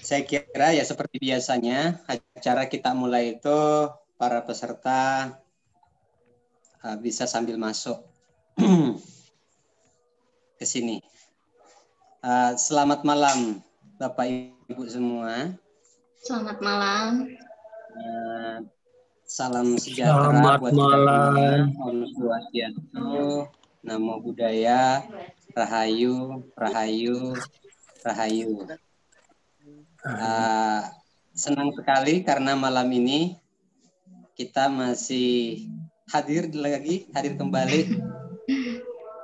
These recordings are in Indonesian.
Saya kira ya seperti biasanya acara kita mulai itu para peserta eh, bisa sambil masuk ke sini. Eh, selamat malam Bapak Ibu semua. Selamat malam. Eh, salam sejahtera Selamat buat malam. kita semua. Namo Buddhaya, Rahayu, Rahayu, Rahayu. Ah. Eh, senang sekali karena malam ini kita masih hadir lagi, hadir kembali.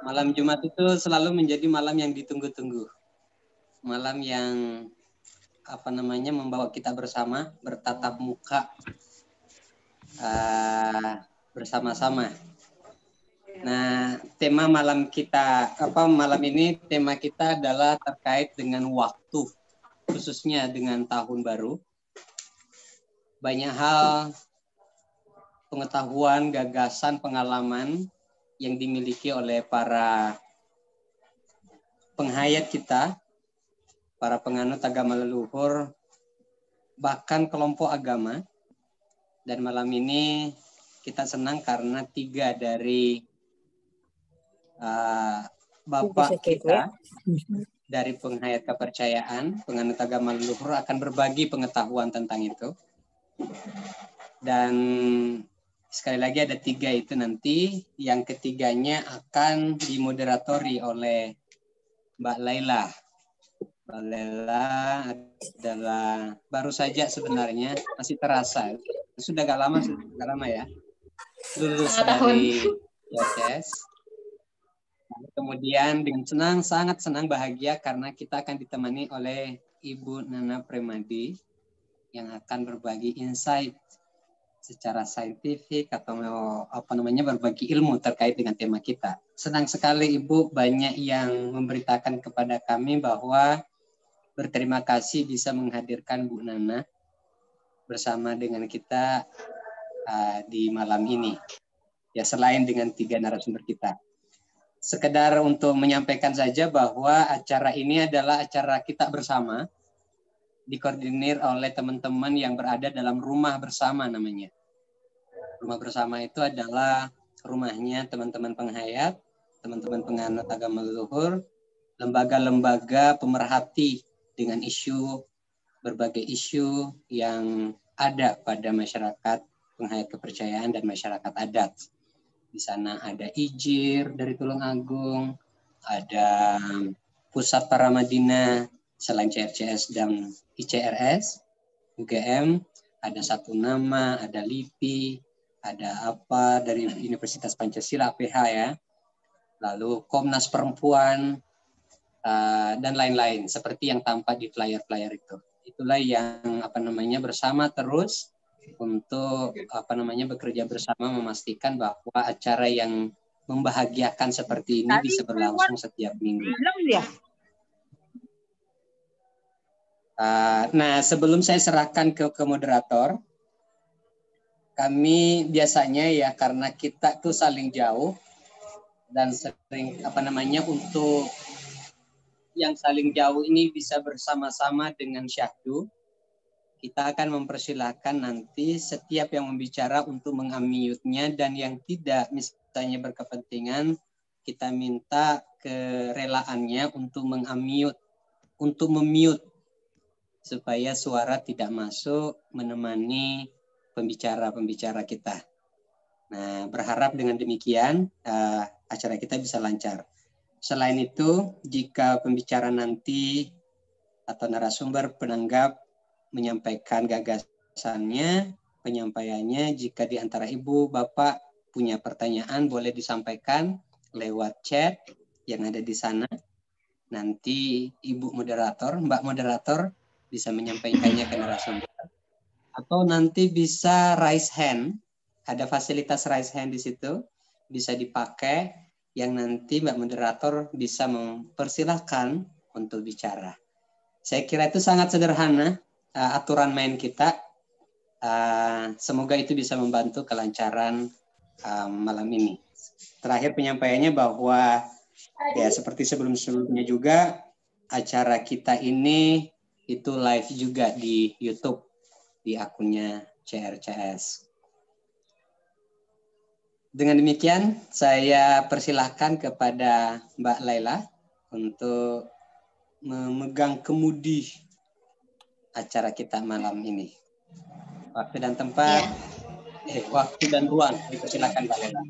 Malam Jumat itu selalu menjadi malam yang ditunggu-tunggu. Malam yang apa namanya membawa kita bersama bertatap muka uh, bersama-sama. Nah, tema malam kita apa malam ini tema kita adalah terkait dengan waktu khususnya dengan tahun baru. Banyak hal pengetahuan, gagasan, pengalaman yang dimiliki oleh para penghayat kita, para penganut agama leluhur, bahkan kelompok agama. Dan malam ini kita senang karena tiga dari uh, bapak kita, ya dari penghayat kepercayaan, penganut agama leluhur akan berbagi pengetahuan tentang itu. Dan sekali lagi ada tiga itu nanti, yang ketiganya akan dimoderatori oleh Mbak Laila. Mbak Laila adalah baru saja sebenarnya masih terasa, sudah gak lama, sudah gak lama ya, lulus dari Yotes. Kemudian dengan senang, sangat senang bahagia karena kita akan ditemani oleh Ibu Nana Premadi yang akan berbagi insight secara saintifik atau apa namanya berbagi ilmu terkait dengan tema kita. Senang sekali Ibu banyak yang memberitakan kepada kami bahwa berterima kasih bisa menghadirkan Bu Nana bersama dengan kita uh, di malam ini. Ya selain dengan tiga narasumber kita sekedar untuk menyampaikan saja bahwa acara ini adalah acara kita bersama dikoordinir oleh teman-teman yang berada dalam rumah bersama namanya. Rumah bersama itu adalah rumahnya teman-teman penghayat, teman-teman penganut agama leluhur, lembaga-lembaga pemerhati dengan isu berbagai isu yang ada pada masyarakat penghayat kepercayaan dan masyarakat adat di sana ada Ijir dari tulung agung ada Pusat para madinah selain CRCS dan ICRS, UGM, ada satu nama, ada LIPI, ada apa dari Universitas Pancasila APH ya, lalu Komnas Perempuan eh, dan lain-lain seperti yang tampak di flyer-flyer itu. Itulah yang apa namanya bersama terus untuk apa namanya bekerja bersama memastikan bahwa acara yang membahagiakan seperti ini bisa kan berlangsung setiap minggu. Uh, nah, sebelum saya serahkan ke, ke moderator, kami biasanya ya karena kita tuh saling jauh dan sering apa namanya untuk yang saling jauh ini bisa bersama-sama dengan syahdu kita akan mempersilahkan nanti setiap yang membicara untuk mengamiyutnya dan yang tidak misalnya berkepentingan kita minta kerelaannya untuk mengamiyut untuk memiut supaya suara tidak masuk menemani pembicara-pembicara kita. Nah, berharap dengan demikian uh, acara kita bisa lancar. Selain itu, jika pembicara nanti atau narasumber penanggap menyampaikan gagasannya, penyampaiannya. Jika di antara ibu, bapak punya pertanyaan, boleh disampaikan lewat chat yang ada di sana. Nanti ibu moderator, mbak moderator bisa menyampaikannya ke narasumber. Atau nanti bisa raise hand, ada fasilitas raise hand di situ, bisa dipakai yang nanti mbak moderator bisa mempersilahkan untuk bicara. Saya kira itu sangat sederhana uh, aturan main kita. Uh, semoga itu bisa membantu kelancaran uh, malam ini. Terakhir penyampaiannya bahwa ya seperti sebelum-sebelumnya juga acara kita ini itu live juga di YouTube di akunnya CRCS. Dengan demikian, saya persilahkan kepada Mbak Laila untuk memegang kemudi acara kita malam ini. Waktu dan tempat, ya. eh, waktu dan ruang, dipersilakan Pak Lela.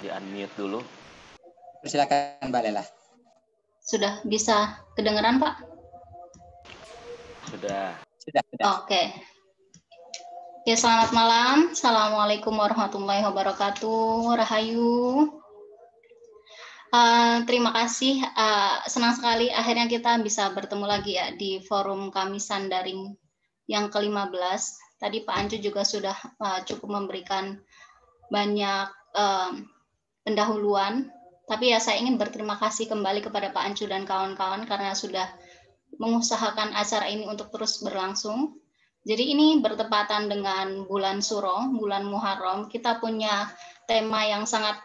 Di unmute dulu. Persilakan Mbak Lela. Sudah bisa kedengeran Pak? Sudah. Sudah, sudah. Oke. Okay. Ya, selamat malam. Assalamualaikum warahmatullahi wabarakatuh. Rahayu. Eh, terima kasih. Uh, senang sekali akhirnya kita bisa bertemu lagi ya di forum kami Sandaring yang ke-15. Tadi Pak Anju juga sudah uh, cukup memberikan banyak uh, pendahuluan. Tapi ya saya ingin berterima kasih kembali kepada Pak Anju dan kawan-kawan karena sudah mengusahakan acara ini untuk terus berlangsung. Jadi ini bertepatan dengan bulan Suro, bulan Muharram. Kita punya tema yang sangat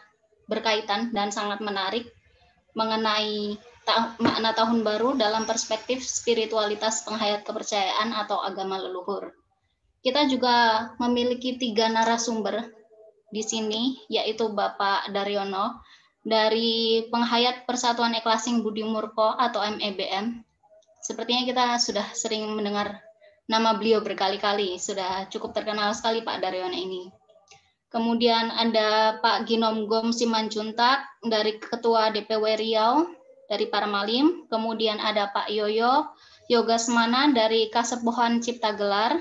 berkaitan dan sangat menarik mengenai ta makna tahun baru dalam perspektif spiritualitas penghayat kepercayaan atau agama leluhur. Kita juga memiliki tiga narasumber di sini, yaitu Bapak Daryono dari Penghayat Persatuan Eklasing Budi Murko atau MEBM. E Sepertinya kita sudah sering mendengar nama beliau berkali-kali, sudah cukup terkenal sekali Pak Daryono ini. Kemudian ada Pak Ginom Gom Simanjuntak dari Ketua DPW Riau dari Parmalim. Kemudian ada Pak Yoyo Yoga Semana dari Kasepuhan Cipta Gelar.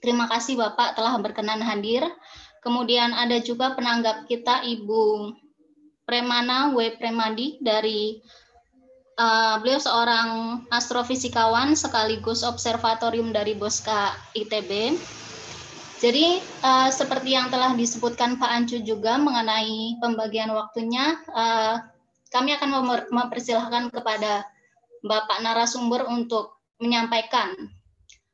Terima kasih Bapak telah berkenan hadir. Kemudian ada juga penanggap kita Ibu Premana W. Premadi dari uh, beliau seorang astrofisikawan sekaligus observatorium dari Boska ITB. Jadi uh, seperti yang telah disebutkan Pak Ancu juga mengenai pembagian waktunya, uh, kami akan mempersilahkan kepada Bapak narasumber untuk menyampaikan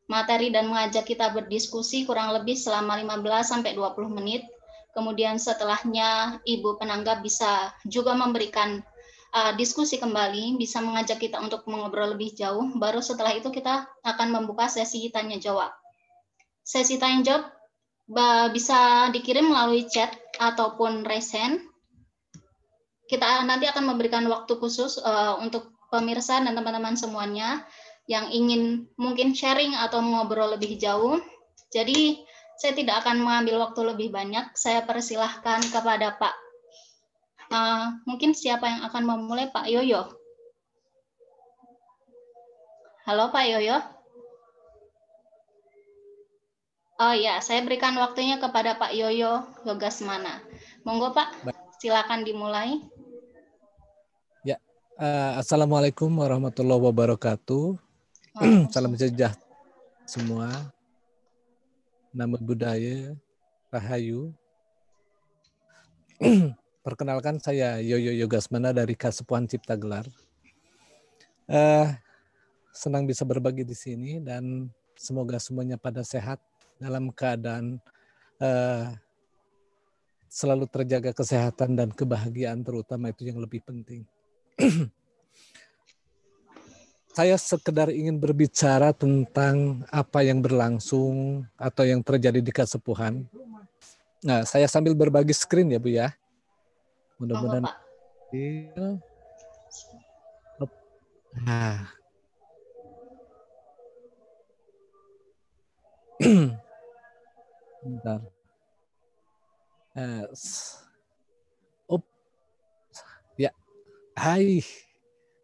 materi dan mengajak kita berdiskusi kurang lebih selama 15 sampai 20 menit. Kemudian setelahnya Ibu penanggap bisa juga memberikan uh, diskusi kembali, bisa mengajak kita untuk mengobrol lebih jauh. Baru setelah itu kita akan membuka sesi tanya jawab. Sesi tanya jawab bisa dikirim melalui chat ataupun resen. Kita nanti akan memberikan waktu khusus uh, untuk pemirsa dan teman-teman semuanya yang ingin mungkin sharing atau ngobrol lebih jauh. Jadi saya tidak akan mengambil waktu lebih banyak. Saya persilahkan kepada Pak. Uh, mungkin siapa yang akan memulai Pak Yoyo? Halo Pak Yoyo. Oh ya, saya berikan waktunya kepada Pak Yoyo Yogasmana. Monggo Pak, silakan dimulai. Ya, uh, Assalamualaikum warahmatullahi wabarakatuh. Salam sejahtera semua. Nama budaya Rahayu. Perkenalkan saya Yoyo Yogasmana dari Kasepuan Cipta Gelar. Uh, senang bisa berbagi di sini dan semoga semuanya pada sehat dalam keadaan uh, selalu terjaga kesehatan dan kebahagiaan terutama itu yang lebih penting. Saya sekedar ingin berbicara tentang apa yang berlangsung atau yang terjadi di Kasepuhan. Nah, saya sambil berbagi screen ya, Bu ya. Mudah-mudahan. Nah. Bentar. Eh, up. Ya. Hai.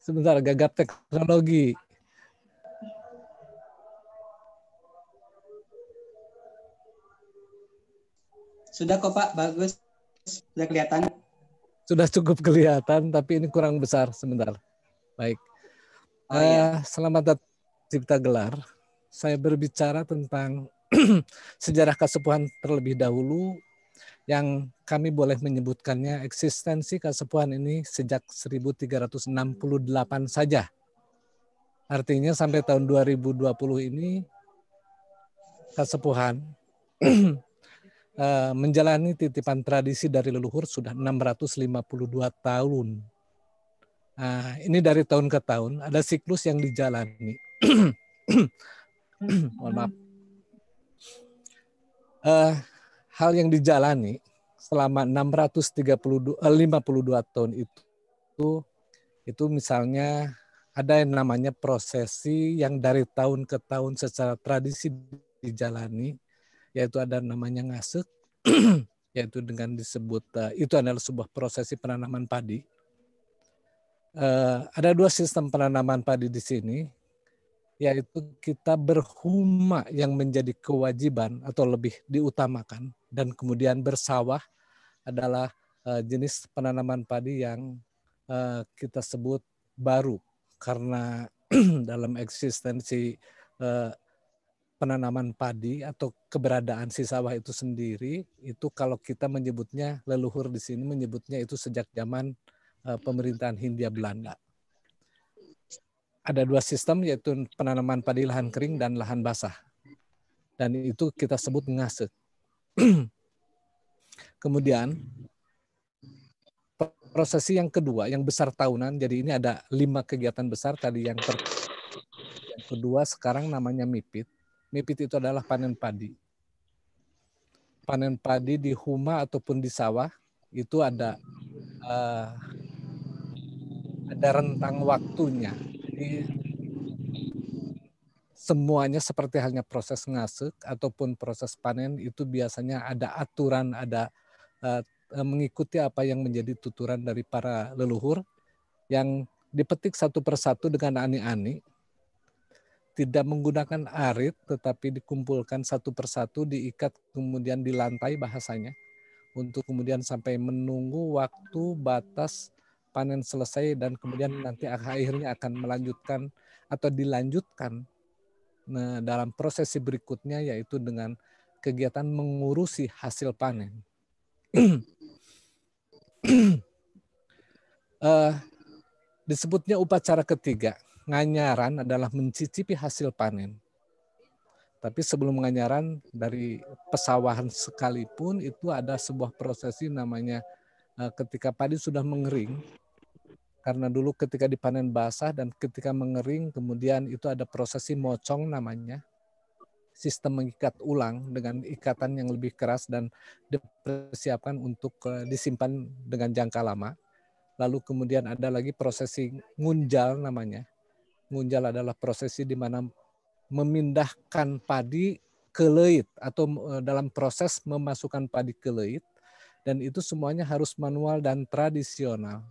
Sebentar, gagap teknologi. Sudah kok Pak, bagus. Sudah kelihatan. Sudah cukup kelihatan, tapi ini kurang besar sebentar. Baik. Oh, iya. Eh, selamat datang Cipta Gelar. Saya berbicara tentang sejarah kesepuhan terlebih dahulu yang kami boleh menyebutkannya eksistensi kesepuhan ini sejak 1368 saja. Artinya sampai tahun 2020 ini kesepuhan eh, menjalani titipan tradisi dari leluhur sudah 652 tahun. Nah, ini dari tahun ke tahun ada siklus yang dijalani. Mohon maaf uh, hal yang dijalani selama 632 uh, 52 tahun itu, itu itu misalnya ada yang namanya prosesi yang dari tahun ke tahun secara tradisi dijalani yaitu ada namanya ngasuk yaitu dengan disebut uh, itu adalah sebuah prosesi penanaman padi. Uh, ada dua sistem penanaman padi di sini yaitu kita berhuma yang menjadi kewajiban atau lebih diutamakan dan kemudian bersawah adalah eh, jenis penanaman padi yang eh, kita sebut baru karena dalam eksistensi eh, penanaman padi atau keberadaan si sawah itu sendiri itu kalau kita menyebutnya leluhur di sini menyebutnya itu sejak zaman pemerintahan Hindia Belanda ada dua sistem yaitu penanaman padi lahan kering dan lahan basah. Dan itu kita sebut ngase. Kemudian prosesi yang kedua yang besar tahunan. Jadi ini ada lima kegiatan besar tadi yang ter yang kedua sekarang namanya mipit. Mipit itu adalah panen padi. Panen padi di huma ataupun di sawah itu ada uh, ada rentang waktunya semuanya seperti halnya proses ngasuk ataupun proses panen itu biasanya ada aturan, ada uh, mengikuti apa yang menjadi tuturan dari para leluhur yang dipetik satu persatu dengan ani-ani tidak menggunakan arit tetapi dikumpulkan satu persatu diikat kemudian di lantai bahasanya untuk kemudian sampai menunggu waktu batas panen selesai dan kemudian hmm. nanti akhirnya akan melanjutkan atau dilanjutkan nah, dalam prosesi berikutnya yaitu dengan kegiatan mengurusi hasil panen. uh, disebutnya upacara ketiga. Nganyaran adalah mencicipi hasil panen. Tapi sebelum nganyaran dari pesawahan sekalipun itu ada sebuah prosesi namanya eh, ketika padi sudah mengering karena dulu ketika dipanen basah dan ketika mengering kemudian itu ada prosesi mocong namanya sistem mengikat ulang dengan ikatan yang lebih keras dan dipersiapkan untuk eh, disimpan dengan jangka lama. Lalu kemudian ada lagi prosesi ngunjal namanya. Ngunjal adalah prosesi di mana memindahkan padi ke leit atau eh, dalam proses memasukkan padi ke leit dan itu semuanya harus manual dan tradisional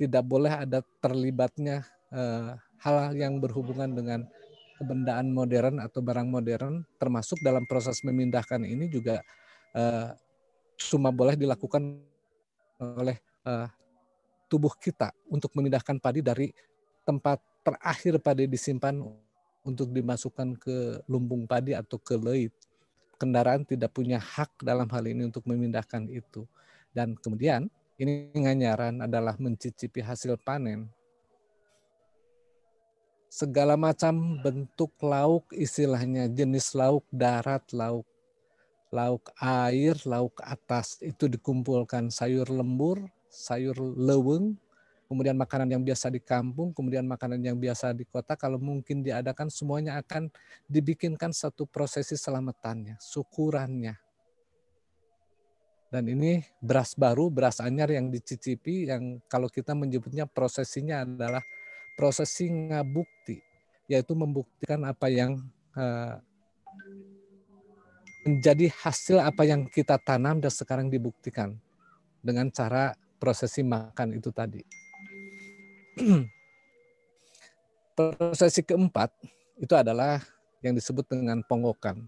tidak boleh ada terlibatnya eh, hal yang berhubungan dengan kebendaan modern atau barang modern, termasuk dalam proses memindahkan ini juga eh, cuma boleh dilakukan oleh eh, tubuh kita untuk memindahkan padi dari tempat terakhir padi disimpan untuk dimasukkan ke lumbung padi atau ke leit. Kendaraan tidak punya hak dalam hal ini untuk memindahkan itu. Dan kemudian ini nganyaran adalah mencicipi hasil panen. Segala macam bentuk lauk istilahnya, jenis lauk darat, lauk lauk air, lauk atas itu dikumpulkan sayur lembur, sayur leweng, kemudian makanan yang biasa di kampung, kemudian makanan yang biasa di kota kalau mungkin diadakan semuanya akan dibikinkan satu prosesi selamatannya, syukurannya, dan ini beras baru, beras anyar yang dicicipi yang kalau kita menyebutnya prosesinya adalah prosesi ngabukti, yaitu membuktikan apa yang eh, menjadi hasil apa yang kita tanam dan sekarang dibuktikan dengan cara prosesi makan itu tadi. prosesi keempat itu adalah yang disebut dengan pengokan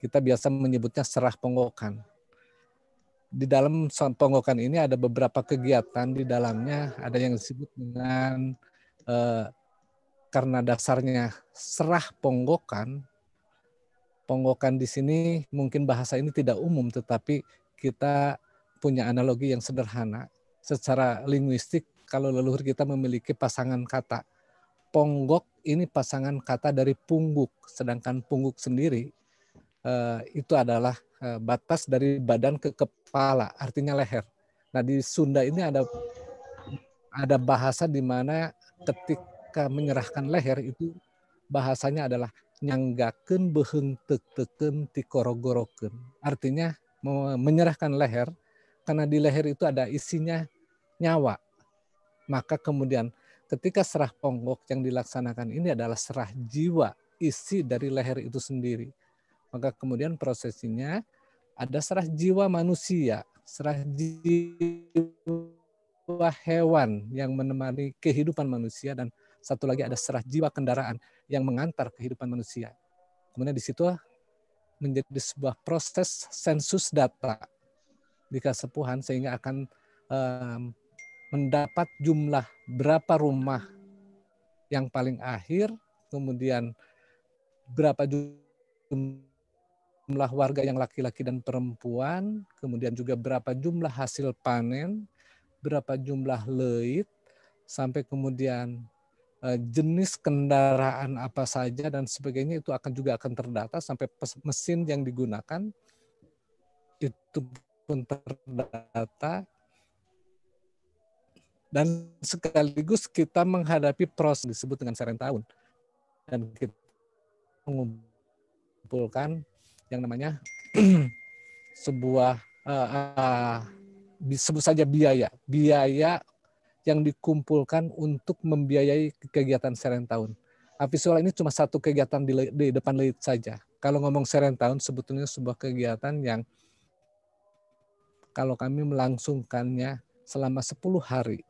Kita biasa menyebutnya serah pengokan di dalam Ponggokan ini ada beberapa kegiatan di dalamnya, ada yang disebut dengan eh, karena dasarnya serah Ponggokan. Ponggokan di sini mungkin bahasa ini tidak umum, tetapi kita punya analogi yang sederhana. Secara linguistik, kalau leluhur kita memiliki pasangan kata, Ponggok ini pasangan kata dari pungguk, sedangkan pungguk sendiri eh, itu adalah Eh, batas dari badan ke kepala, artinya leher. Nah di Sunda ini ada ada bahasa di mana ketika menyerahkan leher itu bahasanya adalah nyanggaken beheng teken tikorogoroken. Artinya menyerahkan leher karena di leher itu ada isinya nyawa. Maka kemudian ketika serah ponggok yang dilaksanakan ini adalah serah jiwa isi dari leher itu sendiri maka kemudian prosesinya ada serah jiwa manusia, serah jiwa hewan yang menemani kehidupan manusia dan satu lagi ada serah jiwa kendaraan yang mengantar kehidupan manusia. Kemudian di situ menjadi sebuah proses sensus data di Kasepuhan sehingga akan um, mendapat jumlah berapa rumah yang paling akhir, kemudian berapa jumlah jumlah warga yang laki-laki dan perempuan, kemudian juga berapa jumlah hasil panen, berapa jumlah leit, sampai kemudian eh, jenis kendaraan apa saja dan sebagainya itu akan juga akan terdata sampai mesin yang digunakan itu pun terdata dan sekaligus kita menghadapi proses disebut dengan serentahun dan kita mengumpulkan yang namanya sebuah uh, uh, sebut saja biaya biaya yang dikumpulkan untuk membiayai kegiatan serentahun. Apisual ini cuma satu kegiatan di, di depan lead saja. Kalau ngomong serentahun sebetulnya sebuah kegiatan yang kalau kami melangsungkannya selama 10 hari.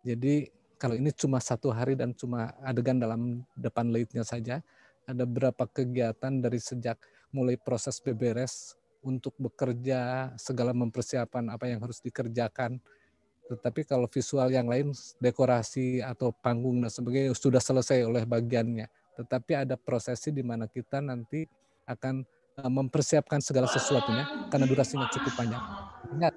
Jadi kalau ini cuma satu hari dan cuma adegan dalam depan leadnya saja, ada berapa kegiatan dari sejak mulai proses beberes untuk bekerja, segala mempersiapkan apa yang harus dikerjakan. Tetapi kalau visual yang lain, dekorasi atau panggung dan sebagainya sudah selesai oleh bagiannya. Tetapi ada prosesi di mana kita nanti akan eh, mempersiapkan segala sesuatunya karena durasinya cukup panjang. Ingat,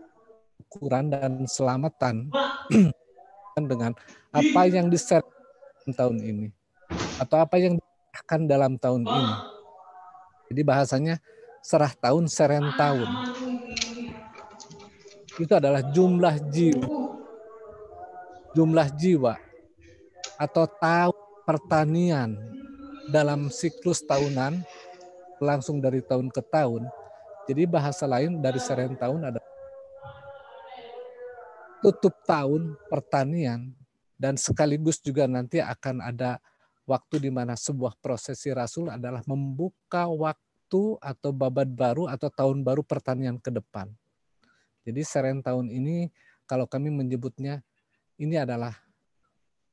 ukuran dan selamatan dengan apa yang di tahun ini atau apa yang akan dalam tahun ini jadi bahasanya serah tahun serentahun. Itu adalah jumlah jiwa. Jumlah jiwa atau tahun pertanian dalam siklus tahunan langsung dari tahun ke tahun. Jadi bahasa lain dari serentahun ada tutup tahun pertanian dan sekaligus juga nanti akan ada waktu di mana sebuah prosesi rasul adalah membuka waktu atau babad baru atau tahun baru pertanian ke depan. Jadi seren tahun ini kalau kami menyebutnya ini adalah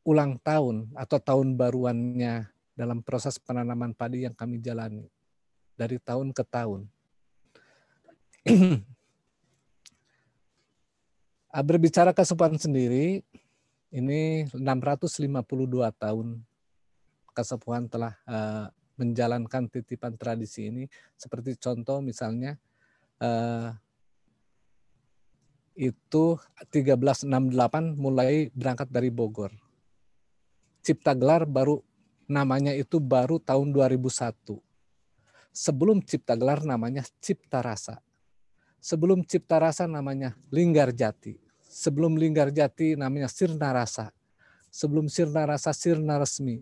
ulang tahun atau tahun baruannya dalam proses penanaman padi yang kami jalani dari tahun ke tahun. Ah, berbicara kesupan sendiri, ini 652 tahun Kesepuhan telah uh, menjalankan titipan tradisi ini. Seperti contoh misalnya uh, itu 1368 mulai berangkat dari Bogor. Cipta Gelar baru namanya itu baru tahun 2001. Sebelum Cipta Gelar namanya Cipta Rasa. Sebelum Cipta Rasa namanya Linggar Jati. Sebelum Linggar Jati namanya Sirna Rasa. Sebelum Sirna Rasa Sirna Resmi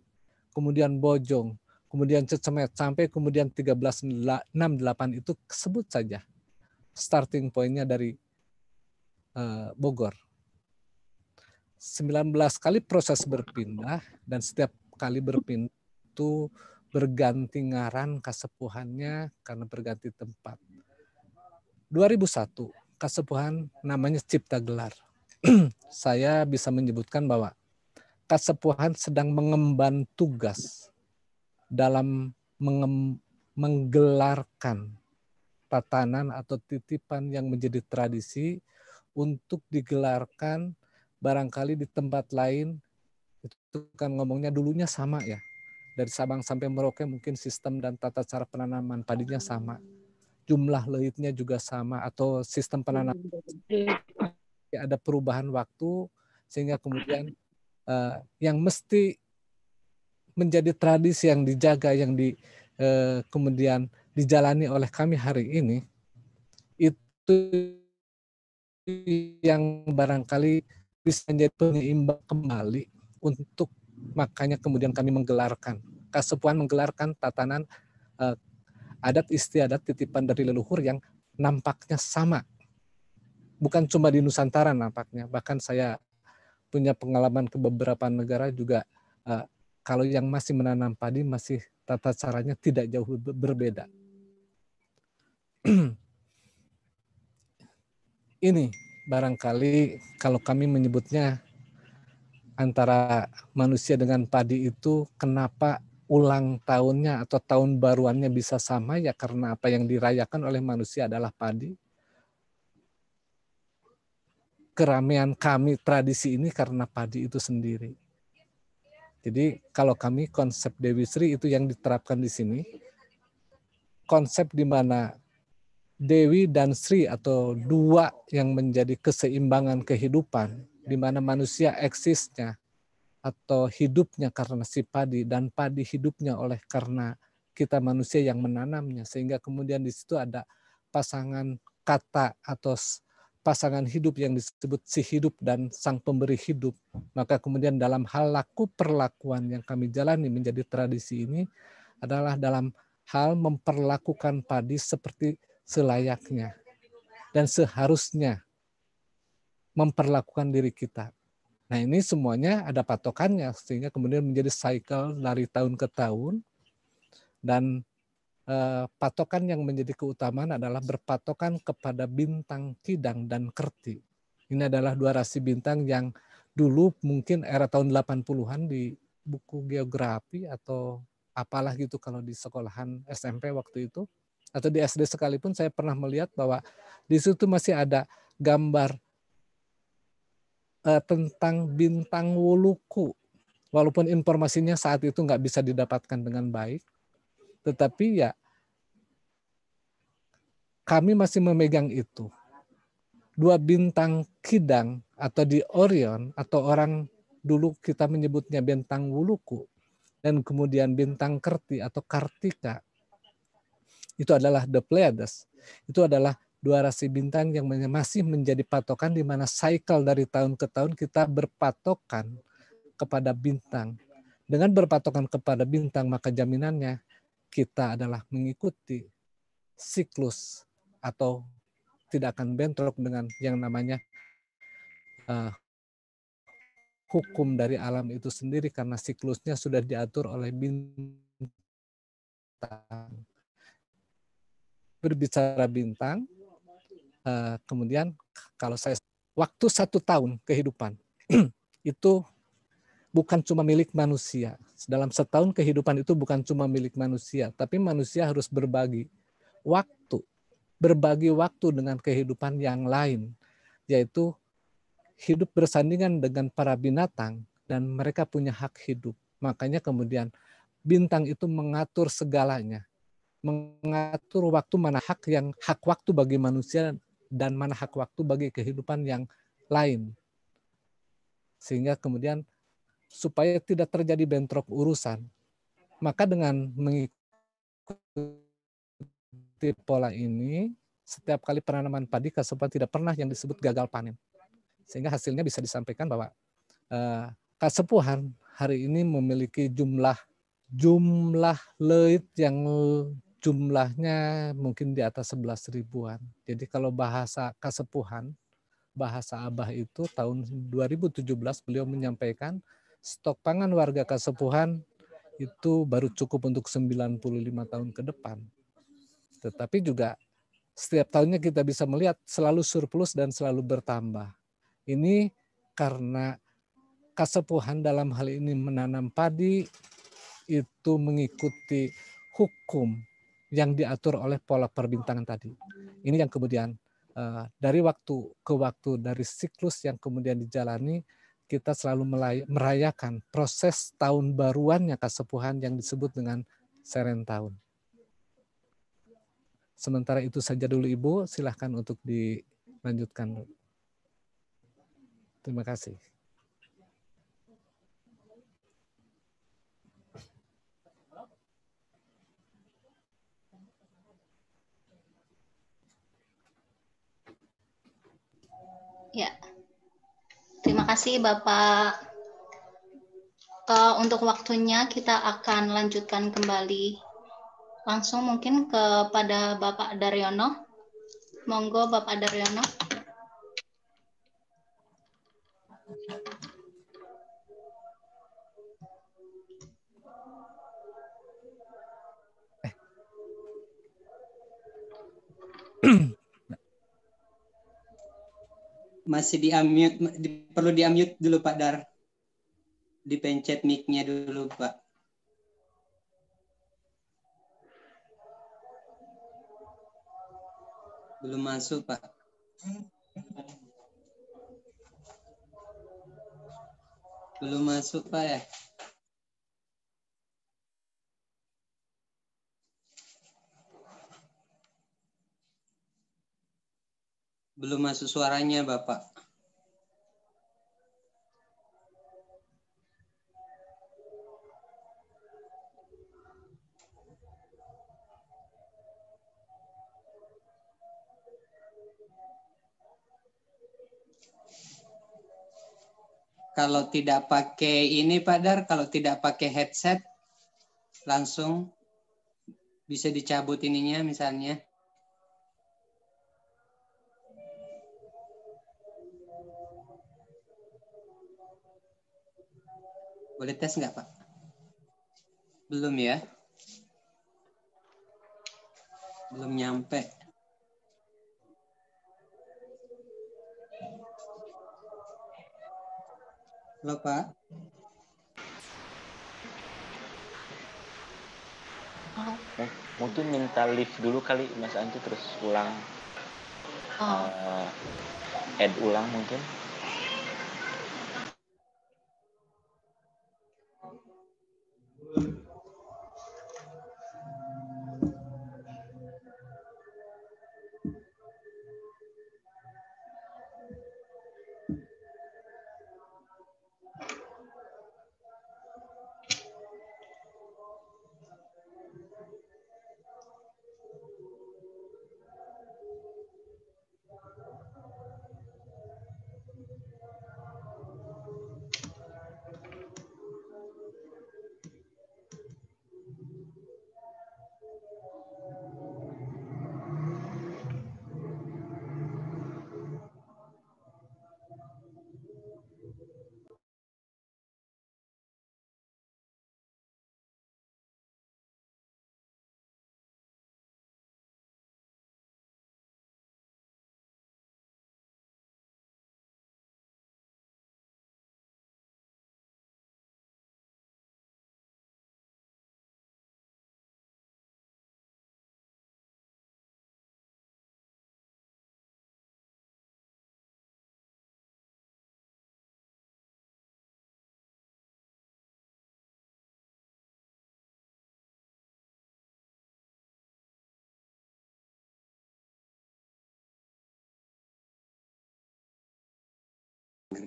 kemudian Bojong, kemudian Cecemet, sampai kemudian 1368 itu sebut saja starting pointnya dari uh, Bogor. 19 kali proses berpindah dan setiap kali berpindah itu berganti ngaran kasepuhannya karena berganti tempat. 2001 kasepuhan namanya Cipta Gelar. Saya bisa menyebutkan bahwa kesepuhan sedang mengemban tugas dalam menggelarkan tatanan atau titipan yang menjadi tradisi untuk digelarkan barangkali di tempat lain itu kan ngomongnya dulunya sama ya dari Sabang sampai Merauke mungkin sistem dan tata cara penanaman padinya sama jumlah leitnya juga sama atau sistem penanaman hmm. ada perubahan waktu sehingga kemudian Eh, yang mesti menjadi tradisi yang dijaga yang di eh, kemudian dijalani oleh kami hari ini itu yang barangkali bisa menjadi penyeimbang kembali untuk makanya kemudian kami menggelarkan kasepuan menggelarkan tatanan eh, adat istiadat titipan dari leluhur yang nampaknya sama bukan cuma di Nusantara nampaknya bahkan saya punya pengalaman ke beberapa negara juga uh, kalau yang masih menanam padi masih tata caranya tidak jauh berbeda. Ini barangkali kalau kami menyebutnya antara manusia dengan padi itu kenapa ulang tahunnya atau tahun baruannya bisa sama ya karena apa yang dirayakan oleh manusia adalah padi keramaian kami tradisi ini karena padi itu sendiri. Jadi kalau kami konsep Dewi Sri itu yang diterapkan di sini, konsep di mana Dewi dan Sri atau dua yang menjadi keseimbangan kehidupan, di mana manusia eksisnya atau hidupnya karena si padi dan padi hidupnya oleh karena kita manusia yang menanamnya sehingga kemudian di situ ada pasangan kata atau pasangan hidup yang disebut si hidup dan sang pemberi hidup. Maka kemudian dalam hal laku perlakuan yang kami jalani menjadi tradisi ini adalah dalam hal memperlakukan padi seperti selayaknya dan seharusnya memperlakukan diri kita. Nah ini semuanya ada patokannya sehingga kemudian menjadi cycle dari tahun ke tahun dan Eh, patokan yang menjadi keutamaan adalah berpatokan kepada bintang kidang dan kerti. Ini adalah dua rasi bintang yang dulu mungkin era tahun 80-an di buku geografi atau apalah gitu kalau di sekolahan SMP waktu itu atau di SD sekalipun saya pernah melihat bahwa di situ masih ada gambar eh, tentang bintang wuluku walaupun informasinya saat itu nggak bisa didapatkan dengan baik tetapi ya kami masih memegang itu. Dua bintang kidang atau di Orion atau orang dulu kita menyebutnya bintang wuluku dan kemudian bintang kerti atau kartika itu adalah the Pleiades. Itu adalah dua rasi bintang yang masih menjadi patokan di mana cycle dari tahun ke tahun kita berpatokan kepada bintang. Dengan berpatokan kepada bintang maka jaminannya kita adalah mengikuti siklus atau tidak akan bentrok dengan yang namanya uh, hukum dari alam itu sendiri karena siklusnya sudah diatur oleh bintang. Berbicara bintang, uh, kemudian kalau saya waktu satu tahun kehidupan itu bukan cuma milik manusia, dalam setahun kehidupan itu bukan cuma milik manusia, tapi manusia harus berbagi waktu, berbagi waktu dengan kehidupan yang lain, yaitu hidup bersandingan dengan para binatang dan mereka punya hak hidup. Makanya kemudian bintang itu mengatur segalanya. Mengatur waktu mana hak yang hak waktu bagi manusia dan mana hak waktu bagi kehidupan yang lain. Sehingga kemudian supaya tidak terjadi bentrok urusan. Maka dengan mengikuti pola ini, setiap kali penanaman padi kasupan tidak pernah yang disebut gagal panen. Sehingga hasilnya bisa disampaikan bahwa eh, Kasepuhan hari ini memiliki jumlah jumlah leit yang jumlahnya mungkin di atas 11 ribuan. Jadi kalau bahasa Kasepuhan, bahasa Abah itu tahun 2017 beliau menyampaikan stok pangan warga Kasepuhan itu baru cukup untuk 95 tahun ke depan. Tetapi juga setiap tahunnya kita bisa melihat selalu surplus dan selalu bertambah. Ini karena Kasepuhan dalam hal ini menanam padi itu mengikuti hukum yang diatur oleh pola perbintangan tadi. Ini yang kemudian eh, dari waktu ke waktu dari siklus yang kemudian dijalani kita selalu merayakan proses tahun baruannya kesepuhan yang disebut dengan serentahun. Sementara itu saja dulu Ibu, silahkan untuk dilanjutkan. Terima kasih. Ya, Terima kasih Bapak uh, untuk waktunya kita akan lanjutkan kembali langsung mungkin kepada Bapak Daryono. Monggo Bapak Daryono. Eh. masih di unmute perlu di unmute dulu Pak Dar dipencet mic-nya dulu Pak belum masuk Pak belum masuk Pak ya Belum masuk suaranya, Bapak. Kalau tidak pakai ini, Pak Dar, kalau tidak pakai headset, langsung bisa dicabut ininya misalnya. Boleh tes nggak, Pak? Belum ya? Belum nyampe. Halo, Pak. Eh, mungkin minta lift dulu kali Mas Anju terus ulang. Oh. Uh, add ulang mungkin.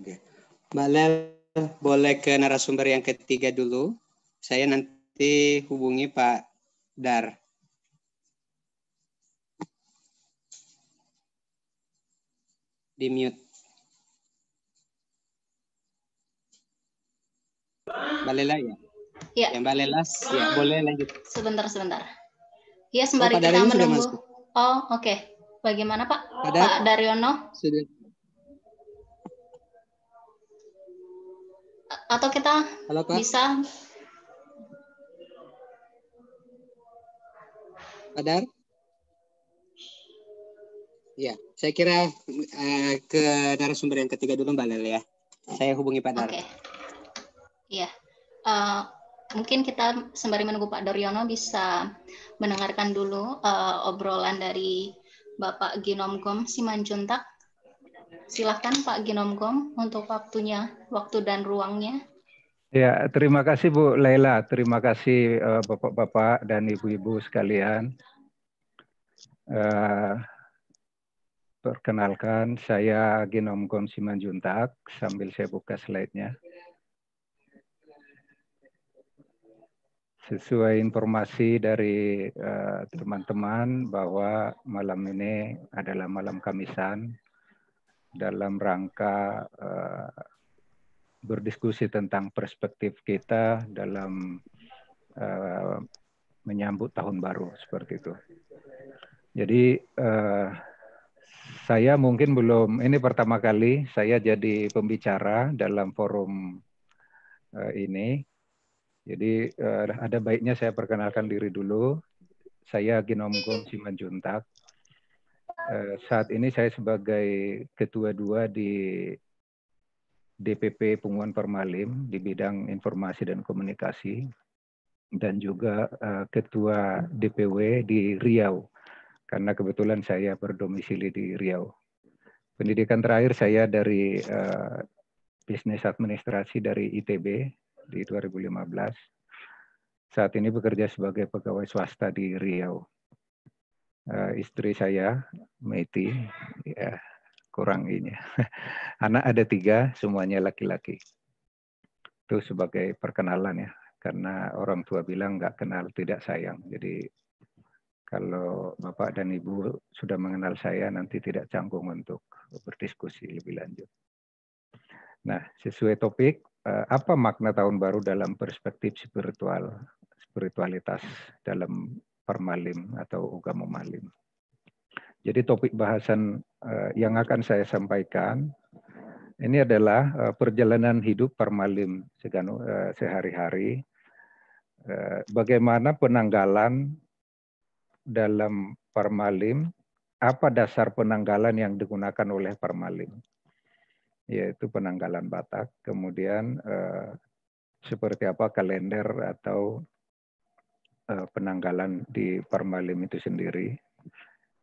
dia. Mbak Lel, boleh ke narasumber yang ketiga dulu. Saya nanti hubungi Pak Dar. Di mute. Mbak Lela ya? Ya. ya Mbak Lela, ya boleh lanjut. Sebentar, sebentar. Ya sembari oh, kita menunggu. Oh, oke. Okay. Bagaimana Pak? Pak Daryono? Sudah. atau kita Halo, Kak. bisa Padar? Ya, saya kira uh, ke narasumber yang ketiga dulu Mbak Lel ya. Saya hubungi Pak Dar. Oke. Okay. Iya. Uh, mungkin kita sembari menunggu Pak Doryono bisa mendengarkan dulu uh, obrolan dari Bapak Ginomkom Simanjuntak Silahkan Pak Ginomkom untuk waktunya, waktu dan ruangnya. Ya, terima kasih Bu Laila. Terima kasih eh, Bapak-Bapak dan Ibu-Ibu sekalian. Uh, perkenalkan, saya Ginomkom Simanjuntak sambil saya buka slide-nya. Sesuai informasi dari eh, teman-teman uh, teman -teman bahwa malam ini adalah malam Kamisan, dalam rangka uh, berdiskusi tentang perspektif kita dalam uh, menyambut tahun baru seperti itu. Jadi uh, saya mungkin belum ini pertama kali saya jadi pembicara dalam forum uh, ini. Jadi uh, ada baiknya saya perkenalkan diri dulu. Saya Ginomkom Simanjuntak Eh, saat ini saya sebagai ketua dua di DPP Punggungan Permalim di bidang informasi dan komunikasi dan juga eh, ketua DPW di Riau karena kebetulan saya berdomisili di Riau. Pendidikan terakhir saya dari eh, bisnis administrasi dari ITB di 2015. Saat ini bekerja sebagai pegawai swasta di Riau uh, istri saya Meiti, ya kurang ini anak ada tiga semuanya laki-laki itu sebagai perkenalan ya karena orang tua bilang nggak kenal tidak sayang jadi kalau bapak dan ibu sudah mengenal saya nanti tidak canggung untuk berdiskusi lebih lanjut nah sesuai topik eh, apa makna tahun baru dalam perspektif spiritual spiritualitas dalam permalim atau Ugamu malim. Jadi topik bahasan eh, yang akan saya sampaikan ini adalah eh, perjalanan hidup permalim eh, sehari-hari. Bagaimana penanggalan dalam permalim? Apa dasar penanggalan yang digunakan oleh permalim? Yaitu penanggalan Batak. Kemudian seperti apa kalender atau Eh, penanggalan di Permalim itu sendiri.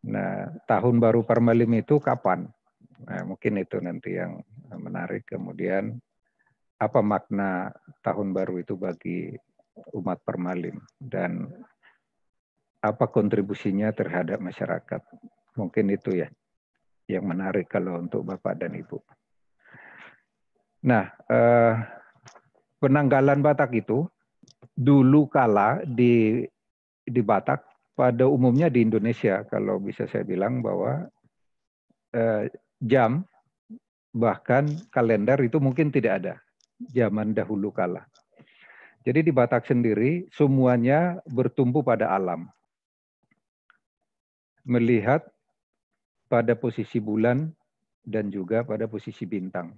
Nah, tahun baru Permalim itu kapan? Nah, mungkin itu nanti yang menarik. Kemudian apa makna tahun baru itu bagi umat Permalim dan apa kontribusinya terhadap masyarakat? Mungkin itu ya yang menarik kalau untuk Bapak dan Ibu. Nah, eh, penanggalan Batak itu dulu kala di di Batak pada umumnya di Indonesia kalau bisa saya bilang bahwa eh, jam bahkan kalender itu mungkin tidak ada zaman dahulu kala. Jadi di Batak sendiri semuanya bertumpu pada alam. Melihat pada posisi bulan dan juga pada posisi bintang.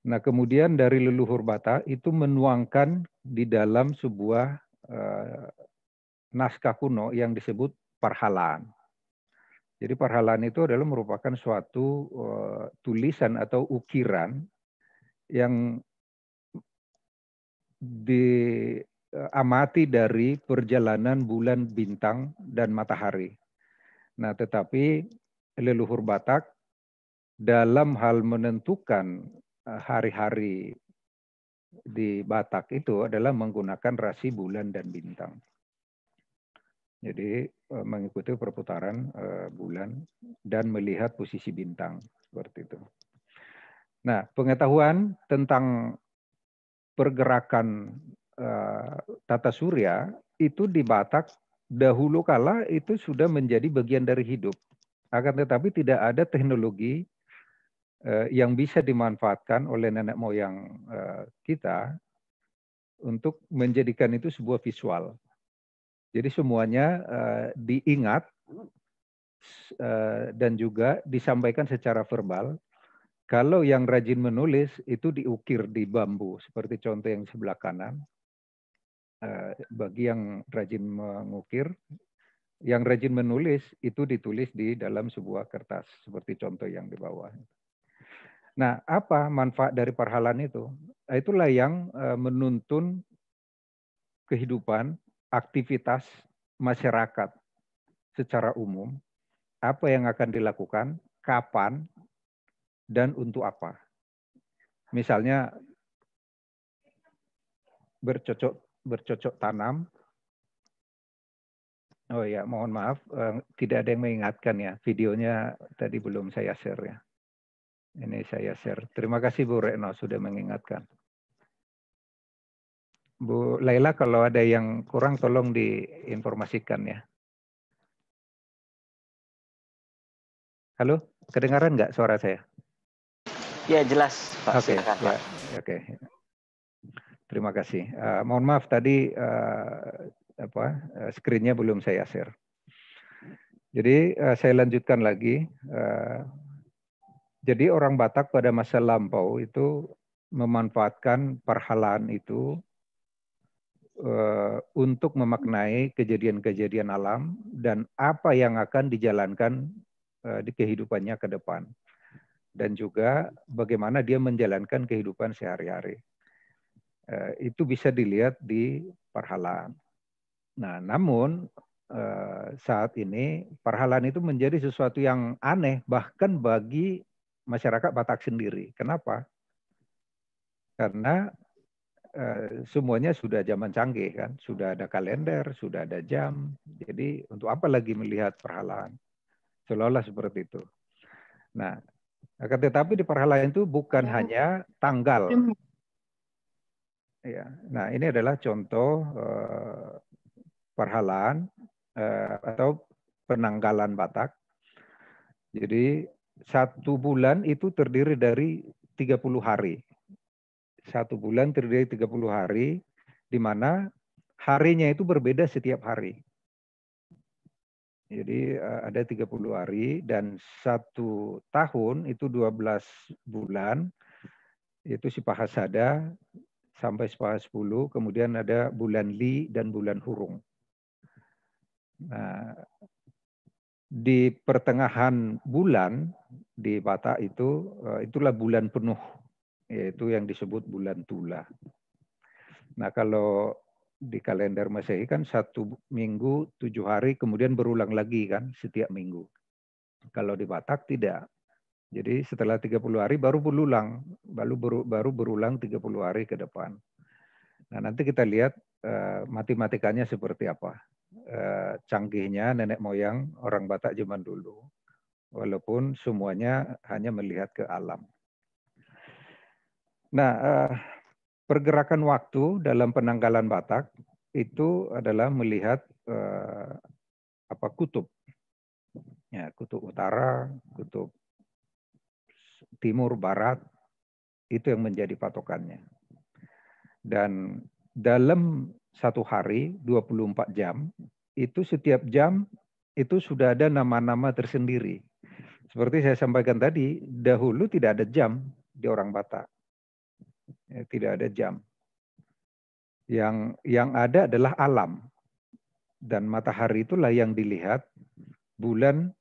Nah, kemudian dari leluhur bata itu menuangkan di dalam sebuah eh, naskah kuno yang disebut parhalaan. Jadi parhalaan itu adalah merupakan suatu eh, tulisan atau ukiran yang diamati eh, dari perjalanan bulan, bintang, dan matahari. Nah, tetapi leluhur Batak dalam hal menentukan Eh, hari-hari di Batak itu adalah menggunakan rasi bulan dan bintang. Jadi eh, mengikuti perputaran eh, bulan dan melihat posisi bintang seperti itu. Nah, pengetahuan tentang pergerakan tata surya itu di Batak dahulu kala itu sudah menjadi bagian dari hidup. Akan tetapi tidak ada teknologi Eh, yang bisa dimanfaatkan oleh nenek moyang eh, kita untuk menjadikan itu sebuah visual. Jadi semuanya eh, diingat dan juga disampaikan secara verbal. Kalau yang rajin menulis itu diukir di bambu, seperti contoh yang sebelah kanan. Bagi yang rajin mengukir, yang rajin menulis itu ditulis di dalam sebuah kertas, seperti contoh yang di bawah. Nah, apa manfaat dari perhalan itu? Nah, itulah yang eh, menuntun kehidupan, aktivitas masyarakat secara umum, apa yang akan dilakukan, kapan, dan untuk apa. Misalnya bercocok bercocok tanam. Oh ya, mohon maaf, eh, tidak ada yang mengingatkan ya, videonya tadi belum saya share ya. Ini saya share. Terima kasih Bu Reno sudah mengingatkan. Bu Laila kalau ada yang kurang tolong diinformasikan ya. Halo, kedengaran nggak suara saya? Ya jelas Pak. Oke, okay, ya, oke. Okay. Terima kasih. Uh, mohon maaf tadi uh, apa uh, screennya belum saya share. Jadi uh, saya lanjutkan lagi. Uh, jadi orang Batak pada masa lampau itu memanfaatkan perhalaan itu uh, untuk memaknai kejadian-kejadian alam dan apa yang akan dijalankan uh, di kehidupannya ke depan dan juga bagaimana dia menjalankan kehidupan sehari-hari. Uh, itu bisa dilihat di perhalaan. Nah, namun saat ini perhalaan itu menjadi sesuatu yang aneh bahkan bagi masyarakat Batak sendiri. Kenapa? Karena e, semuanya sudah zaman canggih kan, sudah ada kalender, sudah ada jam. Jadi untuk apa lagi melihat perhalaan? Seolah-olah seperti itu. Nah, akan tetapi di perhalaan itu bukan ya. hanya tanggal. Hmm. Ya. Nah, ini adalah contoh e, eh, perhalaan e, eh, atau penanggalan Batak. Jadi satu bulan itu terdiri dari 30 hari. Satu bulan terdiri dari 30 hari, di mana harinya itu berbeda setiap hari. Jadi eh, ada 30 hari dan satu tahun itu 12 bulan, itu si pahasada sampai Sipaha 10, kemudian ada bulan Li dan bulan Hurung. Nah, di pertengahan bulan di Batak itu eh, itulah bulan penuh yaitu yang disebut bulan Tula. Nah kalau di kalender Masehi kan satu minggu tujuh hari kemudian berulang lagi kan setiap minggu. Kalau di Batak tidak. Jadi setelah 30 hari baru berulang, baru baru berulang 30 hari ke depan. Nah nanti kita lihat uh, matematikanya seperti apa. Eh, canggihnya nenek moyang orang Batak zaman dulu. Walaupun semuanya hanya melihat ke alam. Nah, eh, pergerakan waktu dalam penanggalan Batak itu adalah melihat eh, apa kutub. Ya, kutub utara, kutub timur, barat, itu yang menjadi patokannya. Dan dalam satu hari 24 jam itu setiap jam itu sudah ada nama-nama tersendiri. Seperti saya sampaikan tadi, dahulu tidak ada jam di orang Batak. Ya, tidak ada jam. Yang yang ada adalah alam. Dan matahari itulah yang dilihat, bulan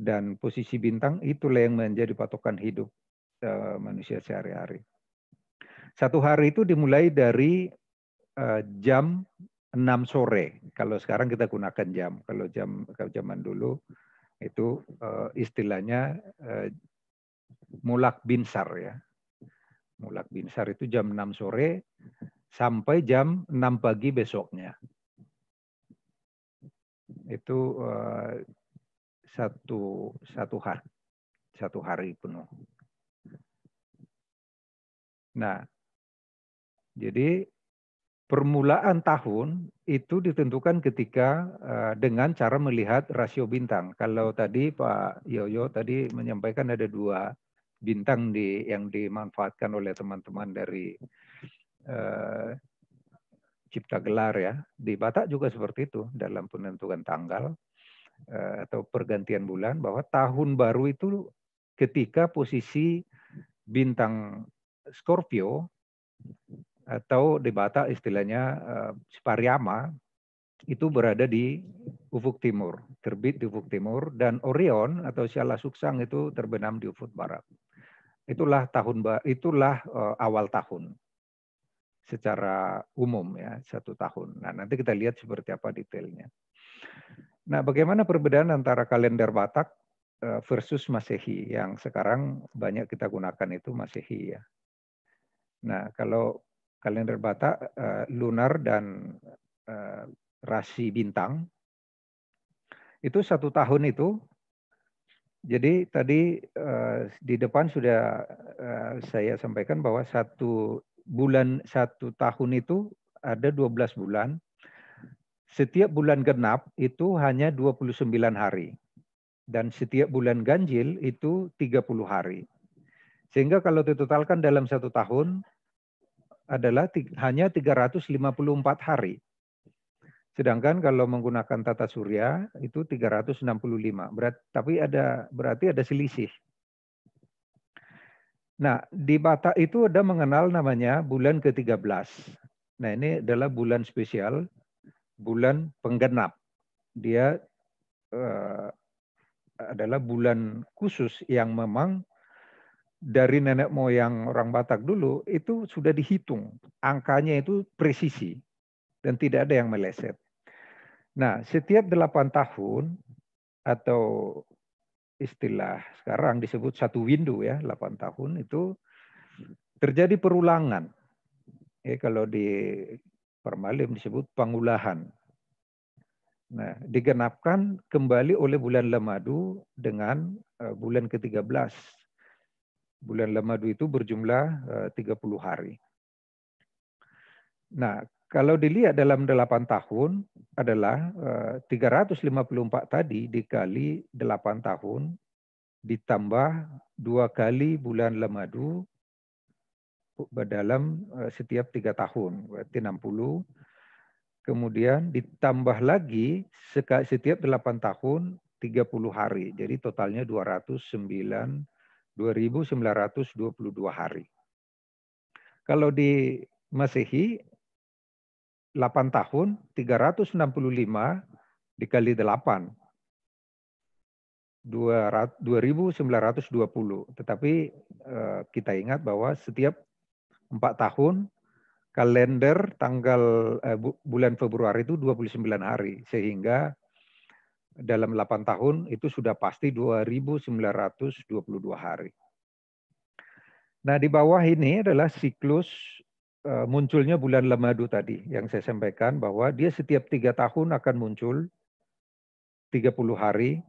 dan posisi bintang itulah yang menjadi patokan hidup eh, manusia sehari-hari. Satu hari itu dimulai dari Eh, jam 6 sore. Kalau sekarang kita gunakan jam. Kalau jam kalau zaman dulu itu eh, istilahnya eh, mulak binsar ya. Mulak binsar itu jam 6 sore sampai jam 6 pagi besoknya. Itu satu satu hari satu hari penuh. Nah, jadi permulaan tahun itu ditentukan ketika eh, dengan cara melihat rasio bintang. Kalau tadi Pak Yoyo tadi menyampaikan ada dua bintang di yang dimanfaatkan oleh teman-teman dari uh, Cipta Gelar ya. Di Batak juga seperti itu dalam penentuan tanggal uh, atau pergantian bulan bahwa tahun baru itu ketika posisi bintang Scorpio atau di Batak istilahnya eh, Spariama itu berada di ufuk timur, terbit di ufuk timur dan Orion atau Siala Suksang itu terbenam di ufuk barat. Itulah tahun itulah eh, awal tahun secara umum ya satu tahun. Nah nanti kita lihat seperti apa detailnya. Nah bagaimana perbedaan antara kalender Batak eh, versus Masehi yang sekarang banyak kita gunakan itu Masehi ya. Nah kalau kalender Batak uh, lunar dan uh, rasi bintang. Itu satu tahun itu. Jadi tadi uh, di depan sudah uh, saya sampaikan bahwa satu bulan satu tahun itu ada 12 bulan. Setiap bulan genap itu hanya 29 hari. Dan setiap bulan ganjil itu 30 hari. Sehingga kalau ditotalkan dalam satu tahun, adalah hanya 354 hari. Sedangkan kalau menggunakan tata surya itu 365. Berat, tapi ada berarti ada selisih. Nah, di Batak itu ada mengenal namanya bulan ke-13. Nah, ini adalah bulan spesial, bulan penggenap. Dia uh, adalah bulan khusus yang memang dari nenek moyang orang Batak dulu itu sudah dihitung. Angkanya itu presisi dan tidak ada yang meleset. Nah, setiap delapan tahun atau istilah sekarang disebut satu window ya, delapan tahun itu terjadi perulangan. Ya, kalau di Permalim disebut pengulahan. Nah, digenapkan kembali oleh bulan Lemadu dengan eh, bulan ke-13 Bulan Lamadu itu berjumlah 30 eh, hari. Nah, kalau dilihat dalam 8 tahun adalah 354 eh, tadi dikali 8 tahun ditambah dua kali bulan lemadu dalam eh, setiap tiga tahun, berarti 60. Kemudian ditambah lagi setiap 8 tahun 30 hari. Jadi totalnya 290 2922 hari. Kalau di Masehi 8 tahun 365 dikali 8 2920. Tetapi eh, kita ingat bahwa setiap 4 tahun kalender tanggal eh, bulan Februari itu 29 hari sehingga dalam 8 tahun itu sudah pasti 2.922 hari. Nah di bawah ini adalah siklus eh, munculnya bulan lemadu tadi yang saya sampaikan bahwa dia setiap tiga tahun akan muncul 30 hari,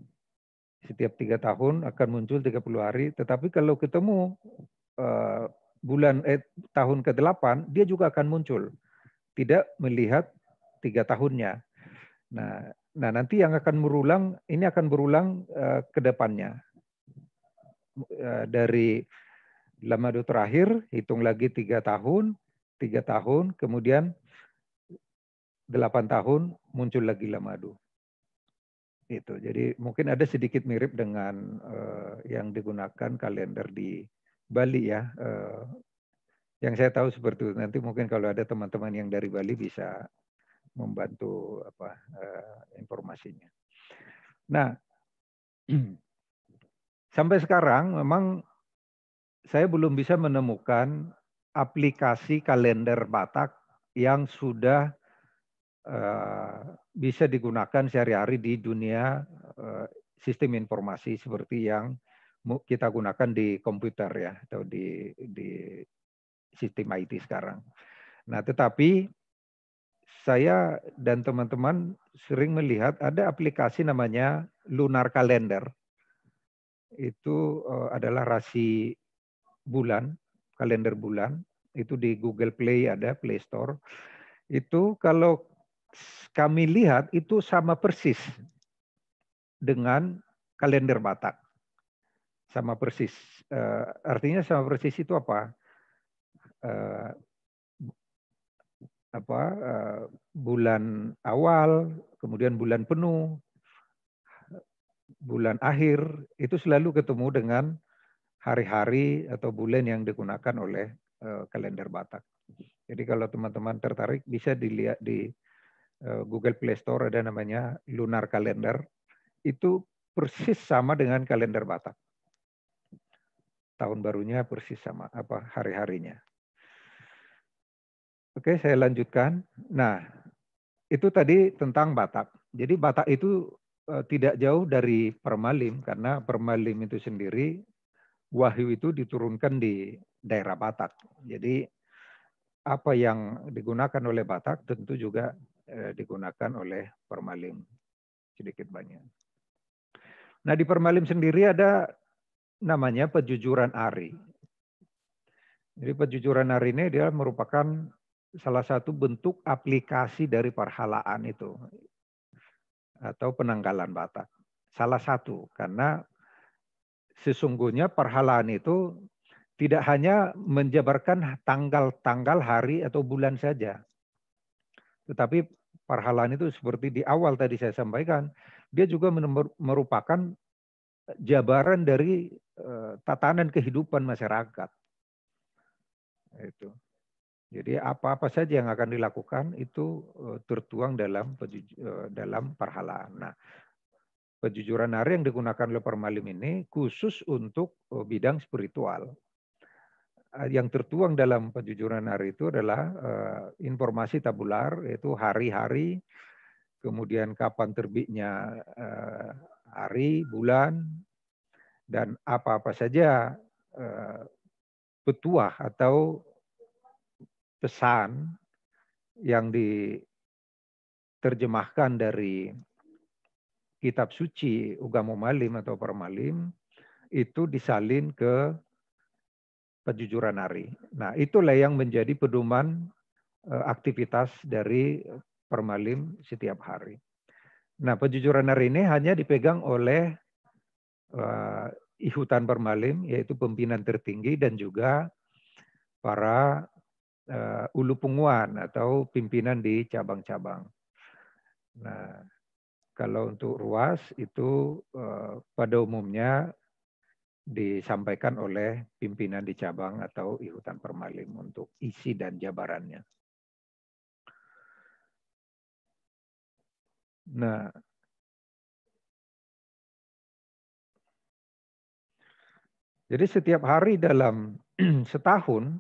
setiap tiga tahun akan muncul 30 hari. Tetapi kalau ketemu eh, bulan eh, tahun ke-8, dia juga akan muncul. Tidak melihat tiga tahunnya. Nah, Nah, nanti yang akan berulang, ini akan berulang uh, ke depannya. Uh, dari Lamado terakhir, hitung lagi tiga tahun, tiga tahun, kemudian delapan tahun muncul lagi Lamado. Itu. Jadi mungkin ada sedikit mirip dengan uh, yang digunakan kalender di Bali ya. Uh, yang saya tahu seperti itu. Nanti mungkin kalau ada teman-teman yang dari Bali bisa membantu apa uh, informasinya. Nah, sampai sekarang memang saya belum bisa menemukan aplikasi kalender Batak yang sudah uh, bisa digunakan sehari-hari di dunia uh, sistem informasi seperti yang kita gunakan di komputer ya atau di di sistem IT sekarang. Nah, tetapi saya dan teman-teman sering melihat ada aplikasi namanya Lunar Calendar. Itu eh, adalah rasi bulan, kalender bulan. Itu di Google Play ada, Play Store. Itu kalau kami lihat itu sama persis dengan kalender Batak. Sama persis. Eh, artinya sama persis itu apa? Eh, apa eh, bulan awal, kemudian bulan penuh, bulan akhir itu selalu ketemu dengan hari-hari atau bulan yang digunakan oleh eh, kalender Batak. Jadi kalau teman-teman tertarik bisa dilihat di eh, Google Play Store ada namanya Lunar kalender Itu persis sama dengan kalender Batak. Tahun barunya persis sama apa hari-harinya. Oke, saya lanjutkan. Nah, itu tadi tentang Batak. Jadi Batak itu eh, tidak jauh dari Permalim karena Permalim itu sendiri wahyu itu diturunkan di daerah Batak. Jadi apa yang digunakan oleh Batak tentu juga eh, digunakan oleh Permalim sedikit banyak. Nah, di Permalim sendiri ada namanya pejujuran Ari. Jadi pejujuran Ari ini dia merupakan salah satu bentuk aplikasi dari perhalaan itu atau penanggalan Batak. Salah satu karena sesungguhnya perhalaan itu tidak hanya menjabarkan tanggal-tanggal hari atau bulan saja. Tetapi perhalaan itu seperti di awal tadi saya sampaikan, dia juga merupakan jabaran dari eh, tatanan kehidupan masyarakat. Itu. Jadi apa-apa saja yang akan dilakukan itu eh, tertuang dalam eh, dalam perhala. Nah, pejujuran hari yang digunakan oleh permalim ini khusus untuk eh, bidang spiritual. Yang tertuang dalam pejujuran hari itu adalah informasi tabular, yaitu hari-hari, kemudian kapan terbitnya hari, bulan, dan apa-apa saja petuah atau pesan yang diterjemahkan dari kitab suci Ugamu Malim atau Permalim itu disalin ke pejujuran hari. Nah, itulah yang menjadi pedoman eh, aktivitas dari Permalim setiap hari. Nah, pejujuran hari ini hanya dipegang oleh uh, Ihutan Permalim, yaitu pimpinan tertinggi dan juga para uh, ulu penguan atau pimpinan di cabang-cabang. Nah, kalau untuk ruas itu uh, pada umumnya disampaikan oleh pimpinan di cabang atau ihutan permalim untuk isi dan jabarannya. Nah, jadi setiap hari dalam setahun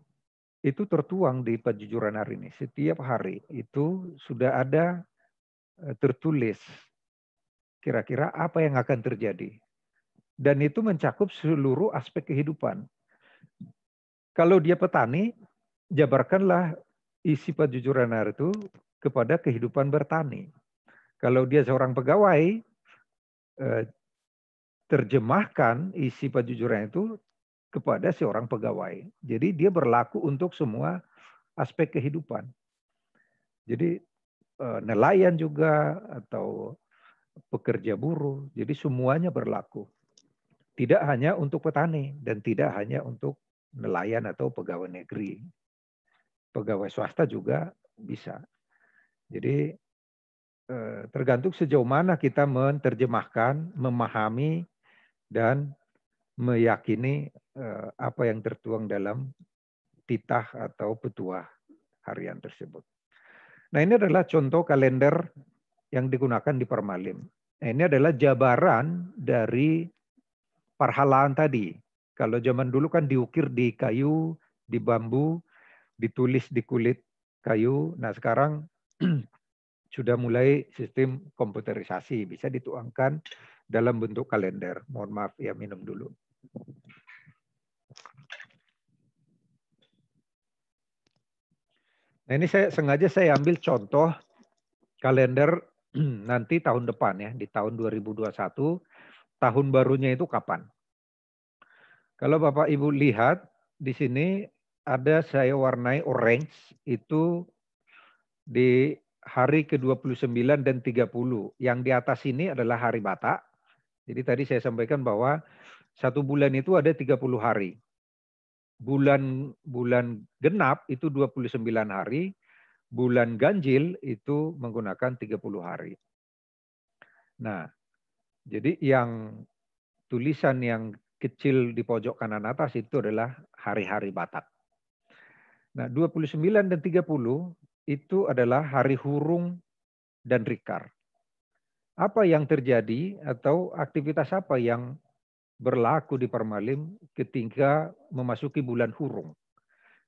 itu tertuang di Pajujuran hari ini. Setiap hari itu sudah ada eh, tertulis kira-kira apa yang akan terjadi. Dan itu mencakup seluruh aspek kehidupan. Kalau dia petani, jabarkanlah isi Pajujuran hari itu kepada kehidupan bertani. Kalau dia seorang pegawai, eh, terjemahkan isi Pajujuran itu kepada seorang pegawai. Jadi dia berlaku untuk semua aspek kehidupan. Jadi eh, nelayan juga atau pekerja buruh, jadi semuanya berlaku. Tidak hanya untuk petani dan tidak hanya untuk nelayan atau pegawai negeri. Pegawai swasta juga bisa. Jadi eh, tergantung sejauh mana kita menerjemahkan, memahami dan meyakini eh, apa yang tertuang dalam titah atau petua harian tersebut. Nah ini adalah contoh kalender yang digunakan di Parmalim. Nah, ini adalah jabaran dari parhalaan tadi. Kalau zaman dulu kan diukir di kayu, di bambu, ditulis di kulit kayu. Nah sekarang sudah mulai sistem komputerisasi, bisa dituangkan dalam bentuk kalender. Mohon maaf ya minum dulu. Nah ini saya sengaja saya ambil contoh kalender nanti tahun depan ya di tahun 2021 tahun barunya itu kapan? Kalau Bapak Ibu lihat di sini ada saya warnai orange itu di hari ke-29 dan 30. Yang di atas ini adalah hari Batak. Jadi tadi saya sampaikan bahwa satu bulan itu ada 30 hari. Bulan bulan genap itu 29 hari, bulan ganjil itu menggunakan 30 hari. Nah, jadi yang tulisan yang kecil di pojok kanan atas itu adalah hari-hari Batak. Nah, 29 dan 30 itu adalah hari hurung dan rikar. Apa yang terjadi atau aktivitas apa yang berlaku di Parmalim ketika memasuki bulan hurung.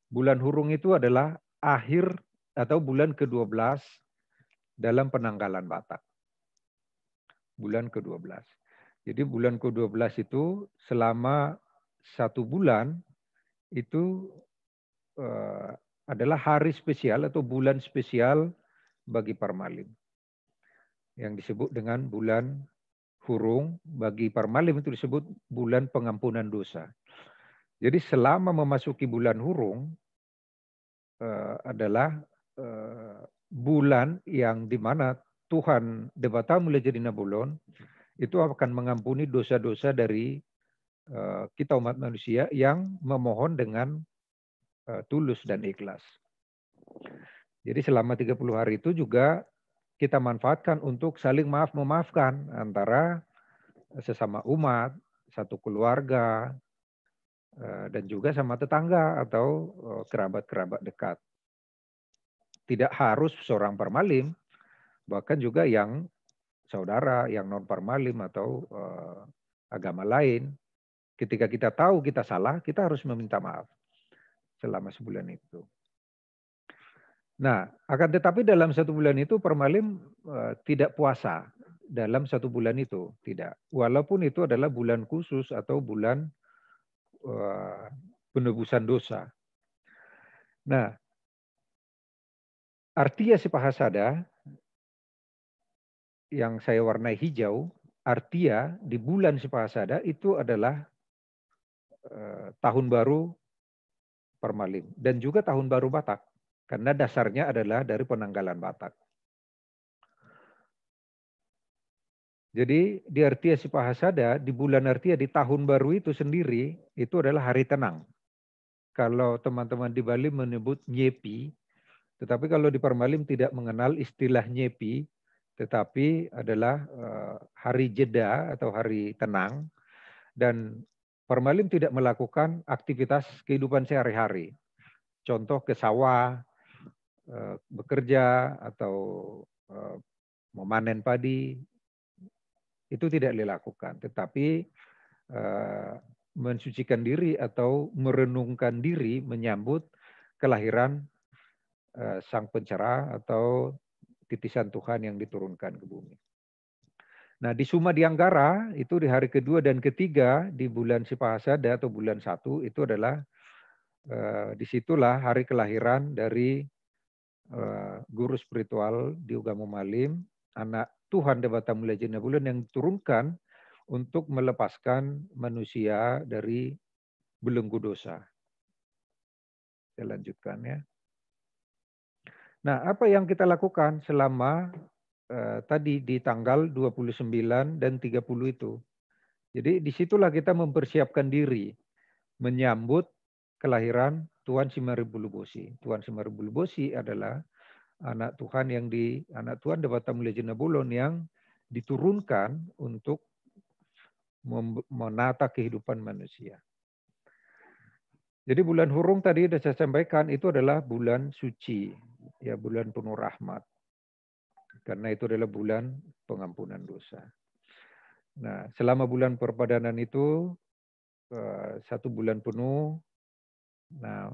Bulan hurung itu adalah akhir atau bulan ke-12 dalam penanggalan Batak. Bulan ke-12. Jadi bulan ke-12 itu selama satu bulan itu eh, adalah hari spesial atau bulan spesial bagi Parmalim yang disebut dengan bulan kurung bagi parmalem itu disebut bulan pengampunan dosa. Jadi selama memasuki bulan hurung uh, adalah uh, bulan yang dimana Tuhan mulai jadi bulon itu akan mengampuni dosa-dosa dari uh, kita umat manusia yang memohon dengan tulus dan ikhlas. Jadi selama 30 hari itu juga kita manfaatkan untuk saling maaf memaafkan antara eh, sesama umat, satu keluarga, eh, dan juga sama tetangga atau eh, kerabat-kerabat dekat. Tidak harus seorang permalim, bahkan juga yang saudara, yang non permalim atau agama lain. Ketika kita tahu kita salah, kita harus meminta maaf selama sebulan itu. Nah, akan tetapi dalam satu bulan itu Permalim uh, eh, tidak puasa dalam satu bulan itu tidak. Walaupun itu adalah bulan khusus atau bulan uh, penebusan dosa. Nah, artinya pahasada yang saya warnai hijau, artinya di bulan si pahasada itu adalah uh, tahun baru Permalim dan juga tahun baru Batak. Karena dasarnya adalah dari penanggalan Batak. Jadi di Artia Sipahasada, di bulan Artia ya, di tahun baru itu sendiri, itu adalah hari tenang. Kalau teman-teman di Bali menyebut nyepi, tetapi kalau di Permalim tidak mengenal istilah nyepi, tetapi adalah eh, hari jeda atau hari tenang. Dan Permalim tidak melakukan aktivitas kehidupan sehari-hari. Contoh ke sawah, Eh, bekerja atau eh, memanen padi itu tidak dilakukan tetapi eh, mensucikan diri atau merenungkan diri menyambut kelahiran sang pencerah atau titisan Tuhan yang diturunkan ke bumi. Nah, di Suma Dianggara itu di hari kedua dan ketiga di bulan Sipahasada atau bulan satu itu adalah disitulah hari kelahiran dari Eh, guru spiritual di Ugamu Malim, anak Tuhan Dewata Mulia Jenabulun yang turunkan untuk melepaskan manusia dari belenggu dosa. Saya lanjutkan ya. Nah, apa yang kita lakukan selama eh, tadi di tanggal 29 dan 30 itu? Jadi disitulah kita mempersiapkan diri menyambut kelahiran Tuhan Simarubulubosi. Tuhan Simarubulubosi adalah anak Tuhan yang di anak Tuhan Devata Mulia Jenabulon yang diturunkan untuk menata kehidupan manusia. Jadi bulan hurung tadi sudah saya sampaikan itu adalah bulan suci, ya bulan penuh rahmat. Karena itu adalah bulan pengampunan dosa. Nah, selama bulan perpadanan itu eh, satu bulan penuh Nah,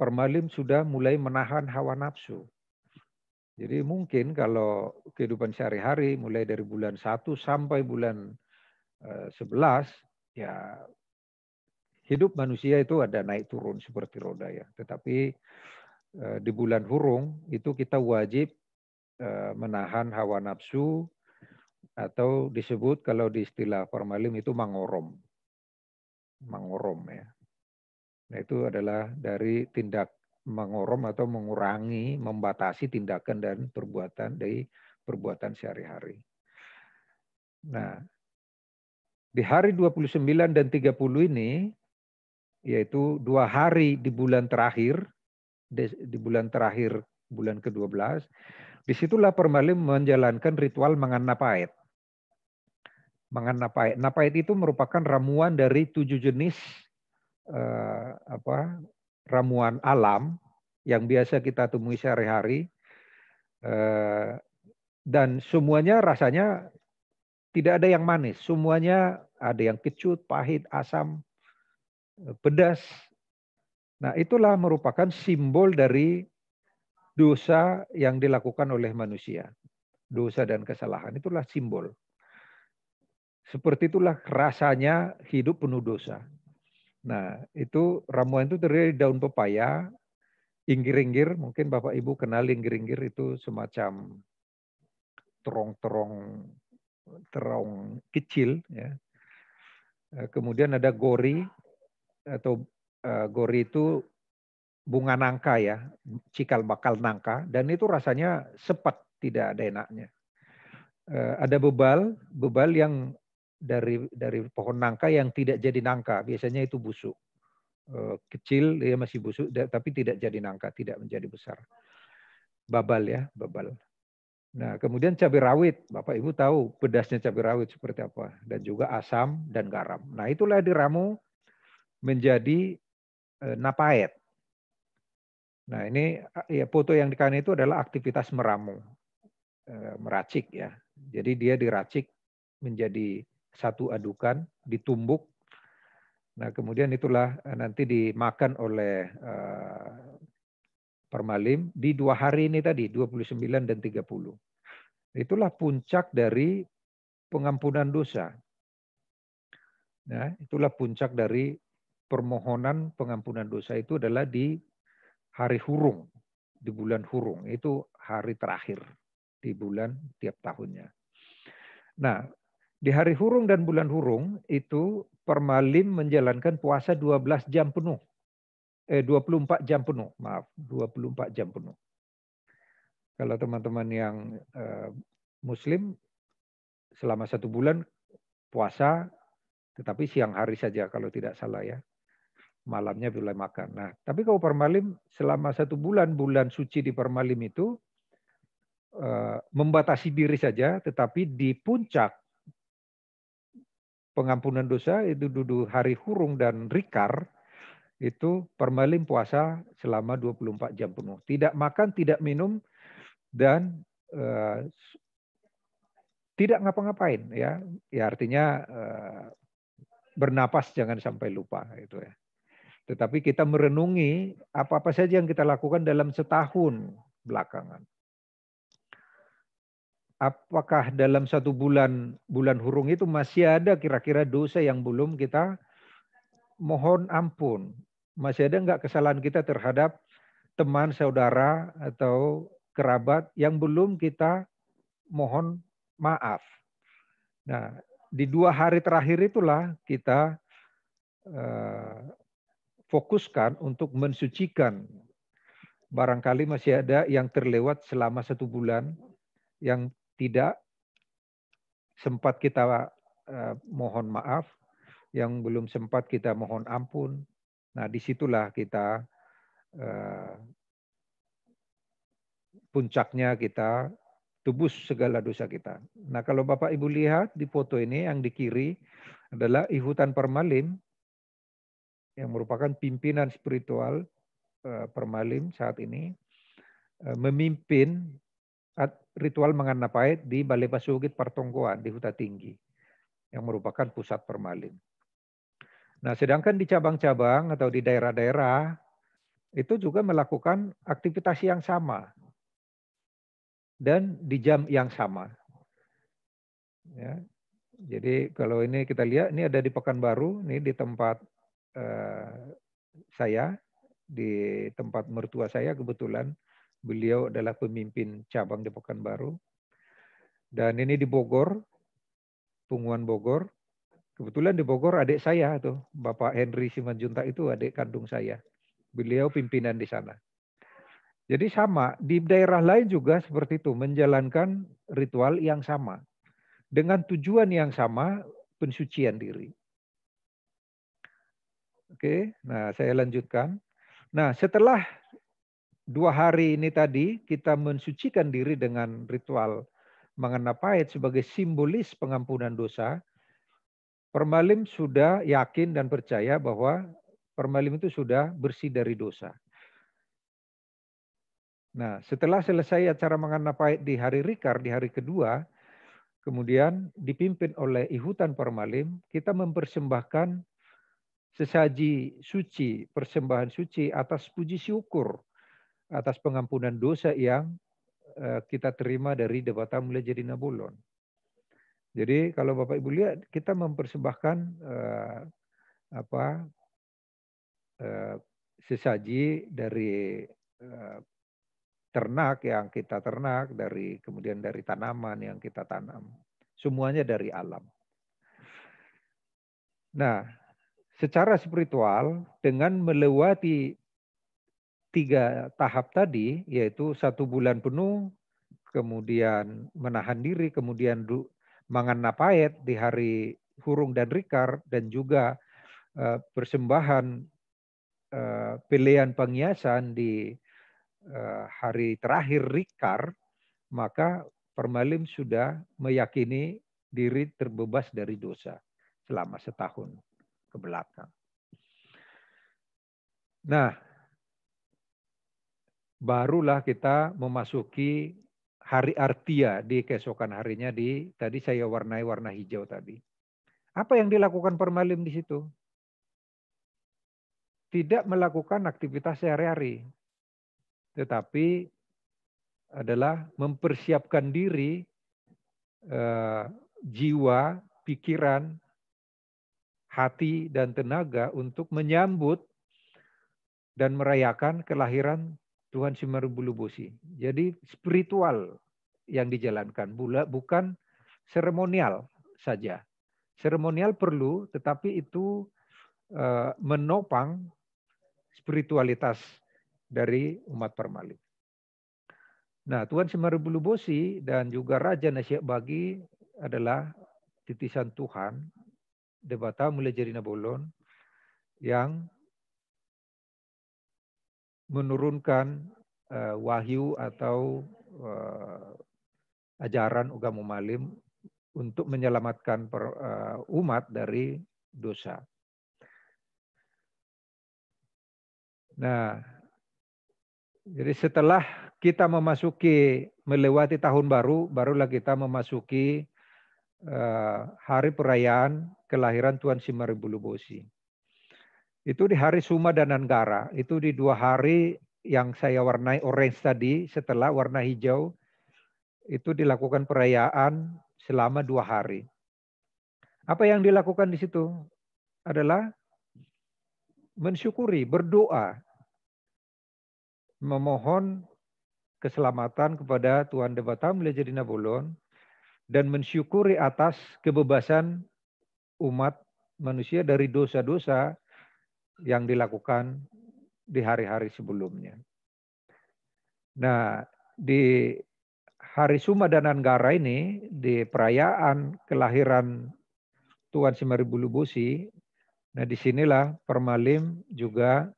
permalim sudah mulai menahan hawa nafsu. Jadi mungkin kalau kehidupan sehari-hari mulai dari bulan 1 sampai bulan 11 eh, ya hidup manusia itu ada naik turun seperti roda ya. Tetapi eh, di bulan hurung itu kita wajib eh, menahan hawa nafsu atau disebut kalau di istilah formalim itu mangorom. Mangorom ya. Nah, itu adalah dari tindak mengorom atau mengurangi, membatasi tindakan dan perbuatan dari perbuatan sehari-hari. Nah, di hari 29 dan 30 ini, yaitu dua hari di bulan terakhir, di bulan terakhir bulan ke-12, disitulah Permalim menjalankan ritual mengenai napaet. Mengenai napaet. Napait itu merupakan ramuan dari tujuh jenis eh, apa ramuan alam yang biasa kita temui sehari-hari eh, dan semuanya rasanya tidak ada yang manis, semuanya ada yang kecut, pahit, asam, eh, pedas. Nah, itulah merupakan simbol dari dosa yang dilakukan oleh manusia. Dosa dan kesalahan itulah simbol. Seperti itulah rasanya hidup penuh dosa. Nah, itu ramuan itu terdiri dari daun pepaya, inggir-inggir, mungkin Bapak Ibu kenal inggir-inggir itu semacam terong-terong terong kecil ya. Eh, kemudian ada gori atau eh, gori itu bunga nangka ya, cikal bakal nangka dan itu rasanya sepet, tidak ada enaknya. Eh, ada bebal, bebal yang dari dari pohon nangka yang tidak jadi nangka. Biasanya itu busuk. Eh, kecil dia masih busuk tapi tidak jadi nangka, tidak menjadi besar. Babal ya, babal. Nah, kemudian cabai rawit, Bapak Ibu tahu pedasnya cabai rawit seperti apa dan juga asam dan garam. Nah, itulah diramu menjadi eh, napaet. Nah, ini ya foto yang di kanan itu adalah aktivitas meramu eh, meracik ya. Jadi dia diracik menjadi satu adukan, ditumbuk. Nah, kemudian itulah eh, nanti dimakan oleh uh, Permalim di dua hari ini tadi, 29 dan 30. Itulah puncak dari pengampunan dosa. Nah, itulah puncak dari permohonan pengampunan dosa itu adalah di hari hurung, di bulan hurung. Itu hari terakhir di bulan tiap tahunnya. Nah, di hari hurung dan bulan hurung itu Permalim menjalankan puasa 12 jam penuh. Eh 24 jam penuh, maaf, 24 jam penuh. Kalau teman-teman yang eh, muslim selama satu bulan puasa tetapi siang hari saja kalau tidak salah ya. Malamnya boleh makan. Nah, tapi kalau permalim selama satu bulan bulan suci di permalim itu eh, membatasi diri saja, tetapi di puncak pengampunan dosa itu duduk hari hurung dan rikar itu permalim puasa selama 24 jam penuh. Tidak makan, tidak minum dan uh, tidak ngapa-ngapain ya. Ya artinya uh, bernapas jangan sampai lupa itu ya. Tetapi kita merenungi apa-apa saja yang kita lakukan dalam setahun belakangan apakah dalam satu bulan bulan hurung itu masih ada kira-kira dosa yang belum kita mohon ampun masih ada nggak kesalahan kita terhadap teman saudara atau kerabat yang belum kita mohon maaf nah di dua hari terakhir itulah kita uh, fokuskan untuk mensucikan barangkali masih ada yang terlewat selama satu bulan yang tidak sempat kita eh, mohon maaf, yang belum sempat kita mohon ampun. Nah, disitulah kita eh, puncaknya kita tubus segala dosa kita. Nah, kalau Bapak Ibu lihat di foto ini yang di kiri adalah Ihutan Permalim yang merupakan pimpinan spiritual eh, Permalim saat ini memimpin ritual menganapait di Balai Pasugit Partongkoan di Huta Tinggi yang merupakan pusat permalin. Nah, sedangkan di cabang-cabang atau di daerah-daerah itu juga melakukan aktivitas yang sama dan di jam yang sama. Ya. Jadi kalau ini kita lihat, ini ada di Pekanbaru, ini di tempat eh, saya, di tempat mertua saya kebetulan Beliau adalah pemimpin cabang di Pekanbaru. Dan ini di Bogor, Punguan Bogor. Kebetulan di Bogor adik saya tuh, Bapak Henry Simanjuntak itu adik kandung saya. Beliau pimpinan di sana. Jadi sama, di daerah lain juga seperti itu, menjalankan ritual yang sama. Dengan tujuan yang sama, pensucian diri. Oke, nah saya lanjutkan. Nah setelah dua hari ini tadi kita mensucikan diri dengan ritual mengena pahit sebagai simbolis pengampunan dosa, Permalim sudah yakin dan percaya bahwa Permalim itu sudah bersih dari dosa. Nah, setelah selesai acara mengena pahit di hari Rikar, di hari kedua, kemudian dipimpin oleh Ihutan Permalim, kita mempersembahkan sesaji suci, persembahan suci atas puji syukur atas pengampunan dosa yang eh, kita terima dari Dewata mulia Jadi Nabulon. Jadi kalau Bapak Ibu lihat kita mempersembahkan eh, apa eh, sesaji dari eh, ternak yang kita ternak dari kemudian dari tanaman yang kita tanam. Semuanya dari alam. Nah, secara spiritual dengan melewati tiga tahap tadi, yaitu satu bulan penuh, kemudian menahan diri, kemudian du, mangan napayet di hari hurung dan rikar, dan juga uh, persembahan uh, pilihan penghiasan di uh, hari terakhir rikar, maka Permalim sudah meyakini diri terbebas dari dosa selama setahun kebelakang. Nah, barulah kita memasuki hari artia di keesokan harinya di tadi saya warnai warna hijau tadi. Apa yang dilakukan permalim di situ? Tidak melakukan aktivitas sehari-hari, tetapi adalah mempersiapkan diri eh, jiwa, pikiran, hati dan tenaga untuk menyambut dan merayakan kelahiran Tuhan Bulubusi. Jadi spiritual yang dijalankan, bukan seremonial saja. Seremonial perlu, tetapi itu eh, menopang spiritualitas dari umat Permalik. Nah, Tuhan Bulubusi dan juga Raja Nasyak Bagi adalah titisan Tuhan, debata mulai jadi nabolon, yang menurunkan uh, wahyu atau uh, ajaran agama malim untuk menyelamatkan per, uh, umat dari dosa. Nah, jadi setelah kita memasuki melewati tahun baru, barulah kita memasuki uh, hari perayaan kelahiran Tuhan Simaribu Lubosi. Itu di hari Suma dan Anggara, Itu di dua hari yang saya warnai orange tadi setelah warna hijau. Itu dilakukan perayaan selama dua hari. Apa yang dilakukan di situ? Adalah mensyukuri, berdoa. Memohon keselamatan kepada Tuhan debatam Lejadina Bolon dan mensyukuri atas kebebasan umat manusia dari dosa-dosa yang dilakukan di hari-hari sebelumnya. Nah, di hari Suma dan ini, di perayaan kelahiran Tuan Simaribulubusi, Lubusi, nah disinilah Permalim juga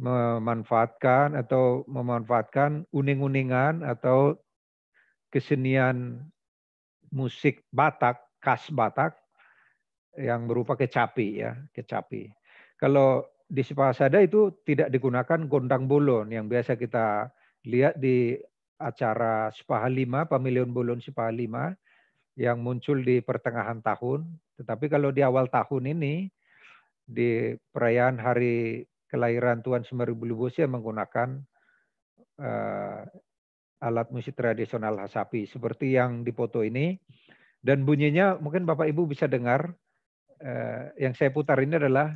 memanfaatkan atau memanfaatkan uning-uningan atau kesenian musik Batak, khas Batak, yang berupa kecapi ya, kecapi. Kalau di Sipasada itu tidak digunakan gondang bolon yang biasa kita lihat di acara Sipaha lima, Pemilihan Bolon Sipaha lima yang muncul di pertengahan tahun. Tetapi kalau di awal tahun ini di perayaan hari kelahiran Tuhan Semeru Bulubusi yang menggunakan uh, alat musik tradisional Hasapi seperti yang dipoto ini dan bunyinya mungkin Bapak Ibu bisa dengar Eh, yang saya putar ini adalah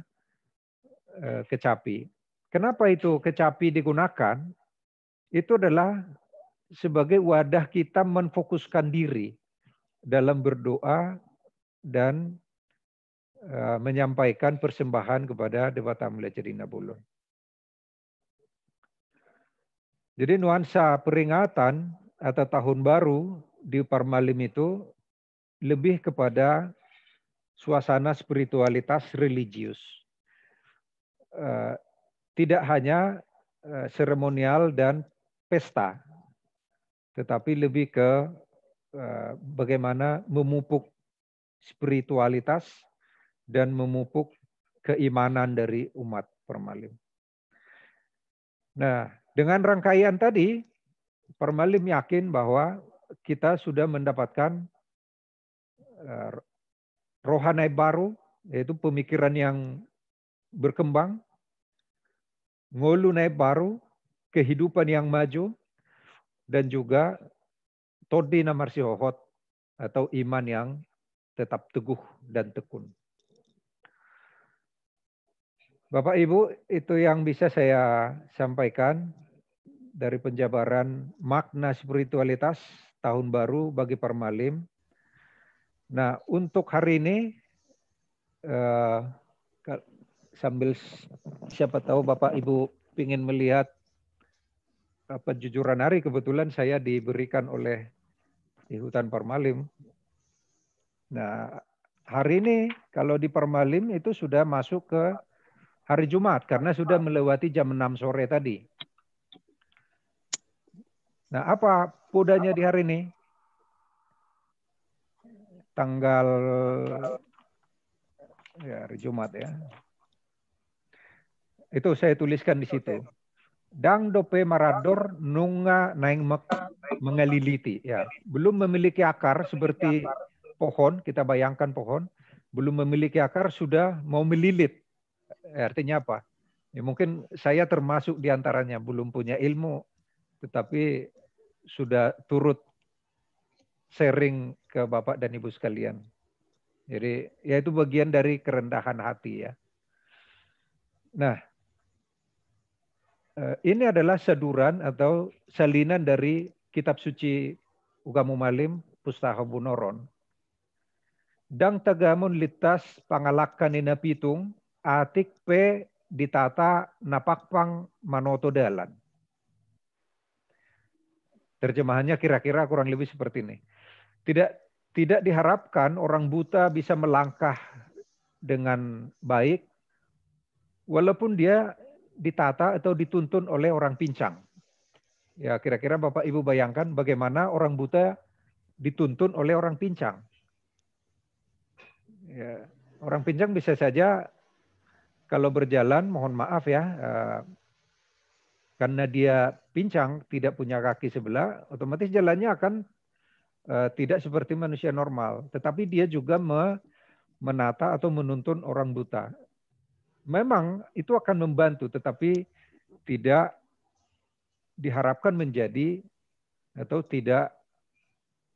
eh, kecapi. Kenapa itu kecapi digunakan? Itu adalah sebagai wadah kita menfokuskan diri dalam berdoa dan eh, menyampaikan persembahan kepada dewa Mulia Cerina Bolon. Jadi nuansa peringatan atau tahun baru di Parmalim itu lebih kepada suasana spiritualitas religius. Eh, tidak hanya eh, seremonial dan pesta, tetapi lebih ke eh, bagaimana memupuk spiritualitas dan memupuk keimanan dari umat Permalim. Nah, dengan rangkaian tadi, Permalim yakin bahwa kita sudah mendapatkan rohani baru, yaitu pemikiran yang berkembang, ngolu baru, kehidupan yang maju, dan juga todi namarsihohot atau iman yang tetap teguh dan tekun. Bapak Ibu, itu yang bisa saya sampaikan dari penjabaran makna spiritualitas tahun baru bagi Parmalim Nah, untuk hari ini uh, sambil siapa tahu Bapak Ibu ingin melihat apa jujuran hari kebetulan saya diberikan oleh di hutan Parmalim. Nah, hari ini kalau di Parmalim itu sudah masuk ke hari Jumat karena sudah melewati jam 6 sore tadi. Nah, apa podanya di hari ini? tanggal ya hari Jumat ya. Itu saya tuliskan di situ. Dang dope marador nunga naing mek, mengeliliti ya. Belum memiliki akar seperti pohon, kita bayangkan pohon, belum memiliki akar sudah mau melilit. Eh, artinya apa? Ya, mungkin saya termasuk di antaranya belum punya ilmu, tetapi sudah turut sharing ke Bapak dan Ibu sekalian. Jadi ya itu bagian dari kerendahan hati ya. Nah, eh, ini adalah seduran atau salinan dari kitab suci Ugamu Malim Pustaha Bunoron. Dang tagamun litas pangalakan ina pitung atik pe ditata napakpang manoto dalan. Terjemahannya kira-kira kurang lebih seperti ini. Tidak tidak diharapkan orang buta bisa melangkah dengan baik walaupun dia ditata atau dituntun oleh orang pincang. Ya, kira-kira Bapak Ibu bayangkan bagaimana orang buta dituntun oleh orang pincang. Ya, orang pincang bisa saja kalau berjalan mohon maaf ya eh, karena dia pincang tidak punya kaki sebelah otomatis jalannya akan Eh, tidak seperti manusia normal, tetapi dia juga menata atau menuntun orang buta. Memang itu akan membantu, tetapi tidak diharapkan menjadi atau tidak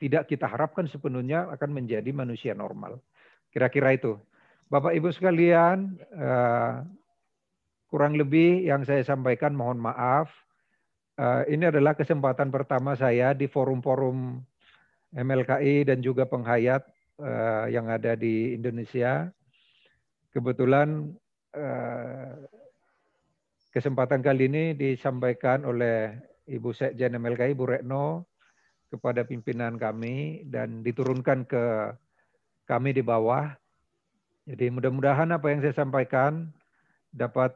tidak kita harapkan sepenuhnya akan menjadi manusia normal. Kira-kira itu. Bapak Ibu sekalian, eh, kurang lebih yang saya sampaikan mohon maaf. Eh, ini adalah kesempatan pertama saya di forum-forum MLKI dan juga penghayat uh, yang ada di Indonesia. Kebetulan uh, kesempatan kali ini disampaikan oleh Ibu Sekjen MLKI, Bu Retno, kepada pimpinan kami dan diturunkan ke kami di bawah. Jadi mudah-mudahan apa yang saya sampaikan dapat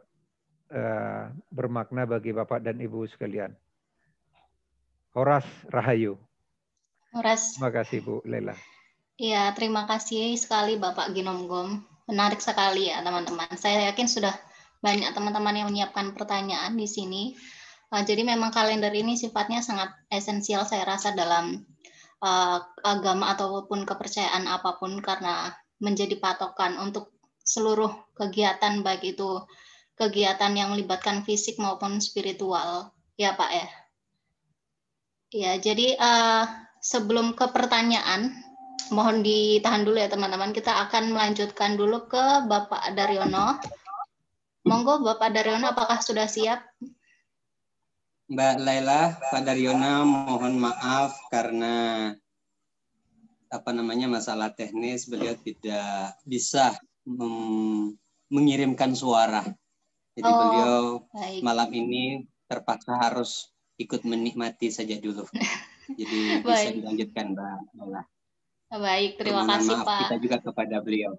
uh, bermakna bagi Bapak dan Ibu sekalian. Horas Rahayu. Horas. Terima kasih Bu Lela. Iya, terima kasih sekali Bapak Ginom Gom. Menarik sekali ya teman-teman. Saya yakin sudah banyak teman-teman yang menyiapkan pertanyaan di sini. Eh, jadi memang kalender ini sifatnya sangat esensial saya rasa dalam eh, agama ataupun kepercayaan apapun karena menjadi patokan untuk seluruh kegiatan baik itu kegiatan yang melibatkan fisik maupun spiritual. Ya Pak ya. Ya, jadi uh, sebelum ke pertanyaan, mohon ditahan dulu ya teman-teman. Kita akan melanjutkan dulu ke Bapak Daryono. Monggo Bapak Daryono, apakah sudah siap? Mbak Laila, Pak Daryono, mohon maaf karena apa namanya masalah teknis beliau tidak bisa mengirimkan suara. Jadi oh, beliau baik. malam ini terpaksa harus ikut menikmati saja dulu. Jadi Baik. bisa dilanjutkan Mbak Lola. Baik, terima kasih maaf Pak. Kita juga kepada beliau.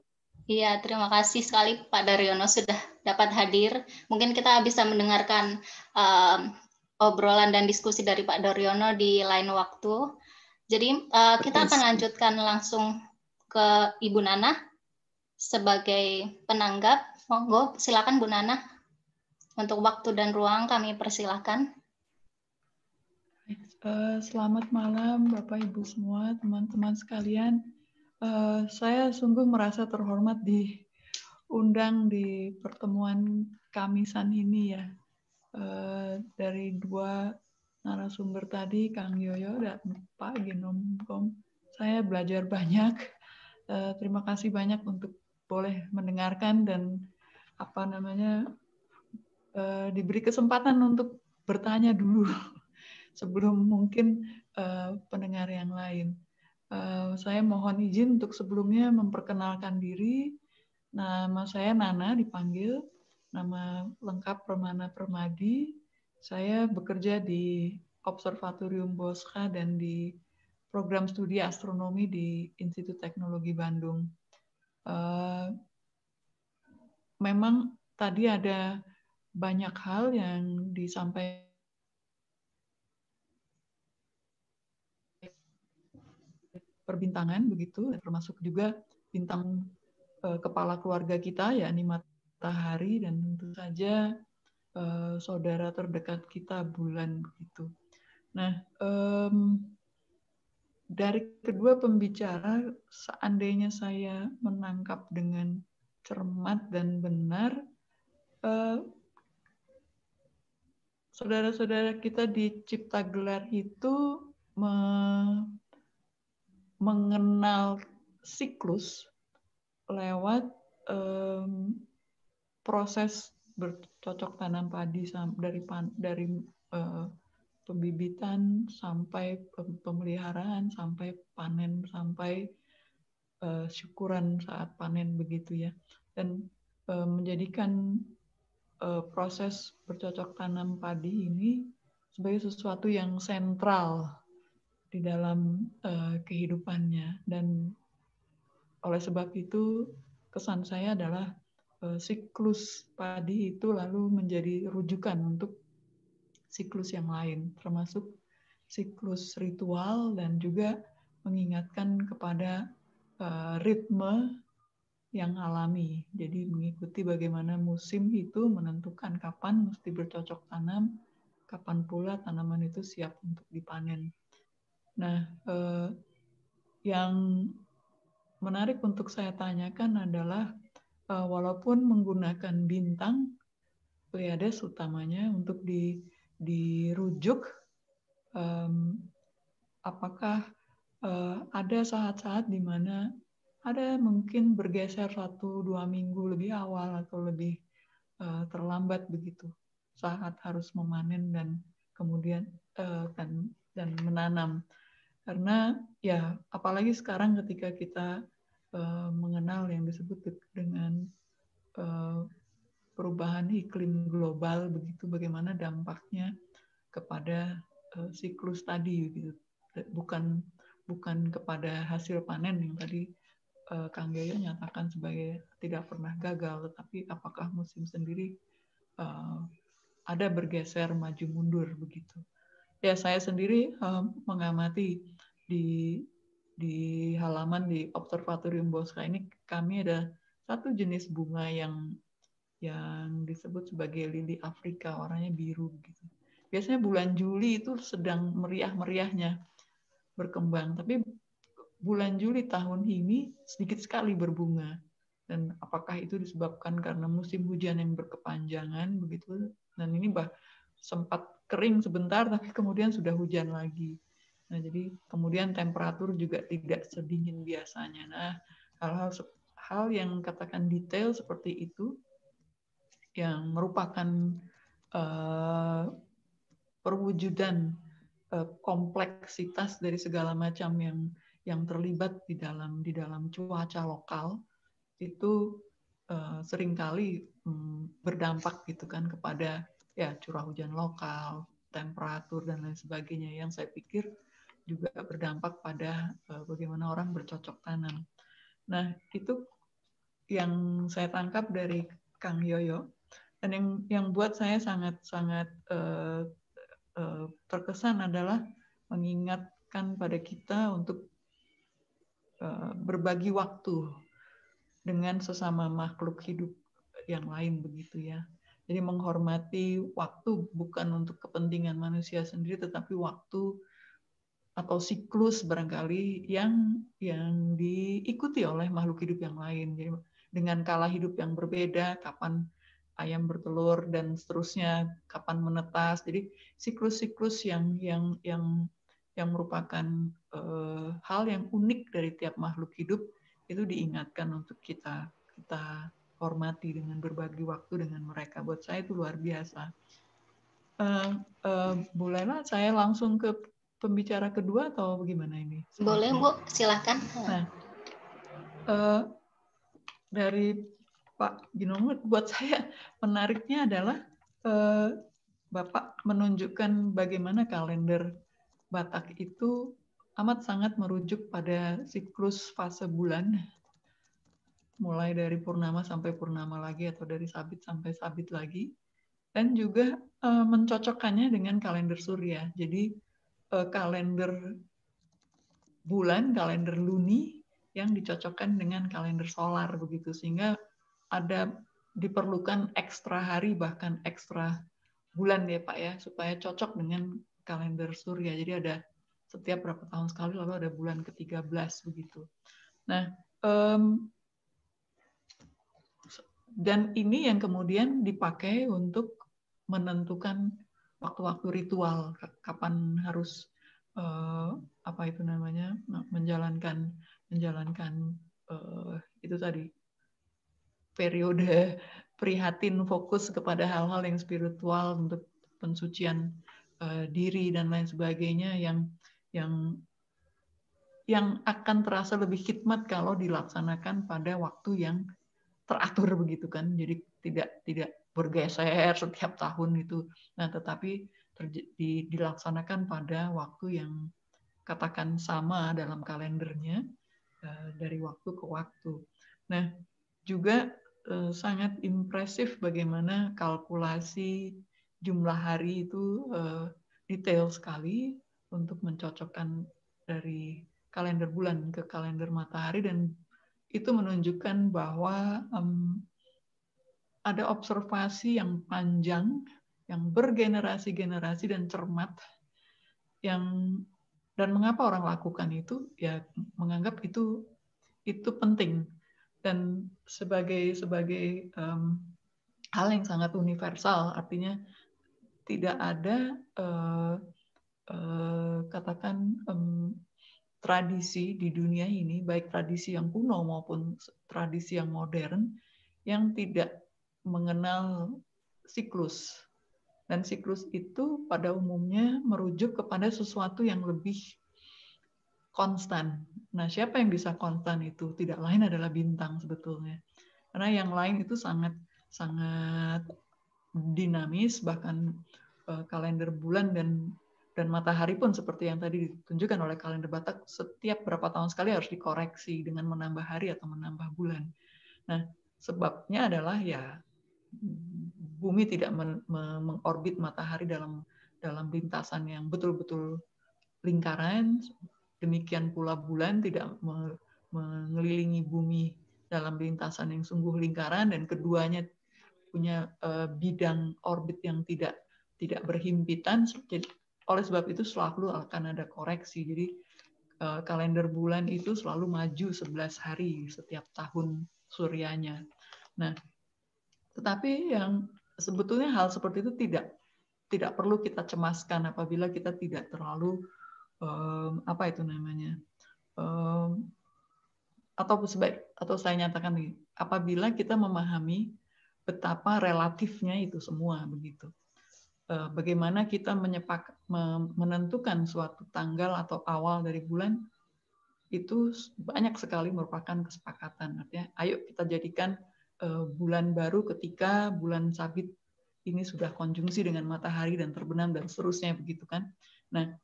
Iya, terima kasih sekali Pak Daryono sudah dapat hadir. Mungkin kita bisa mendengarkan um, obrolan dan diskusi dari Pak Daryono di lain waktu. Jadi uh, kita akan lanjutkan langsung ke Ibu Nana sebagai penanggap. Monggo, silakan Bu Nana. Untuk waktu dan ruang kami persilahkan. Eh, selamat malam Bapak Ibu semua, teman-teman sekalian. Eh, saya sungguh merasa terhormat diundang di pertemuan Kamisan ini ya. Eh, dari dua narasumber tadi, Kang Yoyo dan Pak Genomkom. Saya belajar banyak. terima kasih banyak untuk boleh mendengarkan dan apa namanya diberi kesempatan untuk bertanya dulu sebelum mungkin uh, pendengar yang lain. Uh, saya mohon izin untuk sebelumnya memperkenalkan diri. Nama saya Nana dipanggil, nama lengkap Permana Permadi. Saya bekerja di Observatorium Bosca dan di program studi astronomi di Institut Teknologi Bandung. Uh, memang tadi ada banyak hal yang disampaikan perbintangan begitu, termasuk juga bintang eh, kepala keluarga kita ya yakni matahari dan tentu saja eh, saudara terdekat kita bulan begitu. Nah, dari kedua pembicara seandainya saya menangkap dengan cermat dan benar eh, saudara-saudara kita di cipta gelar itu mengenal siklus lewat um, proses bercocok tanam padi dari dari uh, pembibitan sampai pemeliharaan sampai panen sampai uh, syukuran saat panen begitu ya dan uh, menjadikan uh, proses bercocok tanam padi ini sebagai sesuatu yang sentral di dalam uh, kehidupannya dan oleh sebab itu kesan saya adalah uh, siklus padi itu lalu menjadi rujukan untuk siklus yang lain termasuk siklus ritual dan juga mengingatkan kepada uh, ritme yang alami. Jadi mengikuti bagaimana musim itu menentukan kapan mesti bercocok tanam, kapan pula tanaman itu siap untuk dipanen. Nah, eh, yang menarik untuk saya tanyakan adalah eh, walaupun menggunakan bintang, Pleiades utamanya untuk di dirujuk, eh, apakah eh, ada saat-saat di mana ada mungkin bergeser satu dua minggu lebih awal atau lebih uh, terlambat begitu saat harus memanen dan kemudian uh, dan dan menanam karena ya apalagi sekarang ketika kita uh, mengenal yang disebut dengan uh, perubahan iklim global begitu bagaimana dampaknya kepada uh, siklus tadi gitu. Bukan bukan kepada hasil panen yang tadi uh, Kang Gaya nyatakan sebagai tidak pernah gagal, tetapi apakah musim sendiri uh, ada bergeser maju mundur begitu? Ya saya sendiri uh, mengamati di di halaman di Observatorium Bosca ini kami ada satu jenis bunga yang yang disebut sebagai lili Afrika warnanya biru gitu. Biasanya bulan Juli itu sedang meriah-meriahnya berkembang, tapi bulan Juli tahun ini sedikit sekali berbunga. Dan apakah itu disebabkan karena musim hujan yang berkepanjangan begitu? Dan ini bah sempat kering sebentar tapi kemudian sudah hujan lagi Nah, jadi kemudian temperatur juga tidak sedingin biasanya. Nah, hal-hal hal yang katakan detail seperti itu yang merupakan uh, perwujudan uh, kompleksitas dari segala macam yang yang terlibat di dalam di dalam cuaca lokal itu uh, seringkali um, berdampak gitu kan kepada ya curah hujan lokal, temperatur dan lain sebagainya yang saya pikir juga berdampak pada eh, bagaimana orang bercocok tanam. Nah, itu yang saya tangkap dari Kang Yoyo dan yang yang buat saya sangat sangat uh, uh, terkesan adalah mengingatkan pada kita untuk uh, berbagi waktu dengan sesama makhluk hidup yang lain begitu ya. Jadi menghormati waktu bukan untuk kepentingan manusia sendiri tetapi waktu atau siklus barangkali yang yang diikuti oleh makhluk hidup yang lain. Jadi dengan kala hidup yang berbeda, kapan ayam bertelur dan seterusnya, kapan menetas. Jadi siklus-siklus yang yang yang yang merupakan e, hal yang unik dari tiap makhluk hidup itu diingatkan untuk kita kita hormati dengan berbagi waktu dengan mereka. Buat saya itu luar biasa. Uh, uh, Bu saya langsung ke pembicara kedua atau bagaimana ini? Boleh Bu, silahkan. Nah, uh, dari Pak Ginomo, buat saya menariknya adalah uh, Bapak menunjukkan bagaimana kalender Batak itu amat sangat merujuk pada siklus fase bulan, mulai dari purnama sampai purnama lagi atau dari sabit sampai sabit lagi, dan juga uh, mencocokkannya dengan kalender surya. Jadi Eh, kalender bulan, kalender luni yang dicocokkan dengan kalender solar begitu sehingga ada diperlukan ekstra hari bahkan ekstra bulan ya Pak ya supaya cocok dengan kalender surya. Jadi ada setiap berapa tahun sekali lalu ada bulan ke-13 begitu. Nah, um, dan ini yang kemudian dipakai untuk menentukan waktu-waktu ritual kapan harus uh, apa itu namanya menjalankan menjalankan uh, itu tadi periode prihatin fokus kepada hal-hal yang spiritual untuk pensucian uh, diri dan lain sebagainya yang yang yang akan terasa lebih khidmat kalau dilaksanakan pada waktu yang teratur begitu kan jadi tidak tidak bergeser setiap tahun itu, Nah, tetapi terjadi, dilaksanakan pada waktu yang katakan sama dalam kalendernya eh, dari waktu ke waktu. Nah, juga eh, sangat impresif bagaimana kalkulasi jumlah hari itu eh, detail sekali untuk mencocokkan dari kalender bulan ke kalender matahari dan itu menunjukkan bahwa mmm, ada observasi yang panjang, yang bergenerasi-generasi dan cermat, yang dan mengapa orang lakukan itu? Ya menganggap itu itu penting dan sebagai sebagai um, hal yang sangat universal, artinya tidak ada uh, uh, katakan um, tradisi di dunia ini, baik tradisi yang kuno maupun tradisi yang modern, yang tidak mengenal siklus. Dan siklus itu pada umumnya merujuk kepada sesuatu yang lebih konstan. Nah, siapa yang bisa konstan itu? Tidak lain adalah bintang sebetulnya. Karena yang lain itu sangat sangat dinamis bahkan eh, kalender bulan dan dan matahari pun seperti yang tadi ditunjukkan oleh kalender Batak setiap berapa tahun sekali harus dikoreksi dengan menambah hari atau menambah bulan. Nah, sebabnya adalah ya bumi tidak men, me, mengorbit matahari dalam dalam lintasan yang betul-betul lingkaran demikian pula bulan tidak me, mengelilingi bumi dalam lintasan yang sungguh lingkaran dan keduanya punya uh, bidang orbit yang tidak tidak berhimpitan jadi oleh sebab itu selalu akan ada koreksi jadi uh, kalender bulan itu selalu maju 11 hari setiap tahun suryanya nah tetapi yang sebetulnya hal seperti itu tidak tidak perlu kita cemaskan apabila kita tidak terlalu um, apa itu namanya um, atau sebaik atau saya nyatakan ini apabila kita memahami betapa relatifnya itu semua begitu eh, bagaimana kita menyepak menentukan suatu tanggal atau awal dari bulan itu banyak sekali merupakan kesepakatan artinya ayo kita jadikan Eh, bulan baru ketika bulan sabit ini sudah konjungsi dengan matahari dan terbenam dan seterusnya begitu kan. Nah,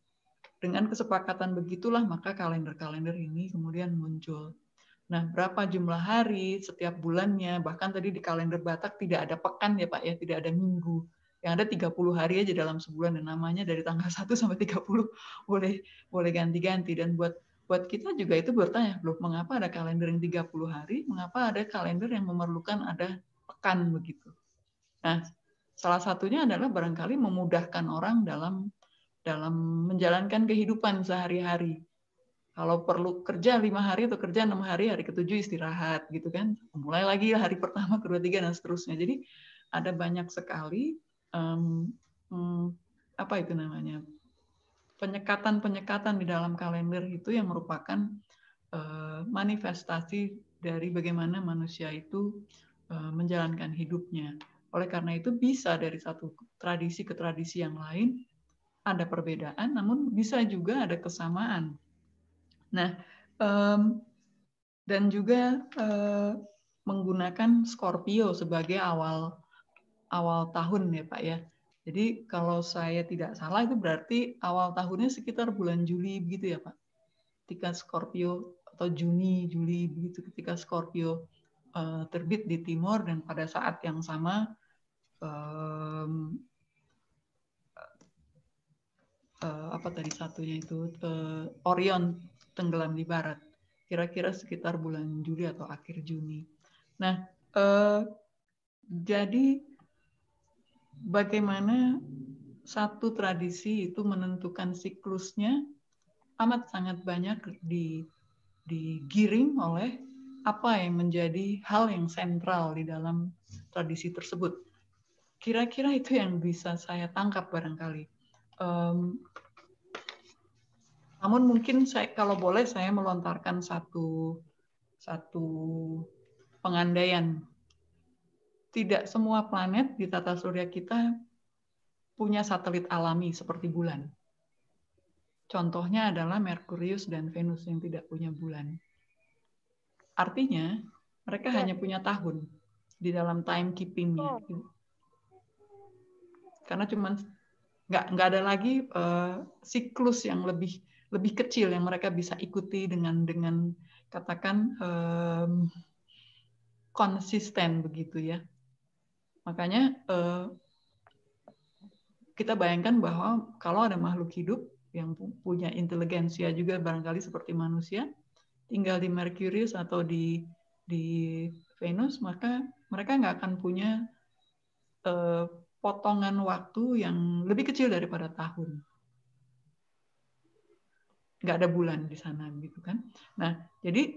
dengan kesepakatan begitulah maka kalender-kalender ini kemudian muncul. Nah, berapa jumlah hari setiap bulannya, bahkan tadi di kalender Batak tidak ada pekan ya Pak ya, tidak ada minggu. Yang ada 30 hari aja dalam sebulan dan namanya dari tanggal 1 sampai 30 boleh boleh ganti-ganti dan buat buat kita juga itu bertanya, loh mengapa ada kalender yang 30 hari, mengapa ada kalender yang memerlukan ada pekan begitu. Nah, salah satunya adalah barangkali memudahkan orang dalam dalam menjalankan kehidupan sehari-hari. Kalau perlu kerja lima hari atau kerja enam hari, hari ketujuh istirahat gitu kan. Mulai lagi hari pertama, kedua, tiga dan seterusnya. Jadi ada banyak sekali um, um, apa itu namanya penyekatan-penyekatan di dalam kalender itu yang merupakan eh, manifestasi dari bagaimana manusia itu eh, menjalankan hidupnya. Oleh karena itu bisa dari satu tradisi ke tradisi yang lain ada perbedaan, namun bisa juga ada kesamaan. Nah, dan juga eh, menggunakan Scorpio sebagai awal awal tahun ya Pak ya. Jadi kalau saya tidak salah itu berarti awal tahunnya sekitar bulan Juli begitu ya Pak. Ketika Scorpio atau Juni, Juli begitu ketika Scorpio uh, terbit di timur dan pada saat yang sama um, uh, apa tadi satunya itu uh, Orion tenggelam di barat. Kira-kira sekitar bulan Juli atau akhir Juni. Nah, uh, jadi bagaimana satu tradisi itu menentukan siklusnya amat sangat banyak di, digiring oleh apa yang menjadi hal yang sentral di dalam tradisi tersebut. Kira-kira itu yang bisa saya tangkap barangkali. Um, namun mungkin saya, kalau boleh saya melontarkan satu satu pengandaian tidak semua planet di tata surya kita punya satelit alami seperti bulan. Contohnya adalah Merkurius dan Venus yang tidak punya bulan. Artinya, mereka ya. hanya punya tahun di dalam timekeepingnya. Oh. Karena cuman nggak nggak ada lagi uh, siklus yang lebih lebih kecil yang mereka bisa ikuti dengan dengan katakan um, konsisten begitu ya Makanya uh, kita bayangkan bahwa kalau ada makhluk hidup yang punya inteligensia juga barangkali seperti manusia, tinggal di Merkurius atau di di Venus, maka mereka nggak akan punya uh, potongan waktu yang lebih kecil daripada tahun. Nggak ada bulan di sana gitu kan. Nah, jadi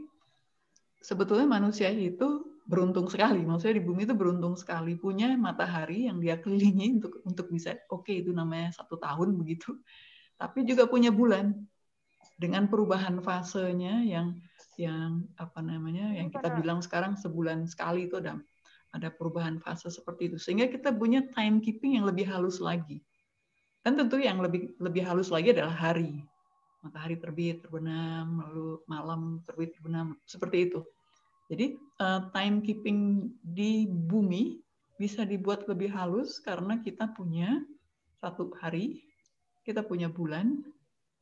sebetulnya manusia itu beruntung sekali maksudnya di bumi itu beruntung sekali punya matahari yang dia kelilingi untuk untuk bisa oke okay, itu namanya satu tahun begitu tapi juga punya bulan dengan perubahan fasenya yang yang apa namanya yang kita bilang sekarang sebulan sekali itu ada ada perubahan fase seperti itu sehingga kita punya timekeeping yang lebih halus lagi dan tentu yang lebih lebih halus lagi adalah hari matahari terbit terbenam lalu malam terbit terbenam seperti itu jadi uh, timekeeping di bumi bisa dibuat lebih halus karena kita punya satu hari, kita punya bulan,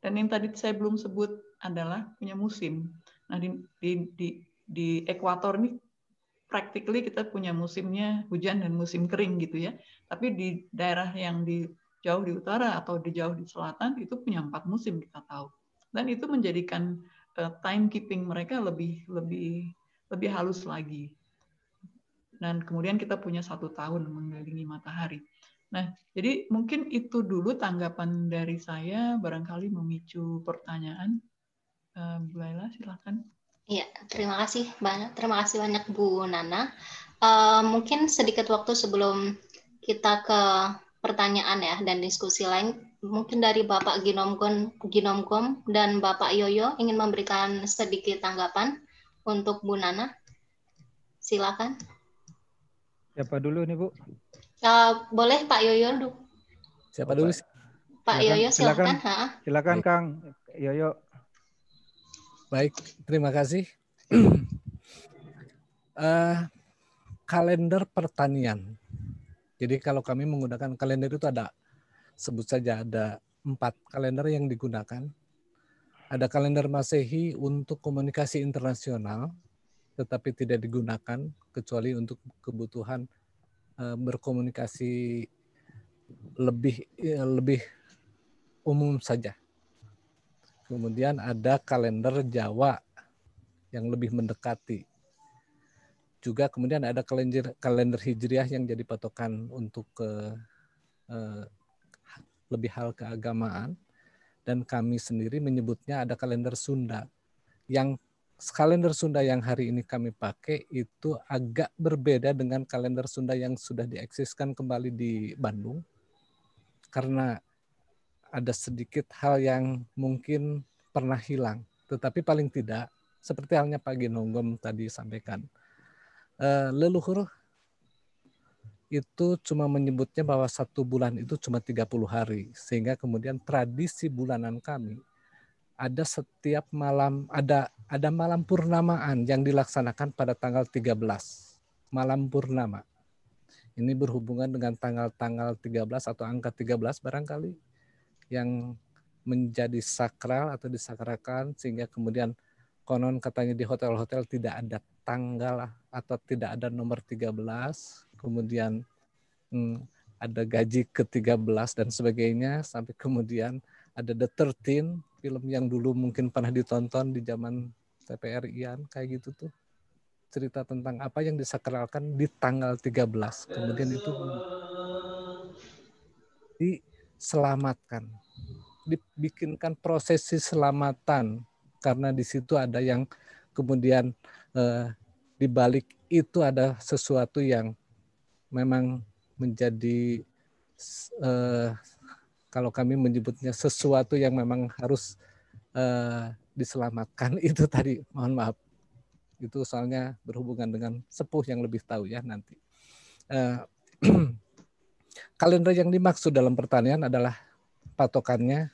dan yang tadi saya belum sebut adalah punya musim. Nah di di di, di ekuator ini practically kita punya musimnya hujan dan musim kering gitu ya. Tapi di daerah yang di jauh di utara atau di jauh di selatan itu punya empat musim kita tahu. Dan itu menjadikan uh, timekeeping mereka lebih lebih lebih halus lagi. Dan kemudian kita punya satu tahun mengelilingi matahari. Nah, jadi mungkin itu dulu tanggapan dari saya barangkali memicu pertanyaan. Eh, Bu Laila, silakan. Iya, terima kasih banyak. Terima kasih banyak Bu Nana. Uh, mungkin sedikit waktu sebelum kita ke pertanyaan ya dan diskusi lain mungkin dari Bapak Ginomkom Ginomgom dan Bapak Yoyo ingin memberikan sedikit tanggapan untuk Bu Nana. Silakan. Siapa dulu nih Bu? Uh, boleh Pak Yoyo dulu. Siapa dulu? Pak silakan. Yoyo silakan. Silakan, silakan Kang Yoyo. Baik, terima kasih. uh, kalender pertanian. Jadi kalau kami menggunakan kalender itu ada sebut saja ada empat kalender yang digunakan ada kalender Masehi untuk komunikasi internasional, tetapi tidak digunakan kecuali untuk kebutuhan eh, berkomunikasi lebih ya, lebih umum saja. Kemudian ada kalender Jawa yang lebih mendekati. Juga kemudian ada kalender kalender Hijriah yang jadi patokan untuk ke, eh, lebih hal keagamaan dan kami sendiri menyebutnya ada kalender Sunda. Yang kalender Sunda yang hari ini kami pakai itu agak berbeda dengan kalender Sunda yang sudah dieksiskan kembali di Bandung. Karena ada sedikit hal yang mungkin pernah hilang, tetapi paling tidak seperti halnya Pak Ginonggom tadi sampaikan. Eh, leluhur itu cuma menyebutnya bahwa satu bulan itu cuma 30 hari. Sehingga kemudian tradisi bulanan kami ada setiap malam ada ada malam purnamaan yang dilaksanakan pada tanggal 13. Malam purnama. Ini berhubungan dengan tanggal-tanggal 13 atau angka 13 barangkali yang menjadi sakral atau disakrakan sehingga kemudian konon katanya di hotel-hotel tidak ada tanggal atau tidak ada nomor 13 kemudian hmm, ada gaji ke-13 dan sebagainya sampai kemudian ada The 13 film yang dulu mungkin pernah ditonton di zaman TPRI-an kayak gitu tuh cerita tentang apa yang disakralkan di tanggal 13 kemudian itu diselamatkan dibikinkan prosesi selamatan karena di situ ada yang kemudian eh, di balik itu ada sesuatu yang memang menjadi uh, kalau kami menyebutnya sesuatu yang memang harus uh, diselamatkan itu tadi mohon maaf itu soalnya berhubungan dengan sepuh yang lebih tahu ya nanti uh, kalender yang dimaksud dalam pertanian adalah patokannya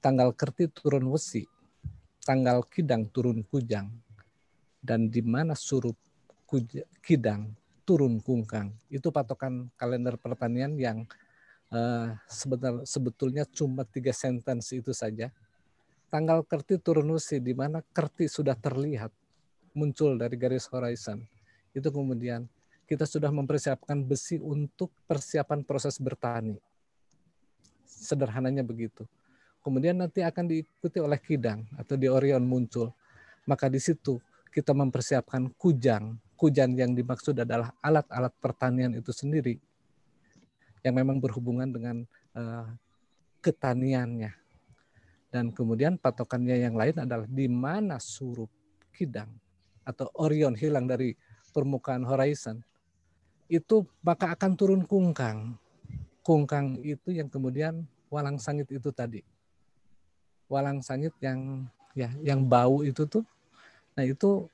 tanggal kerti turun wesi tanggal kidang turun kujang dan di mana surup kidang turun kungkang. Itu patokan kalender pertanian yang uh, eh, sebenar, sebetulnya cuma tiga sentence itu saja. Tanggal kerti turun usi, di mana kerti sudah terlihat muncul dari garis horizon. Itu kemudian kita sudah mempersiapkan besi untuk persiapan proses bertani. Sederhananya begitu. Kemudian nanti akan diikuti oleh kidang atau di Orion muncul. Maka di situ kita mempersiapkan kujang kujan yang dimaksud adalah alat-alat pertanian itu sendiri yang memang berhubungan dengan uh, ketaniannya. Dan kemudian patokannya yang lain adalah di mana surup kidang atau Orion hilang dari permukaan horizon itu maka akan turun kungkang. Kungkang itu yang kemudian walang sangit itu tadi. Walang sangit yang ya yang bau itu tuh. Nah, itu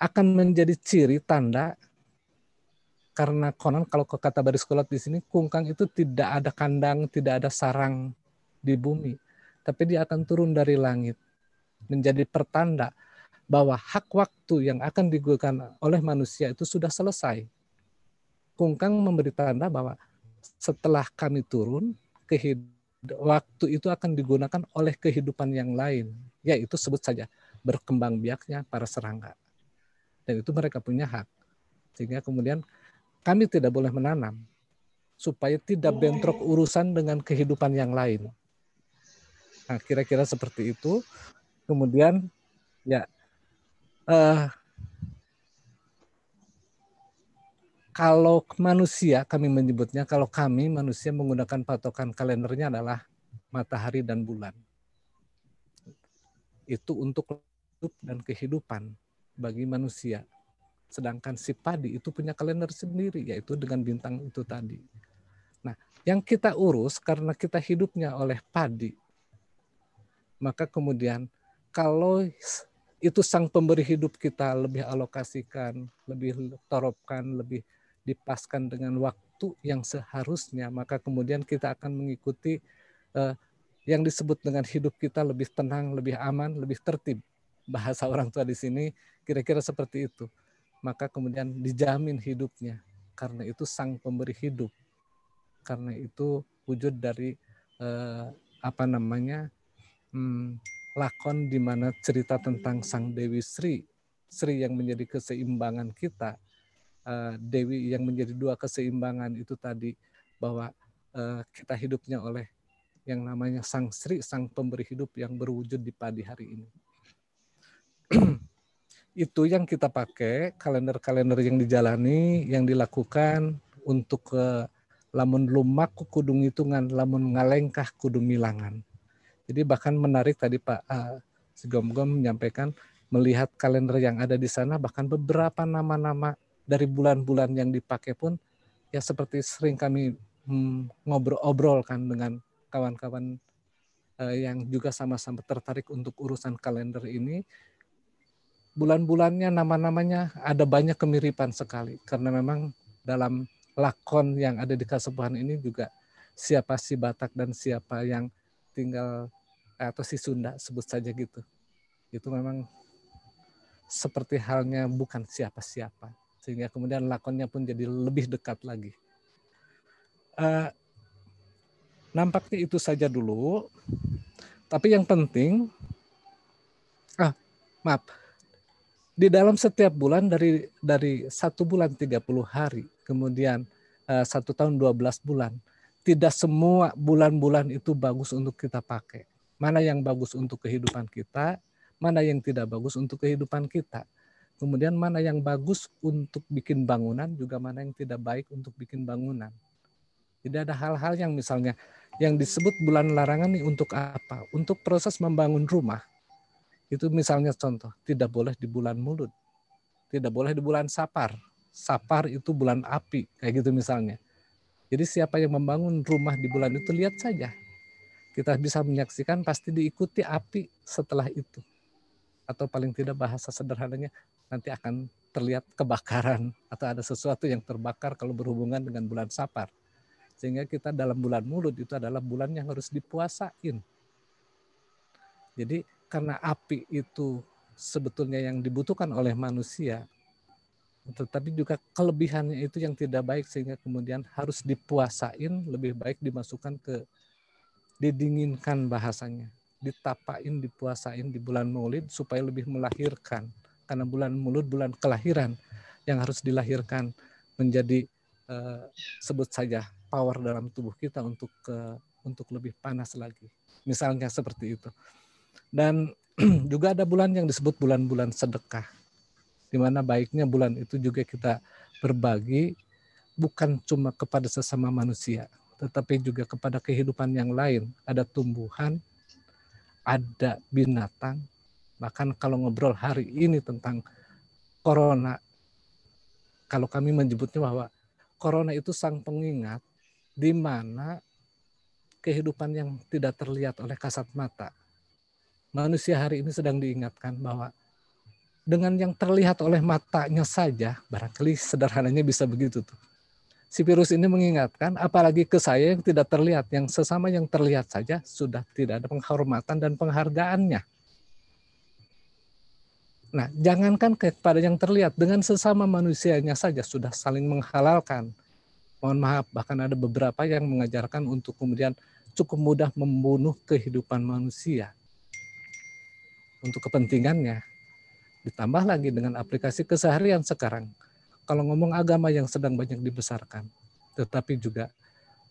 akan menjadi ciri tanda karena konon kalau ke kata baris kulat di sini kungkang itu tidak ada kandang, tidak ada sarang di bumi, tapi dia akan turun dari langit menjadi pertanda bahwa hak waktu yang akan digunakan oleh manusia itu sudah selesai. Kungkang memberi tanda bahwa setelah kami turun, waktu itu akan digunakan oleh kehidupan yang lain, yaitu sebut saja berkembang biaknya para serangga dan itu mereka punya hak. Sehingga kemudian kami tidak boleh menanam supaya tidak bentrok urusan dengan kehidupan yang lain. Nah, kira-kira seperti itu. Kemudian ya uh, kalau manusia kami menyebutnya kalau kami manusia menggunakan patokan kalendernya adalah matahari dan bulan. Itu untuk hidup dan kehidupan bagi manusia. Sedangkan si padi itu punya kalender sendiri, yaitu dengan bintang itu tadi. Nah, yang kita urus karena kita hidupnya oleh padi, maka kemudian kalau itu sang pemberi hidup kita lebih alokasikan, lebih toropkan, lebih dipaskan dengan waktu yang seharusnya, maka kemudian kita akan mengikuti eh, yang disebut dengan hidup kita lebih tenang, lebih aman, lebih tertib. Bahasa orang tua di sini Kira-kira seperti itu. Maka kemudian dijamin hidupnya. Karena itu sang pemberi hidup. Karena itu wujud dari eh, apa namanya hmm, lakon di mana cerita tentang sang Dewi Sri. Sri yang menjadi keseimbangan kita. Eh, Dewi yang menjadi dua keseimbangan itu tadi bahwa eh, kita hidupnya oleh yang namanya Sang Sri, Sang Pemberi Hidup yang berwujud di padi hari ini. itu yang kita pakai kalender-kalender yang dijalani yang dilakukan untuk uh, lamun lumak kudung hitungan lamun ngalengkah kudung milangan jadi bahkan menarik tadi Pak uh, eh, Sigomgom menyampaikan melihat kalender yang ada di sana bahkan beberapa nama-nama dari bulan-bulan yang dipakai pun ya seperti sering kami hmm, ngobrol-obrol kan dengan kawan-kawan eh, yang juga sama-sama tertarik untuk urusan kalender ini bulan-bulannya, nama-namanya ada banyak kemiripan sekali. Karena memang dalam lakon yang ada di Kasepuhan ini juga siapa si Batak dan siapa yang tinggal eh, atau si Sunda sebut saja gitu. Itu memang seperti halnya bukan siapa-siapa. Sehingga kemudian lakonnya pun jadi lebih dekat lagi. Uh, nampaknya itu saja dulu. Tapi yang penting, ah maaf, di dalam setiap bulan dari dari satu bulan 30 hari, kemudian satu eh, satu tahun 12 bulan, tidak semua bulan-bulan itu bagus untuk kita pakai. Mana yang bagus untuk kehidupan kita, mana yang tidak bagus untuk kehidupan kita. Kemudian mana yang bagus untuk bikin bangunan, juga mana yang tidak baik untuk bikin bangunan. Tidak ada hal-hal yang misalnya yang disebut bulan larangan ini untuk apa? Untuk proses membangun rumah itu misalnya contoh, tidak boleh di bulan mulut. Tidak boleh di bulan sapar. Sapar itu bulan api, kayak gitu misalnya. Jadi siapa yang membangun rumah di bulan itu lihat saja. Kita bisa menyaksikan pasti diikuti api setelah itu. Atau paling tidak bahasa sederhananya nanti akan terlihat kebakaran atau ada sesuatu yang terbakar kalau berhubungan dengan bulan sapar. Sehingga kita dalam bulan mulut itu adalah bulan yang harus dipuasain. Jadi karena api itu sebetulnya yang dibutuhkan oleh manusia, tetapi juga kelebihannya itu yang tidak baik sehingga kemudian harus dipuasain lebih baik dimasukkan ke didinginkan bahasanya, ditapain, dipuasain di bulan Maulid supaya lebih melahirkan karena bulan mulut bulan kelahiran yang harus dilahirkan menjadi eh, sebut saja power dalam tubuh kita untuk eh, untuk lebih panas lagi. Misalnya seperti itu. Dan juga ada bulan yang disebut bulan-bulan sedekah. Di mana baiknya bulan itu juga kita berbagi bukan cuma kepada sesama manusia, tetapi juga kepada kehidupan yang lain. Ada tumbuhan, ada binatang. Bahkan kalau ngobrol hari ini tentang corona, kalau kami menyebutnya bahwa corona itu sang pengingat di mana kehidupan yang tidak terlihat oleh kasat mata manusia hari ini sedang diingatkan bahwa dengan yang terlihat oleh matanya saja, barangkali sederhananya bisa begitu tuh. Si virus ini mengingatkan, apalagi ke saya yang tidak terlihat, yang sesama yang terlihat saja sudah tidak ada penghormatan dan penghargaannya. Nah, jangankan kepada yang terlihat, dengan sesama manusianya saja sudah saling menghalalkan. Mohon maaf, bahkan ada beberapa yang mengajarkan untuk kemudian cukup mudah membunuh kehidupan manusia untuk kepentingannya. Ditambah lagi dengan aplikasi keseharian sekarang. Kalau ngomong agama yang sedang banyak dibesarkan, tetapi juga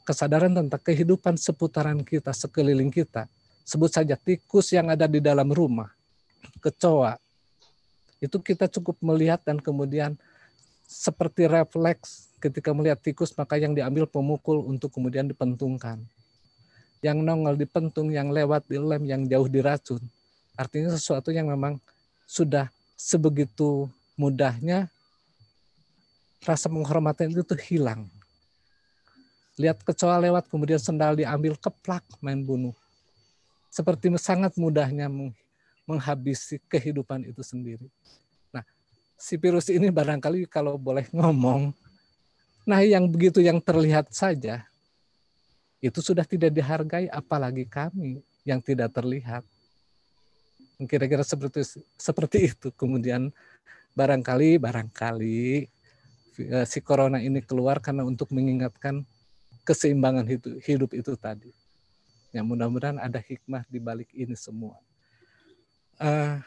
kesadaran tentang kehidupan seputaran kita, sekeliling kita. Sebut saja tikus yang ada di dalam rumah, kecoa. Itu kita cukup melihat dan kemudian seperti refleks ketika melihat tikus maka yang diambil pemukul untuk kemudian dipentungkan. Yang nongol dipentung, yang lewat dilem, yang jauh diracun Artinya sesuatu yang memang sudah sebegitu mudahnya rasa menghormatan itu tuh hilang. Lihat kecoa lewat, kemudian sendal diambil, keplak, main bunuh. Seperti sangat mudahnya menghabisi kehidupan itu sendiri. Nah, si virus ini barangkali kalau boleh ngomong, nah yang begitu yang terlihat saja, itu sudah tidak dihargai, apalagi kami yang tidak terlihat kira-kira seperti seperti itu kemudian barangkali barangkali eh, si corona ini keluar karena untuk mengingatkan keseimbangan hidup, hidup itu tadi yang mudah-mudahan ada hikmah di balik ini semua uh,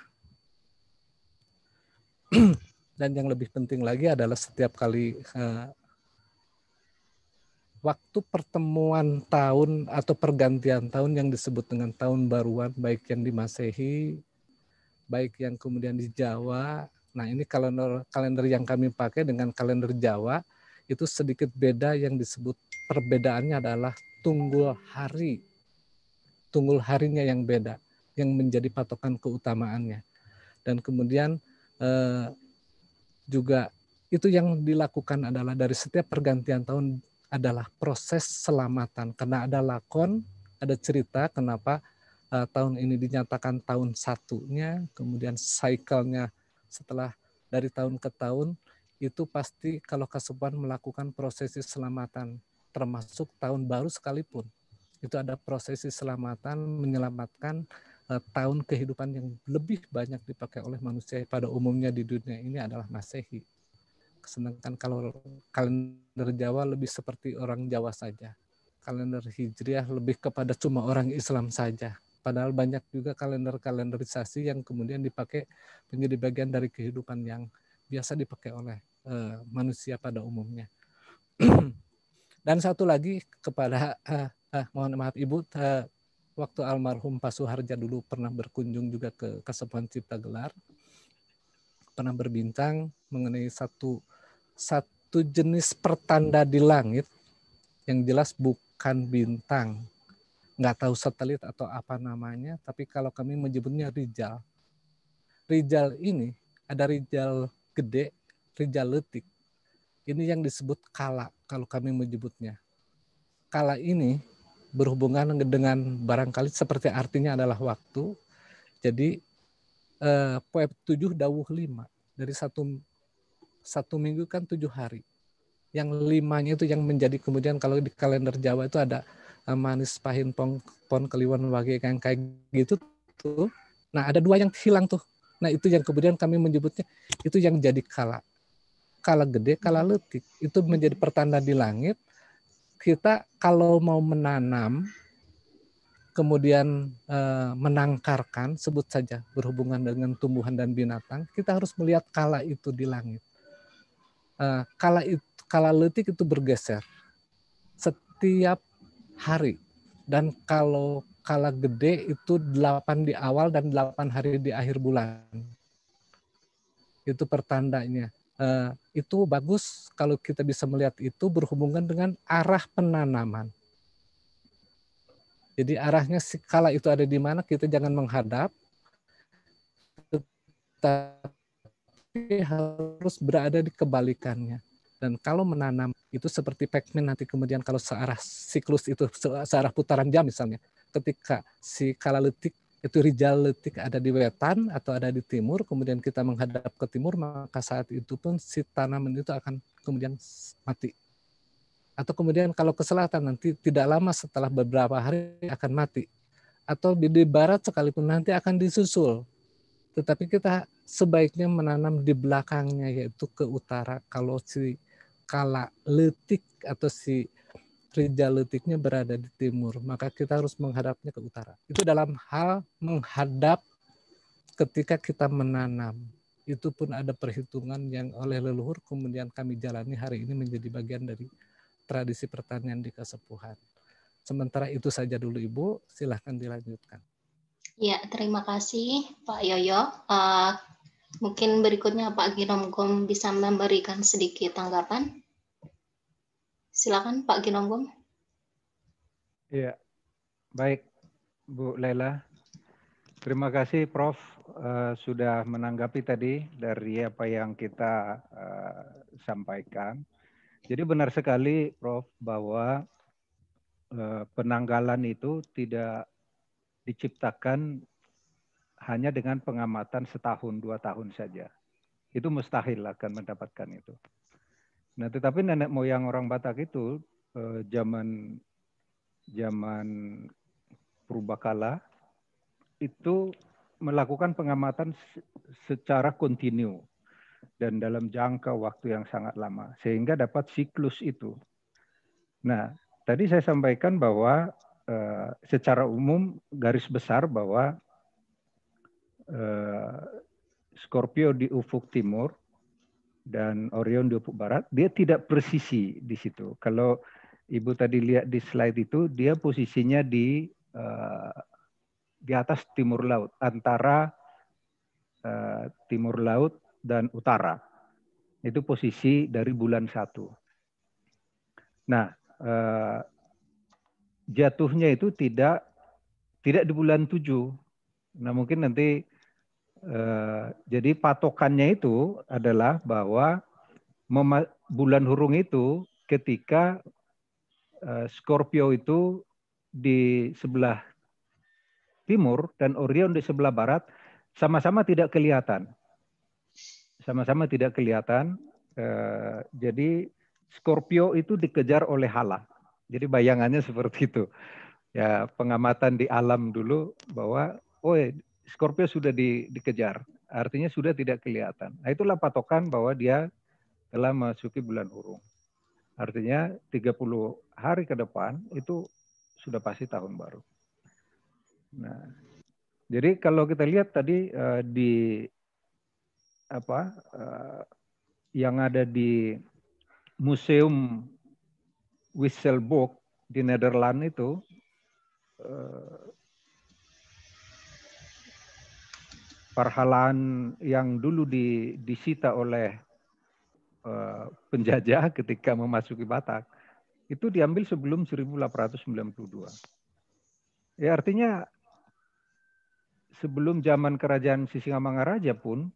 dan yang lebih penting lagi adalah setiap kali uh, waktu pertemuan tahun atau pergantian tahun yang disebut dengan tahun baruan, baik yang di Masehi, baik yang kemudian di Jawa. Nah ini kalender kalender yang kami pakai dengan kalender Jawa itu sedikit beda yang disebut perbedaannya adalah tunggul hari. Tunggul harinya yang beda, yang menjadi patokan keutamaannya. Dan kemudian eh, juga itu yang dilakukan adalah dari setiap pergantian tahun adalah proses selamatan karena ada lakon, ada cerita kenapa uh, tahun ini dinyatakan tahun satunya, kemudian cycle-nya setelah dari tahun ke tahun itu pasti kalau kesepuan melakukan prosesi selamatan termasuk tahun baru sekalipun itu ada prosesi selamatan menyelamatkan uh, tahun kehidupan yang lebih banyak dipakai oleh manusia pada umumnya di dunia ini adalah masehi sedangkan kalau kalender Jawa lebih seperti orang Jawa saja kalender Hijriah lebih kepada cuma orang Islam saja padahal banyak juga kalender-kalenderisasi yang kemudian dipakai menjadi bagian dari kehidupan yang biasa dipakai oleh uh, manusia pada umumnya dan satu lagi kepada uh, uh, mohon maaf ibu uh, waktu almarhum Pak Suharja dulu pernah berkunjung juga ke Kasepuhan Cipta Gelar pernah berbincang mengenai satu satu jenis pertanda di langit yang jelas bukan bintang. Nggak tahu satelit atau apa namanya, tapi kalau kami menyebutnya Rijal. Rijal ini, ada Rijal gede, Rijal letik. Ini yang disebut kala kalau kami menyebutnya. Kala ini berhubungan dengan barangkali seperti artinya adalah waktu. Jadi eh, poep 7 dawuh 5 dari satu satu minggu kan tujuh hari. Yang limanya itu yang menjadi kemudian kalau di kalender Jawa itu ada eh, manis pahin pon, pon keliwan wage yang kayak gitu tuh. Nah ada dua yang hilang tuh. Nah itu yang kemudian kami menyebutnya itu yang jadi kala kala gede kala letik itu menjadi pertanda di langit kita kalau mau menanam kemudian e, menangkarkan sebut saja berhubungan dengan tumbuhan dan binatang kita harus melihat kala itu di langit Eh, kala itu, kala letik itu bergeser setiap hari dan kalau kala gede itu 8 di awal dan 8 hari di akhir bulan. Itu pertandanya. Uh, itu bagus kalau kita bisa melihat itu berhubungan dengan arah penanaman. Jadi arahnya kala itu ada di mana kita jangan menghadap, harus berada di kebalikannya. Dan kalau menanam itu seperti Pacman nanti kemudian kalau searah siklus itu searah putaran jam misalnya. Ketika si kalalitik itu rijal letik ada di wetan atau ada di timur, kemudian kita menghadap ke timur, maka saat itu pun si tanaman itu akan kemudian mati. Atau kemudian kalau ke selatan nanti tidak lama setelah beberapa hari akan mati. Atau di barat sekalipun nanti akan disusul tetapi kita sebaiknya menanam di belakangnya yaitu ke utara kalau si kala letik atau si Rija letiknya berada di timur, maka kita harus menghadapnya ke utara. Itu dalam hal menghadap ketika kita menanam. Itu pun ada perhitungan yang oleh leluhur kemudian kami jalani hari ini menjadi bagian dari tradisi pertanian di Kesepuhan. Sementara itu saja dulu Ibu, silahkan dilanjutkan. Ya, terima kasih Pak Yoyo. Uh, mungkin berikutnya Pak Ginomgom bisa memberikan sedikit tanggapan. Silakan Pak Ginomgom. Iya, baik Bu Lela. Terima kasih Prof uh, sudah menanggapi tadi dari apa yang kita uh, sampaikan. Jadi benar sekali Prof bahwa penanggalan itu tidak diciptakan hanya dengan pengamatan setahun dua tahun saja. Itu mustahil akan mendapatkan itu. Nah, tetapi nenek moyang orang Batak itu eh, zaman zaman kala itu melakukan pengamatan secara kontinu dan dalam jangka waktu yang sangat lama sehingga dapat siklus itu. Nah, tadi saya sampaikan bahwa Eh, secara umum garis besar bahwa eh, Scorpio di ufuk timur dan Orion di ufuk barat, dia tidak presisi di situ. Kalau Ibu tadi lihat di slide itu, dia posisinya di eh, di atas timur laut, antara timur laut dan utara. Itu posisi dari bulan satu. Nah, jatuhnya itu tidak tidak di bulan 7. Nah, mungkin nanti eh, jadi patokannya itu adalah bahwa bulan hurung itu ketika eh, Scorpio itu di sebelah timur dan Orion di sebelah barat sama-sama tidak kelihatan. Sama-sama tidak kelihatan. Eh, jadi Scorpio itu dikejar oleh Hala. Jadi bayangannya seperti itu. Ya pengamatan di alam dulu bahwa oh Scorpio sudah di, dikejar, artinya sudah tidak kelihatan. Nah itulah patokan bahwa dia telah masuki bulan urung. Artinya 30 hari ke depan itu sudah pasti tahun baru. Nah, jadi kalau kita lihat tadi uh, di apa uh, yang ada di museum whistle book di Nederland itu eh, perhalaan yang dulu di, disita oleh eh, penjajah ketika memasuki Batak itu diambil sebelum 1892. Ya artinya sebelum zaman kerajaan Sisingamangaraja pun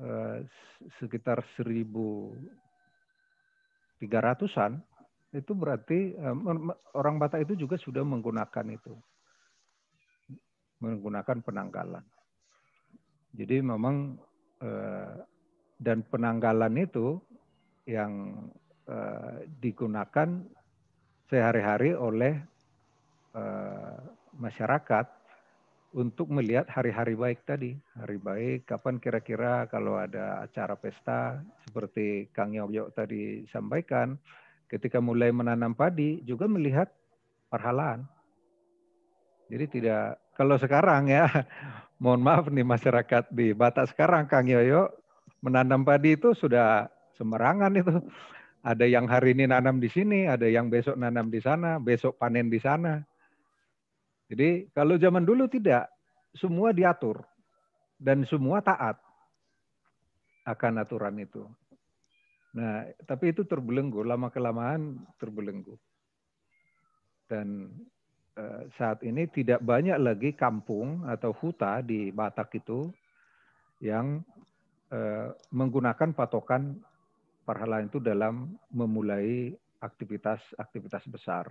eh, sekitar 1300-an itu berarti eh, orang Batak itu juga sudah menggunakan itu. Menggunakan penanggalan. Jadi memang eh, dan penanggalan itu yang eh, digunakan sehari-hari oleh masyarakat untuk melihat hari-hari baik tadi. Hari baik kapan kira-kira kalau ada acara pesta seperti Kang Yogyok tadi sampaikan, ketika mulai menanam padi juga melihat perhalaan. Jadi tidak kalau sekarang ya, mohon maaf nih masyarakat di Batak sekarang Kang Yoyo menanam padi itu sudah semerangan itu. Ada yang hari ini nanam di sini, ada yang besok nanam di sana, besok panen di sana. Jadi kalau zaman dulu tidak, semua diatur dan semua taat akan aturan itu. Nah, tapi itu terbelenggu, lama kelamaan terbelenggu. Dan eh, saat ini tidak banyak lagi kampung atau huta di Batak itu yang eh, menggunakan patokan perhalaan itu dalam memulai aktivitas-aktivitas besar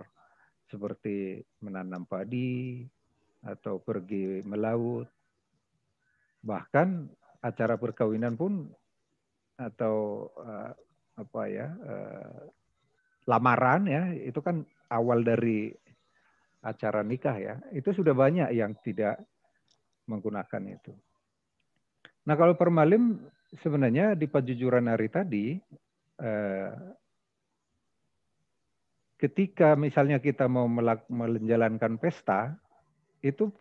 seperti menanam padi atau pergi melaut. Bahkan acara perkawinan pun atau uh, apa ya uh, lamaran ya itu kan awal dari acara nikah ya itu sudah banyak yang tidak menggunakan itu. Nah kalau permalim sebenarnya di pajujuran hari tadi eh, ketika misalnya kita mau menjalankan pesta itu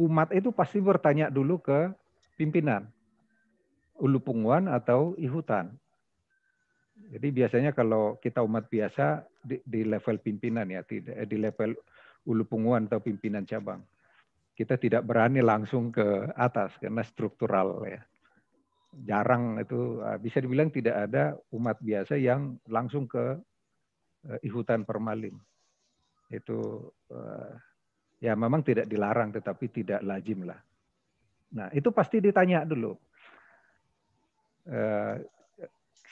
umat itu pasti bertanya dulu ke pimpinan ulu punguan atau ihutan jadi biasanya kalau kita umat biasa di, di level pimpinan ya, tidak eh, di level ulu punguan atau pimpinan cabang. Kita tidak berani langsung ke atas karena struktural ya. Jarang itu eh, bisa dibilang tidak ada umat biasa yang langsung ke eh, ihutan permalim. Itu ya memang tidak dilarang tetapi tidak lazim lah. Nah, itu pasti ditanya dulu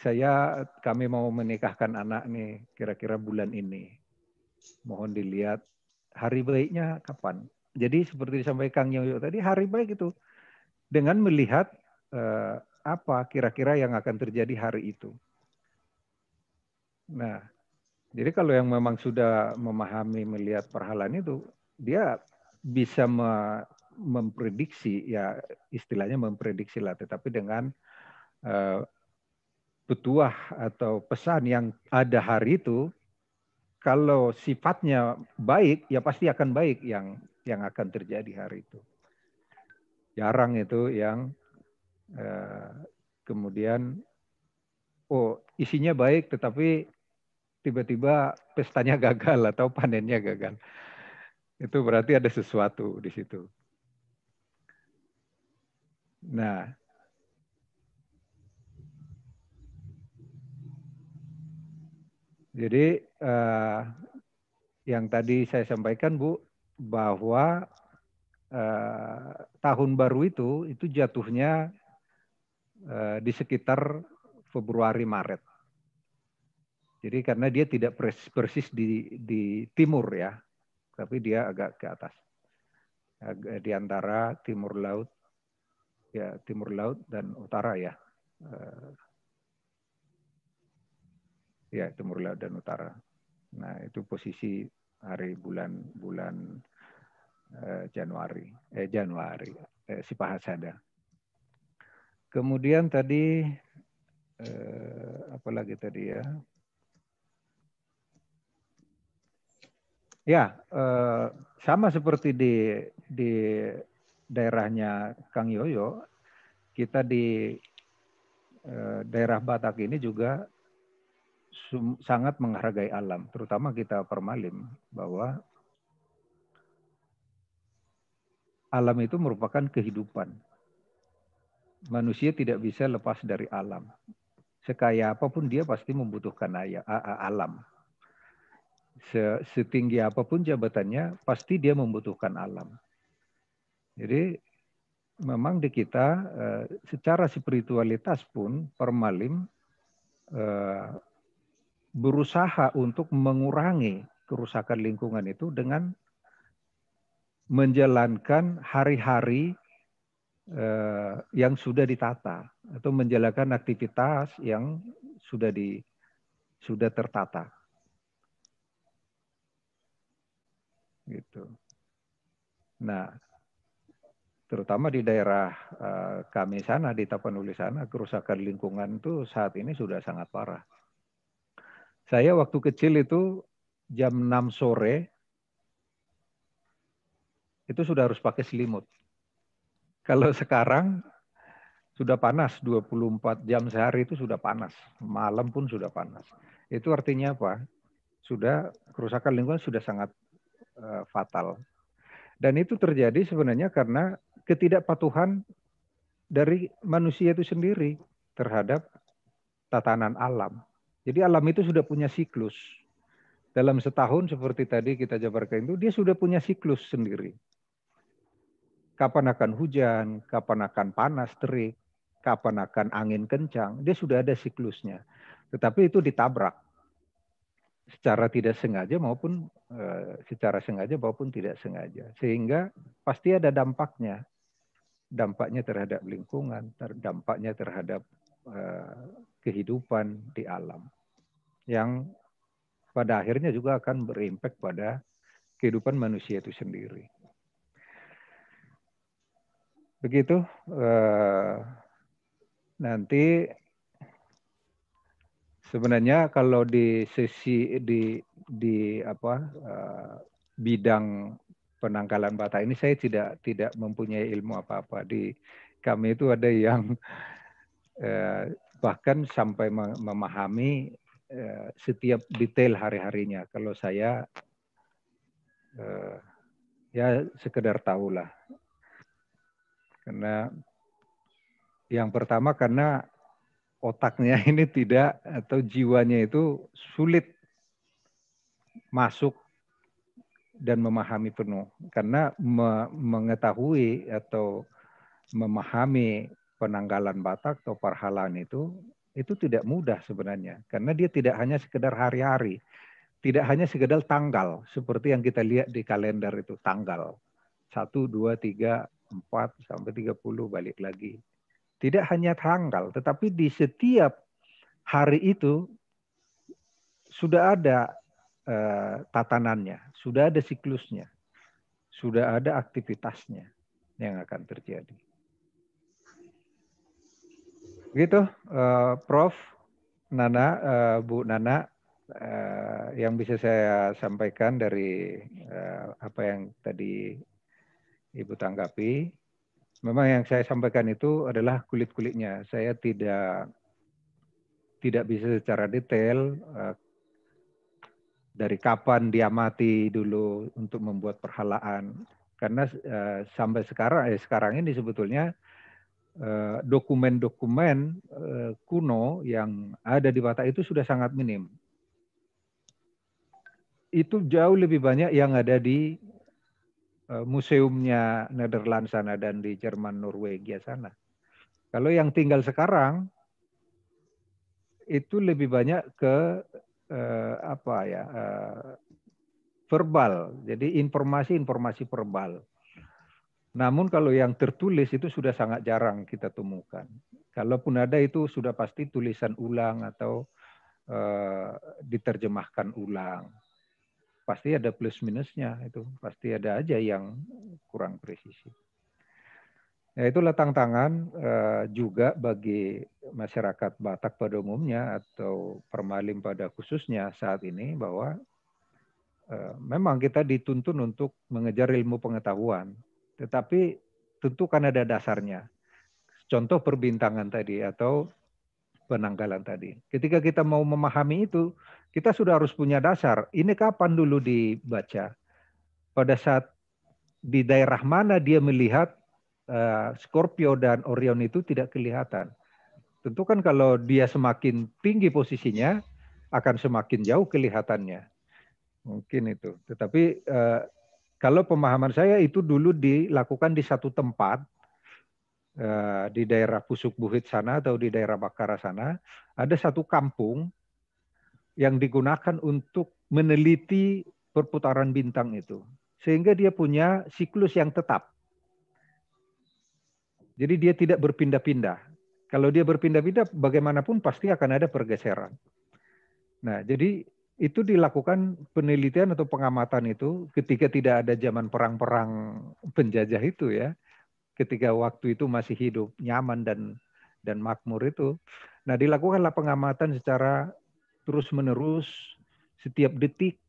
saya kami mau menikahkan anak nih kira-kira bulan ini. Mohon dilihat hari baiknya kapan. Jadi seperti disampaikan Kang Yoyo tadi hari baik itu dengan melihat eh, apa kira-kira yang akan terjadi hari itu. Nah, jadi kalau yang memang sudah memahami melihat perhalan itu, dia bisa me memprediksi ya istilahnya memprediksi lah, tetapi dengan eh, petuah atau pesan yang ada hari itu kalau sifatnya baik ya pasti akan baik yang yang akan terjadi hari itu. Jarang itu yang eh, kemudian oh isinya baik tetapi tiba-tiba pestanya gagal atau panennya gagal. Itu berarti ada sesuatu di situ. Nah, Jadi eh, yang tadi saya sampaikan Bu bahwa eh, tahun baru itu itu jatuhnya eh, di sekitar Februari Maret. Jadi karena dia tidak persis, persis di, di timur ya, tapi dia agak ke atas, agak di antara timur laut, ya timur laut dan utara ya. Eh, ya Timur Laut dan Utara. Nah itu posisi hari bulan bulan eh, Januari eh Januari eh, Pahasada. Kemudian tadi eh, apalagi tadi ya? Ya eh, sama seperti di di daerahnya Kang Yoyo, kita di eh, daerah Batak ini juga sangat menghargai alam, terutama kita permalim, bahwa alam itu merupakan kehidupan. Manusia tidak bisa lepas dari alam. Sekaya apapun dia pasti membutuhkan alam. Setinggi apapun jabatannya, pasti dia membutuhkan alam. Jadi memang di kita eh, secara spiritualitas pun permalim eh, berusaha untuk mengurangi kerusakan lingkungan itu dengan menjalankan hari-hari eh, yang sudah ditata atau menjalankan aktivitas yang sudah di sudah tertata. Gitu. Nah, terutama di daerah eh, kami sana di Tapanuli sana kerusakan lingkungan itu saat ini sudah sangat parah. Saya waktu kecil itu jam 6 sore itu sudah harus pakai selimut. Kalau sekarang sudah panas 24 jam sehari itu sudah panas, malam pun sudah panas. Itu artinya apa? Sudah kerusakan lingkungan sudah sangat uh, fatal. Dan itu terjadi sebenarnya karena ketidakpatuhan dari manusia itu sendiri terhadap tatanan alam. Jadi alam itu sudah punya siklus. Dalam setahun seperti tadi kita jabarkan itu, dia sudah punya siklus sendiri. Kapan akan hujan, kapan akan panas terik, kapan akan angin kencang, dia sudah ada siklusnya. Tetapi itu ditabrak secara tidak sengaja maupun eh, secara sengaja maupun tidak sengaja. Sehingga pasti ada dampaknya. Dampaknya terhadap lingkungan, dampaknya terhadap eh, kehidupan di alam yang pada akhirnya juga akan berimpak pada kehidupan manusia itu sendiri. Begitu eh, nanti sebenarnya kalau di sesi di di apa eh, bidang penangkalan bata ini saya tidak tidak mempunyai ilmu apa-apa di kami itu ada yang eh, bahkan sampai memahami eh, setiap detail hari-harinya. Kalau saya eh, ya sekedar tahulah. Karena yang pertama karena otaknya ini tidak atau jiwanya itu sulit masuk dan memahami penuh karena mengetahui atau memahami penanggalan batak atau parhalan itu itu tidak mudah sebenarnya karena dia tidak hanya sekedar hari-hari tidak hanya sekedar tanggal seperti yang kita lihat di kalender itu tanggal 1 2 3 4 sampai 30 balik lagi tidak hanya tanggal tetapi di setiap hari itu sudah ada eh, tatanannya sudah ada siklusnya sudah ada aktivitasnya yang akan terjadi begitu uh, eh, Prof Nana uh, Bu Nana uh, yang bisa saya sampaikan dari uh, apa yang tadi Ibu tanggapi memang yang saya sampaikan itu adalah kulit-kulitnya saya tidak tidak bisa secara detail uh, dari kapan dia mati dulu untuk membuat perhalaan karena uh, sampai sekarang eh, sekarang ini sebetulnya Eh, dokumen-dokumen eh, kuno yang ada di Batak itu sudah sangat minim. Itu jauh lebih banyak yang ada di eh, museumnya Nederland sana dan di Jerman Norwegia sana. Kalau yang tinggal sekarang itu lebih banyak ke apa ya verbal. Jadi informasi-informasi verbal namun kalau yang tertulis itu sudah sangat jarang kita temukan. Kalaupun ada itu sudah pasti tulisan ulang atau uh, diterjemahkan ulang. Pasti ada plus minusnya itu, pasti ada aja yang kurang presisi. Ya, nah, itulah tantangan uh, eh, juga bagi masyarakat Batak pada umumnya atau Permalim pada khususnya saat ini bahwa uh, memang kita dituntun untuk mengejar ilmu pengetahuan tetapi tentu kan ada dasarnya. Contoh perbintangan tadi atau penanggalan tadi. Ketika kita mau memahami itu, kita sudah harus punya dasar. Ini kapan dulu dibaca? Pada saat di daerah mana dia melihat eh, Scorpio dan Orion itu tidak kelihatan. Tentu kan kalau dia semakin tinggi posisinya, akan semakin jauh kelihatannya. Mungkin itu. Tetapi eh, kalau pemahaman saya itu dulu dilakukan di satu tempat eh, di daerah Pusuk Buhit sana atau di daerah Bakara sana, ada satu kampung yang digunakan untuk meneliti perputaran bintang itu. Sehingga dia punya siklus yang tetap. Jadi dia tidak berpindah-pindah. Kalau dia berpindah-pindah, bagaimanapun pasti akan ada pergeseran. Nah, jadi itu dilakukan penelitian atau pengamatan itu ketika tidak ada zaman perang-perang penjajah itu ya ketika waktu itu masih hidup nyaman dan dan makmur itu nah dilakukanlah pengamatan secara terus menerus setiap detik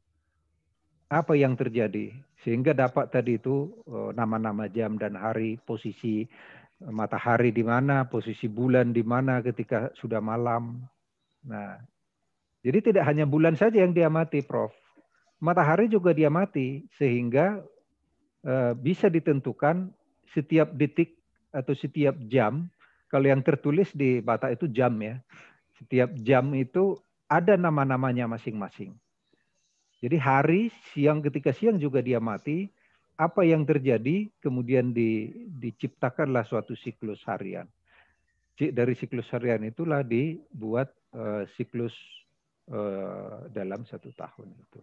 apa yang terjadi sehingga dapat tadi itu eh, nama-nama jam dan hari posisi eh, matahari di mana posisi bulan di mana ketika sudah malam nah jadi tidak hanya bulan saja yang diamati, Prof. Matahari juga diamati sehingga eh, bisa ditentukan setiap detik atau setiap jam. Kalau yang tertulis di bata itu jam ya. Setiap jam itu ada nama-namanya masing-masing. Jadi hari, siang ketika siang juga diamati, apa yang terjadi kemudian di, diciptakanlah suatu siklus harian. Dari siklus harian itulah dibuat uh, siklus Eh, dalam satu tahun itu.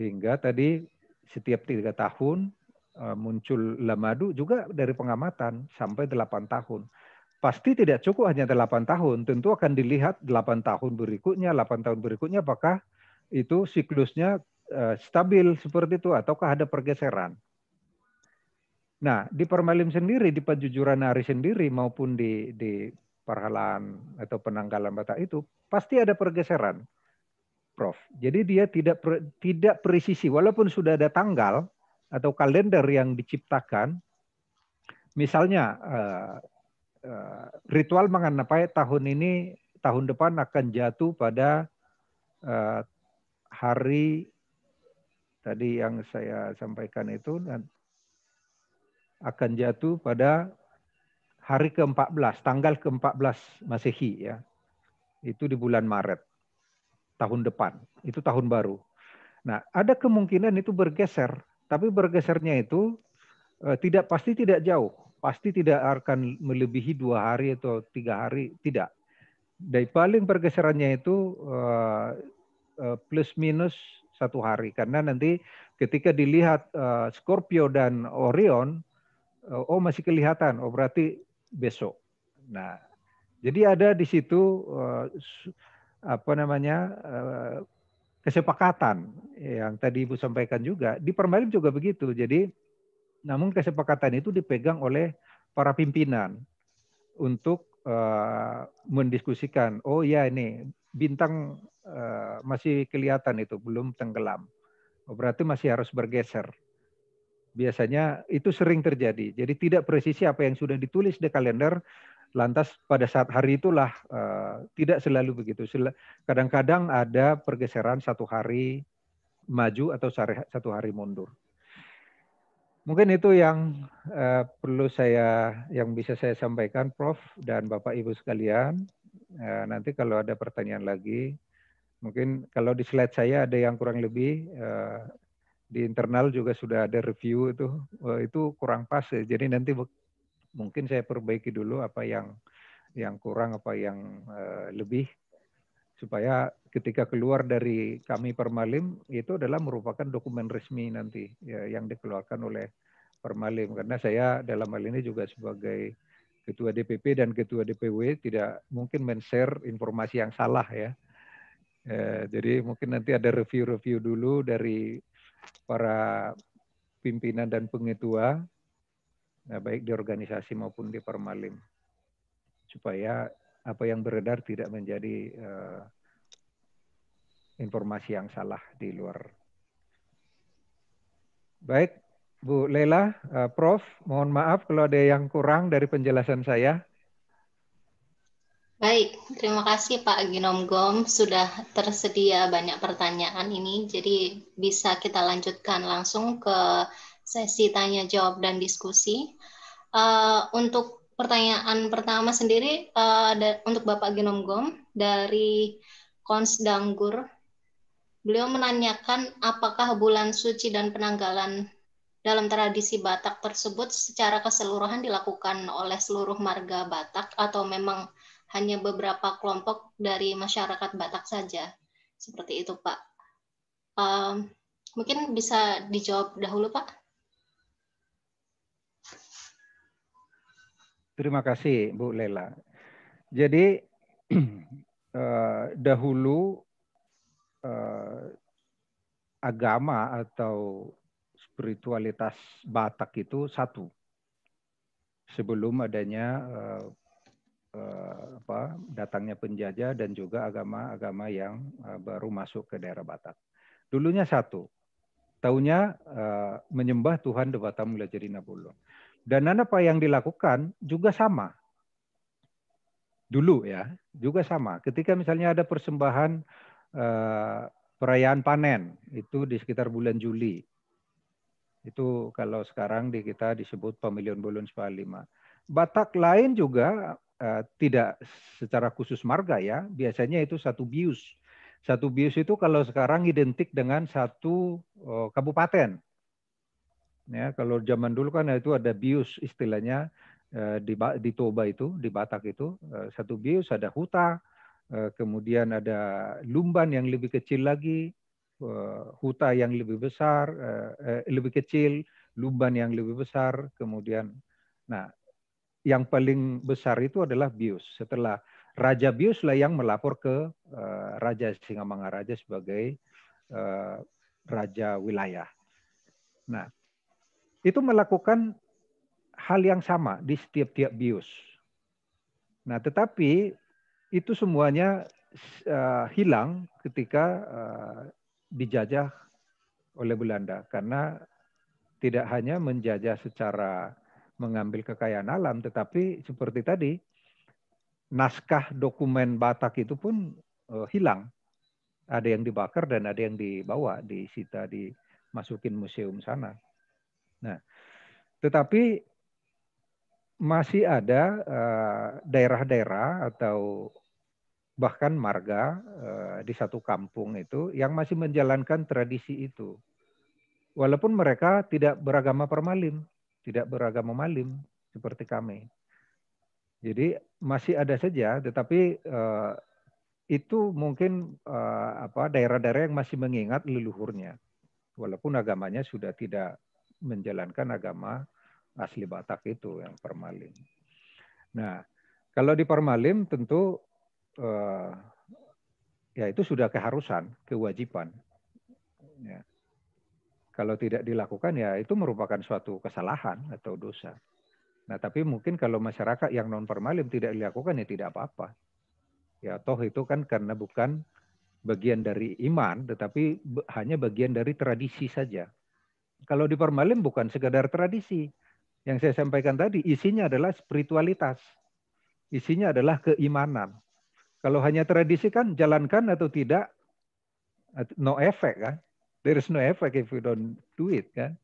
Sehingga tadi setiap tiga tahun eh, muncul lamadu juga dari pengamatan sampai delapan tahun. Pasti tidak cukup hanya delapan tahun, tentu akan dilihat delapan tahun berikutnya, delapan tahun berikutnya apakah itu siklusnya eh, stabil seperti itu ataukah ada pergeseran. Nah, di Permalim sendiri, di Pajujuran hari sendiri maupun di, di perhalaan atau penanggalan batak itu pasti ada pergeseran, Prof. Jadi dia tidak tidak presisi walaupun sudah ada tanggal atau kalender yang diciptakan. Misalnya eh, eh, ritual mengenapai tahun ini tahun depan akan jatuh pada eh, hari tadi yang saya sampaikan itu dan akan jatuh pada hari ke-14, tanggal ke-14 Masehi ya. Itu di bulan Maret tahun depan. Itu tahun baru. Nah, ada kemungkinan itu bergeser, tapi bergesernya itu eh, tidak pasti tidak jauh, pasti tidak akan melebihi dua hari atau tiga hari, tidak. Dari paling pergeserannya itu eh, eh, plus minus satu hari karena nanti ketika dilihat eh, Scorpio dan Orion, oh masih kelihatan, oh berarti besok. Nah, jadi ada di situ eh, apa namanya eh, kesepakatan yang tadi Ibu sampaikan juga di Permalim juga begitu. Jadi namun kesepakatan itu dipegang oleh para pimpinan untuk eh, mendiskusikan. Oh ya ini bintang masih kelihatan itu belum tenggelam. Oh, berarti masih harus bergeser biasanya itu sering terjadi. Jadi tidak presisi apa yang sudah ditulis di kalender, lantas pada saat hari itulah uh, tidak selalu begitu. Kadang-kadang ada pergeseran satu hari maju atau satu hari mundur. Mungkin itu yang uh, perlu saya yang bisa saya sampaikan, Prof dan Bapak Ibu sekalian. Uh, nanti kalau ada pertanyaan lagi, mungkin kalau di slide saya ada yang kurang lebih uh, di internal juga sudah ada review itu eh, itu kurang pas ya. jadi nanti mungkin saya perbaiki dulu apa yang yang kurang apa yang eh, lebih supaya ketika keluar dari kami Permalim itu adalah merupakan dokumen resmi nanti ya, yang dikeluarkan oleh Permalim karena saya dalam hal ini juga sebagai ketua DPP dan ketua DPW tidak mungkin men-share informasi yang salah ya. Eh, jadi mungkin nanti ada review-review dulu dari para pimpinan dan pengetua, nah baik di organisasi maupun di permalim supaya apa yang beredar tidak menjadi uh, informasi yang salah di luar. Baik, Bu Lela, uh, eh, Prof, mohon maaf kalau ada yang kurang dari penjelasan saya. Baik, terima kasih Pak Ginom Gom sudah tersedia banyak pertanyaan ini. Jadi bisa kita lanjutkan langsung ke sesi tanya jawab dan diskusi. Uh, untuk pertanyaan pertama sendiri uh, untuk Bapak Ginom Gom dari Kons Danggur. Beliau menanyakan apakah bulan suci dan penanggalan dalam tradisi Batak tersebut secara keseluruhan dilakukan oleh seluruh marga Batak atau memang hanya beberapa kelompok dari masyarakat Batak saja. Seperti itu, Pak. Um, mungkin bisa dijawab dahulu, Pak. Terima kasih, Bu Lela. Jadi eh, dahulu eh, agama atau spiritualitas Batak itu satu sebelum adanya eh, uh, apa, datangnya penjajah dan juga agama-agama yang uh, baru masuk ke daerah Batak. Dulunya satu, tahunya uh, eh, menyembah Tuhan Dewata Mulajirina Bolong. Dan apa yang dilakukan juga sama. Dulu ya, juga sama. Ketika misalnya ada persembahan uh, perayaan panen, itu di sekitar bulan Juli. Itu kalau sekarang di kita disebut Pemilihan Bulan 45. Batak lain juga Eh, tidak secara khusus marga ya, biasanya itu satu bius. Satu bius itu kalau sekarang identik dengan satu uh, kabupaten. Ya, kalau zaman dulu kan itu ada bius istilahnya uh, di, di Toba itu, di Batak itu, uh, satu bius ada Huta, uh, kemudian ada Lumban yang lebih kecil lagi, Huta yang lebih besar, lebih kecil, Lumban yang lebih besar, kemudian nah yang paling besar itu adalah Bius. Setelah Raja Bius lah yang melapor ke uh, Raja Singamangaraja sebagai eh, raja wilayah. Nah, itu melakukan hal yang sama di setiap-tiap bius. Nah, tetapi itu semuanya eh, hilang ketika dijajah oleh Belanda karena tidak hanya menjajah secara mengambil kekayaan alam, tetapi seperti tadi naskah dokumen Batak itu pun uh, hilang. Ada yang dibakar dan ada yang dibawa, disita, dimasukin museum sana. Nah, tetapi masih ada eh, daerah-daerah atau bahkan marga eh, di satu kampung itu yang masih menjalankan tradisi itu. Walaupun mereka tidak beragama permalim, tidak beragama malim seperti kami. Jadi masih ada saja, tetapi uh, itu mungkin uh, apa daerah-daerah yang masih mengingat leluhurnya, walaupun agamanya sudah tidak menjalankan agama asli Batak itu yang permalim. Nah, kalau di permalim tentu uh, ya itu sudah keharusan, kewajiban. Ya. Kalau tidak dilakukan ya itu merupakan suatu kesalahan atau dosa. Nah tapi mungkin kalau masyarakat yang non formalim tidak dilakukan ya tidak apa-apa. Ya toh itu kan karena bukan bagian dari iman, tetapi hanya bagian dari tradisi saja. Kalau di formalim bukan sekadar tradisi. Yang saya sampaikan tadi, isinya adalah spiritualitas. Isinya adalah keimanan. Kalau hanya tradisi kan jalankan atau tidak, no efek kan. There is no effect if you don't do it kan.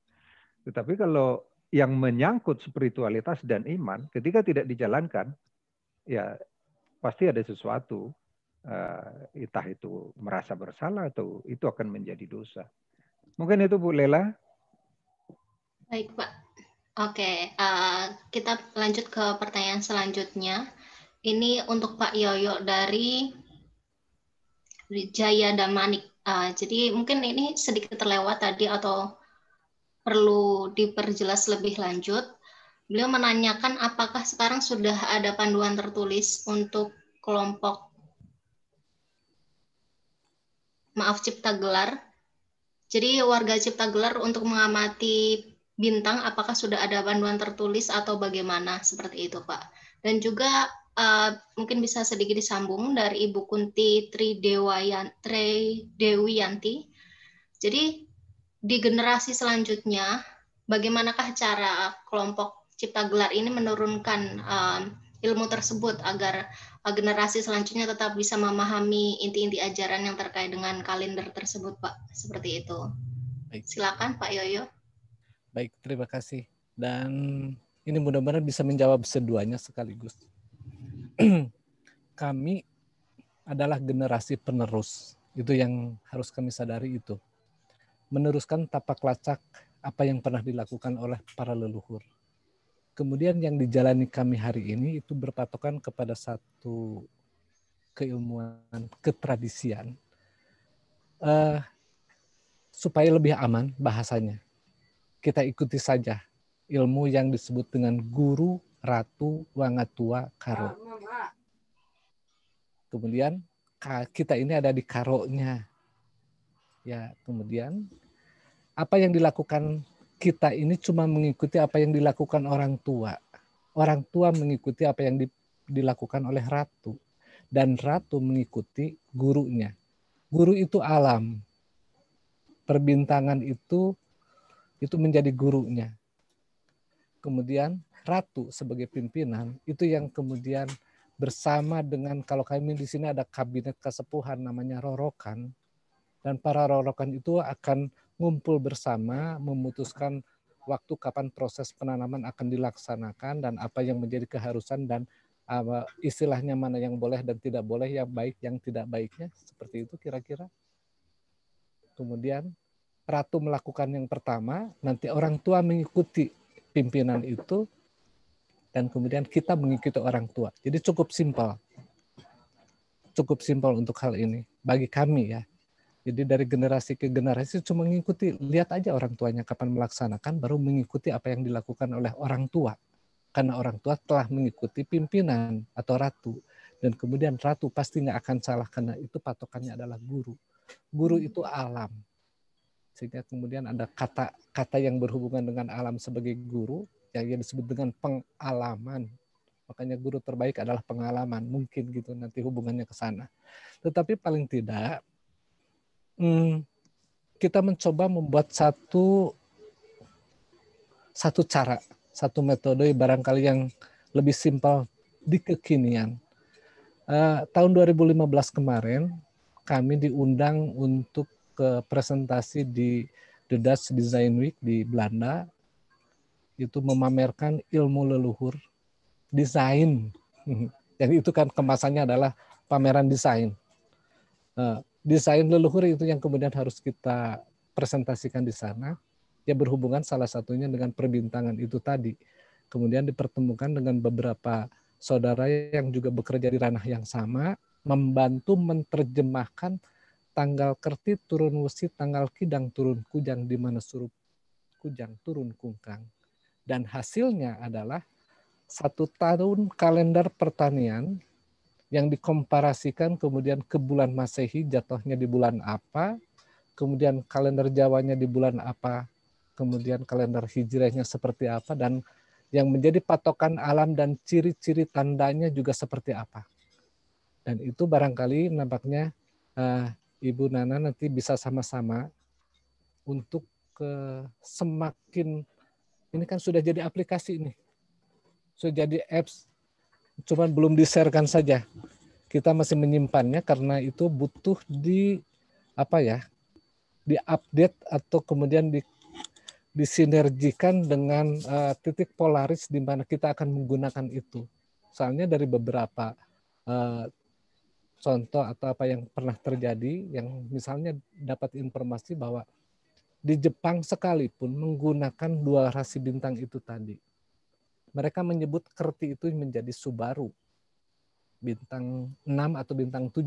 Tetapi kalau yang menyangkut spiritualitas dan iman ketika tidak dijalankan ya pasti ada sesuatu uh, eh, itah itu merasa bersalah atau itu akan menjadi dosa. Mungkin itu Bu Lela. Baik Pak. Oke, uh, kita lanjut ke pertanyaan selanjutnya. Ini untuk Pak Yoyo dari Jaya Damanik. Uh, jadi mungkin ini sedikit terlewat tadi atau perlu diperjelas lebih lanjut. Beliau menanyakan apakah sekarang sudah ada panduan tertulis untuk kelompok maaf cipta gelar. Jadi warga cipta gelar untuk mengamati bintang apakah sudah ada panduan tertulis atau bagaimana seperti itu, Pak. Dan juga Eh, mungkin bisa sedikit disambung dari Ibu Kunti Dewi Yanti. Jadi di generasi selanjutnya, bagaimanakah cara kelompok Cipta Gelar ini menurunkan uh, ilmu tersebut agar uh, generasi selanjutnya tetap bisa memahami inti-inti ajaran yang terkait dengan kalender tersebut, Pak? Seperti itu. Baik. Silakan Pak Yoyo. Baik, terima kasih. Dan ini mudah-mudahan bisa menjawab seduanya sekaligus. kami adalah generasi penerus. Itu yang harus kami sadari itu. Meneruskan tapak lacak apa yang pernah dilakukan oleh para leluhur. Kemudian yang dijalani kami hari ini itu berpatokan kepada satu keilmuan, ketradisian. Uh, supaya lebih aman bahasanya. Kita ikuti saja ilmu yang disebut dengan guru, ratu, wangatua, karo Kemudian kita ini ada di karoknya. Ya, kemudian apa yang dilakukan kita ini cuma mengikuti apa yang dilakukan orang tua. Orang tua mengikuti apa yang dilakukan oleh ratu dan ratu mengikuti gurunya. Guru itu alam. Perbintangan itu itu menjadi gurunya. Kemudian ratu sebagai pimpinan itu yang kemudian bersama dengan kalau kami di sini ada kabinet kesepuhan namanya rorokan dan para rorokan itu akan ngumpul bersama memutuskan waktu kapan proses penanaman akan dilaksanakan dan apa yang menjadi keharusan dan eh, istilahnya mana yang boleh dan tidak boleh yang baik yang tidak baiknya seperti itu kira-kira kemudian ratu melakukan yang pertama nanti orang tua mengikuti pimpinan itu dan kemudian kita mengikuti orang tua. Jadi cukup simpel. Cukup simpel untuk hal ini bagi kami ya. Jadi dari generasi ke generasi cuma mengikuti, lihat aja orang tuanya kapan melaksanakan, baru mengikuti apa yang dilakukan oleh orang tua. Karena orang tua telah mengikuti pimpinan atau ratu. Dan kemudian ratu pasti nggak akan salah karena itu patokannya adalah guru. Guru itu alam. Sehingga kemudian ada kata-kata yang berhubungan dengan alam sebagai guru, yang disebut dengan pengalaman. Makanya guru terbaik adalah pengalaman. Mungkin gitu nanti hubungannya ke sana. Tetapi paling tidak hmm, kita mencoba membuat satu satu cara, satu metode barangkali yang lebih simpel di kekinian. Eh, tahun 2015 kemarin kami diundang untuk ke presentasi di The Dutch Design Week di Belanda itu memamerkan ilmu leluhur desain. Jadi itu kan kemasannya adalah pameran desain. Eh, desain leluhur itu yang kemudian harus kita presentasikan di sana. Ya berhubungan salah satunya dengan perbintangan itu tadi. Kemudian dipertemukan dengan beberapa saudara yang juga bekerja di ranah yang sama, membantu menerjemahkan tanggal kerti turun wesi, tanggal kidang turun kujang, di mana surup kujang turun kungkang dan hasilnya adalah satu tahun kalender pertanian yang dikomparasikan kemudian ke bulan Masehi jatuhnya di bulan apa, kemudian kalender Jawanya di bulan apa, kemudian kalender Hijriahnya seperti apa dan yang menjadi patokan alam dan ciri-ciri tandanya juga seperti apa. Dan itu barangkali nampaknya uh, Ibu Nana nanti bisa sama-sama untuk uh, semakin ini kan sudah jadi aplikasi ini, Sudah jadi apps. Cuman belum diserkan saja. Kita masih menyimpannya karena itu butuh di apa ya? di-update atau kemudian di disinergikan dengan uh, titik polaris di mana kita akan menggunakan itu. Soalnya dari beberapa uh, contoh atau apa yang pernah terjadi, yang misalnya dapat informasi bahwa di Jepang sekalipun menggunakan dua rasi bintang itu tadi. Mereka menyebut Kerti itu menjadi Subaru. Bintang 6 atau bintang 7.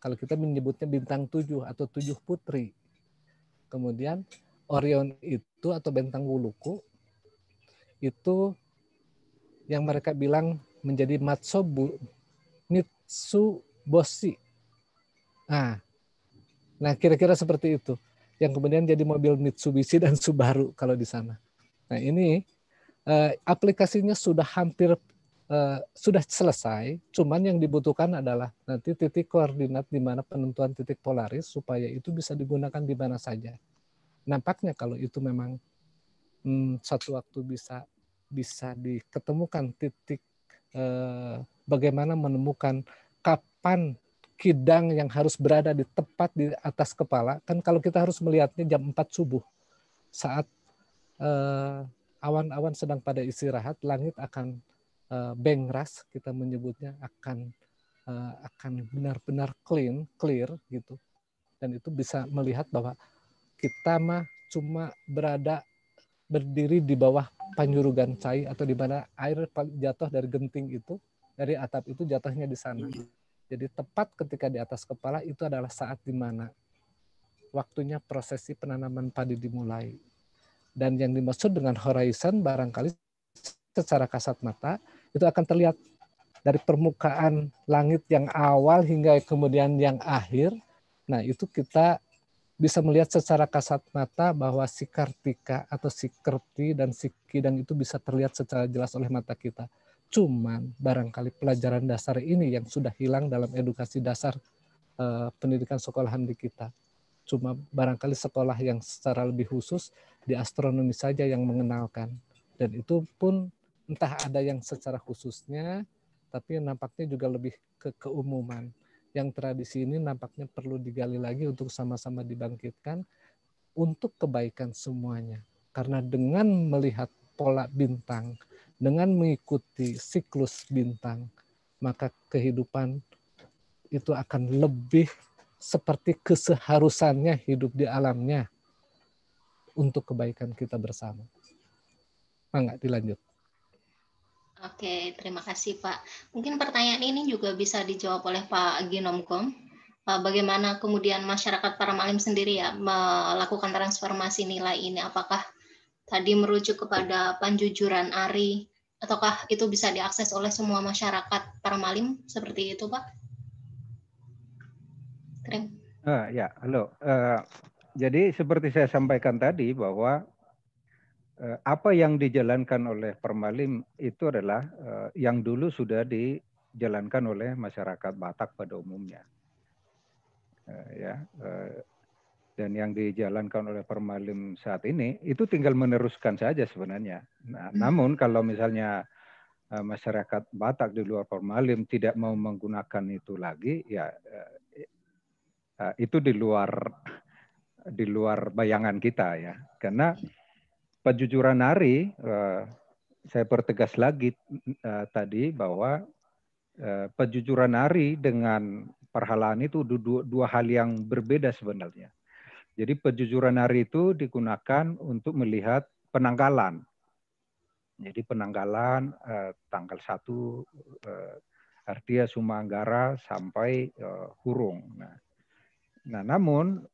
Kalau kita menyebutnya bintang 7 atau 7 putri. Kemudian Orion itu atau bintang Wuluku itu yang mereka bilang menjadi Matsubu Mitsuboshi. Nah, nah kira-kira seperti itu yang kemudian jadi mobil Mitsubishi dan Subaru kalau di sana. Nah ini eh, aplikasinya sudah hampir eh, sudah selesai, cuman yang dibutuhkan adalah nanti titik koordinat di mana penentuan titik polaris supaya itu bisa digunakan di mana saja. Nampaknya kalau itu memang hmm, satu waktu bisa bisa diketemukan titik eh, bagaimana menemukan kapan kidang yang harus berada di tepat di atas kepala kan kalau kita harus melihatnya jam 4 subuh saat eh, awan-awan eh, sedang pada istirahat langit akan eh, bengras kita menyebutnya akan eh, akan benar-benar clean clear gitu dan itu bisa melihat bahwa kita mah cuma berada berdiri di bawah panjurugan cai atau di mana air jatuh dari genting itu dari atap itu jatuhnya di sana. Jadi tepat ketika di atas kepala itu adalah saat di mana waktunya prosesi penanaman padi dimulai. Dan yang dimaksud dengan horizon barangkali secara kasat mata itu akan terlihat dari permukaan langit yang awal hingga kemudian yang akhir. Nah, itu kita bisa melihat secara kasat mata bahwa si Kartika atau si Kerti dan si Kidang itu bisa terlihat secara jelas oleh mata kita. Cuman barangkali pelajaran dasar ini yang sudah hilang dalam edukasi dasar eh, pendidikan sekolahan di kita. Cuma barangkali sekolah yang secara lebih khusus di astronomi saja yang mengenalkan. Dan itu pun entah ada yang secara khususnya, tapi nampaknya juga lebih ke keumuman. Yang tradisi ini nampaknya perlu digali lagi untuk sama-sama dibangkitkan untuk kebaikan semuanya. Karena dengan melihat pola bintang, dengan mengikuti siklus bintang, maka kehidupan itu akan lebih seperti keseharusannya hidup di alamnya untuk kebaikan kita bersama. Mangga dilanjut. Oke, terima kasih Pak. Mungkin pertanyaan ini juga bisa dijawab oleh Pak Ginomkom. Bagaimana kemudian masyarakat para malim sendiri ya melakukan transformasi nilai ini? Apakah tadi merujuk kepada panjujuran Ari, ataukah itu bisa diakses oleh semua masyarakat para malim seperti itu, Pak? Krim. Uh, ah, ya, halo. Uh, jadi seperti saya sampaikan tadi bahwa eh, apa yang dijalankan oleh permalim itu adalah eh, yang dulu sudah dijalankan oleh masyarakat Batak pada umumnya. ya, dan yang dijalankan oleh Permalim saat ini itu tinggal meneruskan saja sebenarnya. Nah, hmm. namun kalau misalnya eh, masyarakat Batak di luar Permalim tidak mau menggunakan itu lagi, ya eh, eh, itu di luar di luar bayangan kita ya. Karena pejujuran nari, saya pertegas lagi tadi bahwa pejujuran nari dengan perhalaan itu dua hal yang berbeda sebenarnya. Jadi pejujuran hari itu digunakan untuk melihat penanggalan. Jadi penanggalan eh, tanggal 1 eh, artinya Sumanggara sampai eh, Hurung. Nah, nah, namun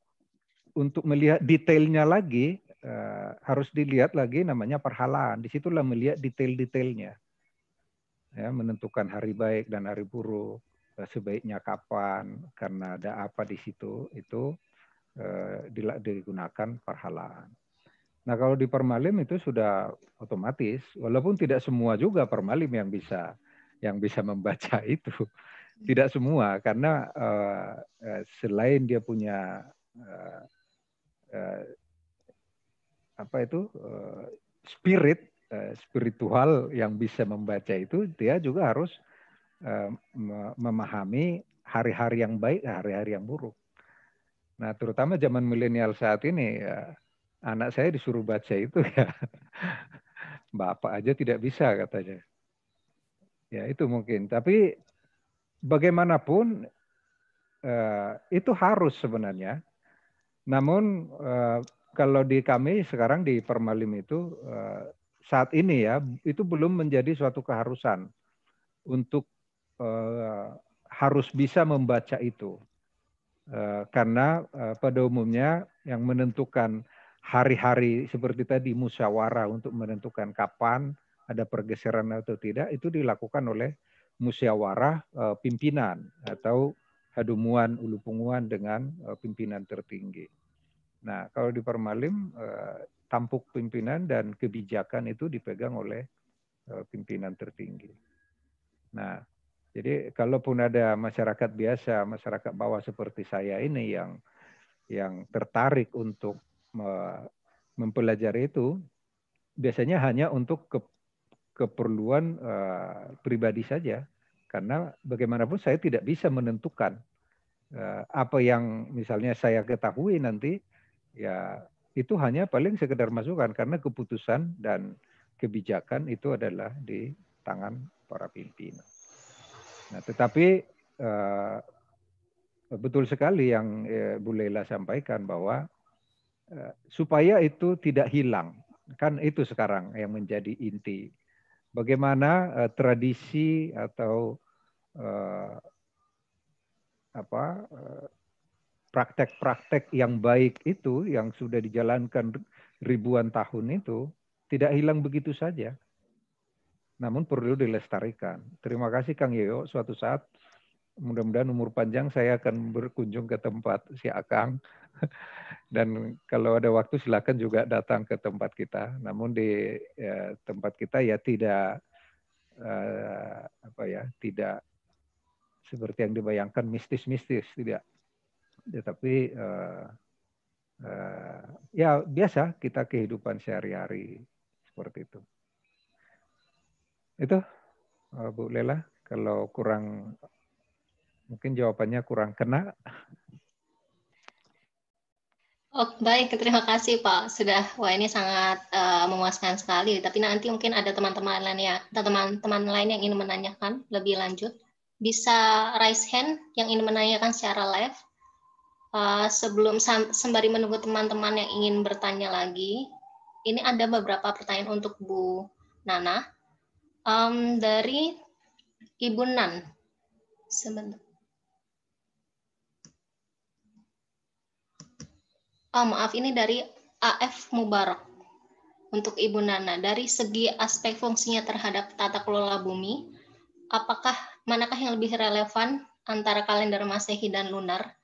untuk melihat detailnya lagi eh, harus dilihat lagi namanya perhalaan. Disitulah melihat detail-detailnya. Ya, menentukan hari baik dan hari buruk, eh, sebaiknya kapan, karena ada apa di situ itu Eh, digunakan perhalaan. Nah kalau di permalim itu sudah otomatis, walaupun tidak semua juga permalim yang bisa yang bisa membaca itu, tidak semua karena uh, selain dia punya uh, apa itu uh, spirit uh, spiritual yang bisa membaca itu, dia juga harus uh, memahami hari-hari yang baik, hari-hari yang buruk. Nah, terutama zaman milenial saat ini, ya, anak saya disuruh baca itu ya, bapak aja tidak bisa katanya. Ya itu mungkin. Tapi bagaimanapun eh, itu harus sebenarnya. Namun eh, kalau di kami sekarang di Permalim itu eh, saat ini ya itu belum menjadi suatu keharusan untuk harus bisa membaca itu Eh, karena eh, pada umumnya yang menentukan hari-hari seperti tadi musyawarah untuk menentukan kapan ada pergeseran atau tidak itu dilakukan oleh musyawarah eh, pimpinan atau hadumuan ulupunguan dengan pimpinan tertinggi. Nah, kalau di Permalim tampuk pimpinan dan kebijakan itu dipegang oleh pimpinan tertinggi. Nah, jadi kalaupun ada masyarakat biasa, masyarakat bawah seperti saya ini yang yang tertarik untuk mempelajari itu, biasanya hanya untuk ke, keperluan uh, pribadi saja. Karena bagaimanapun saya tidak bisa menentukan uh, apa yang misalnya saya ketahui nanti, ya itu hanya paling sekedar masukan karena keputusan dan kebijakan itu adalah di tangan para pimpinan. Nah, tetapi uh, betul sekali yang uh, Bu Leila sampaikan bahwa uh, supaya itu tidak hilang, kan itu sekarang yang menjadi inti. Bagaimana uh, tradisi atau uh, apa praktek-praktek yang baik itu yang sudah dijalankan ribuan tahun itu tidak hilang begitu saja namun perlu dilestarikan. Terima kasih Kang Yoyo. Suatu saat mudah-mudahan umur panjang saya akan berkunjung ke tempat si Akang dan kalau ada waktu silakan juga datang ke tempat kita. Namun di ya, tempat kita ya tidak uh, apa ya tidak seperti yang dibayangkan mistis-mistis tidak, tetapi ya, uh, eh, uh, eh, ya biasa kita kehidupan sehari-hari seperti itu itu eh, Bu Lela kalau kurang mungkin jawabannya kurang kena. Oh, baik, terima kasih Pak. Sudah, wah ini sangat uh, memuaskan sekali. Tapi nanti mungkin ada teman-teman lain ya, teman-teman lain yang ingin menanyakan lebih lanjut, bisa raise hand yang ingin menanyakan secara live. Uh, sebelum sembari menunggu teman-teman yang ingin bertanya lagi, ini ada beberapa pertanyaan untuk Bu Nana um, dari Ibu Nan. Sebentar. Oh, maaf, ini dari AF Mubarak untuk Ibu Nana. Dari segi aspek fungsinya terhadap tata kelola bumi, apakah manakah yang lebih relevan antara kalender Masehi dan lunar?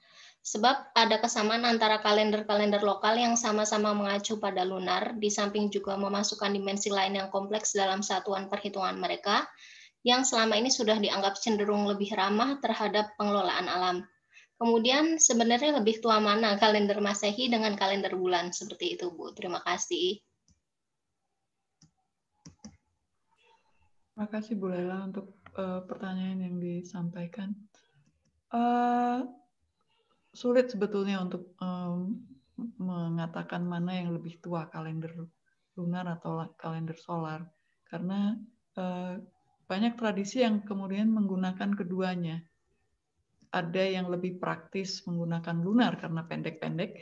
Sebab ada kesamaan antara kalender-kalender lokal yang sama-sama mengacu pada lunar, di samping juga memasukkan dimensi lain yang kompleks dalam satuan perhitungan mereka, yang selama ini sudah dianggap cenderung lebih ramah terhadap pengelolaan alam. Kemudian sebenarnya lebih tua mana kalender Masehi dengan kalender bulan seperti itu, Bu. Terima kasih. Terima kasih Bu Lela untuk uh, pertanyaan yang disampaikan. Uh, sulit sebetulnya untuk um, mengatakan mana yang lebih tua kalender lunar atau kalender solar karena uh, banyak tradisi yang kemudian menggunakan keduanya. Ada yang lebih praktis menggunakan lunar karena pendek-pendek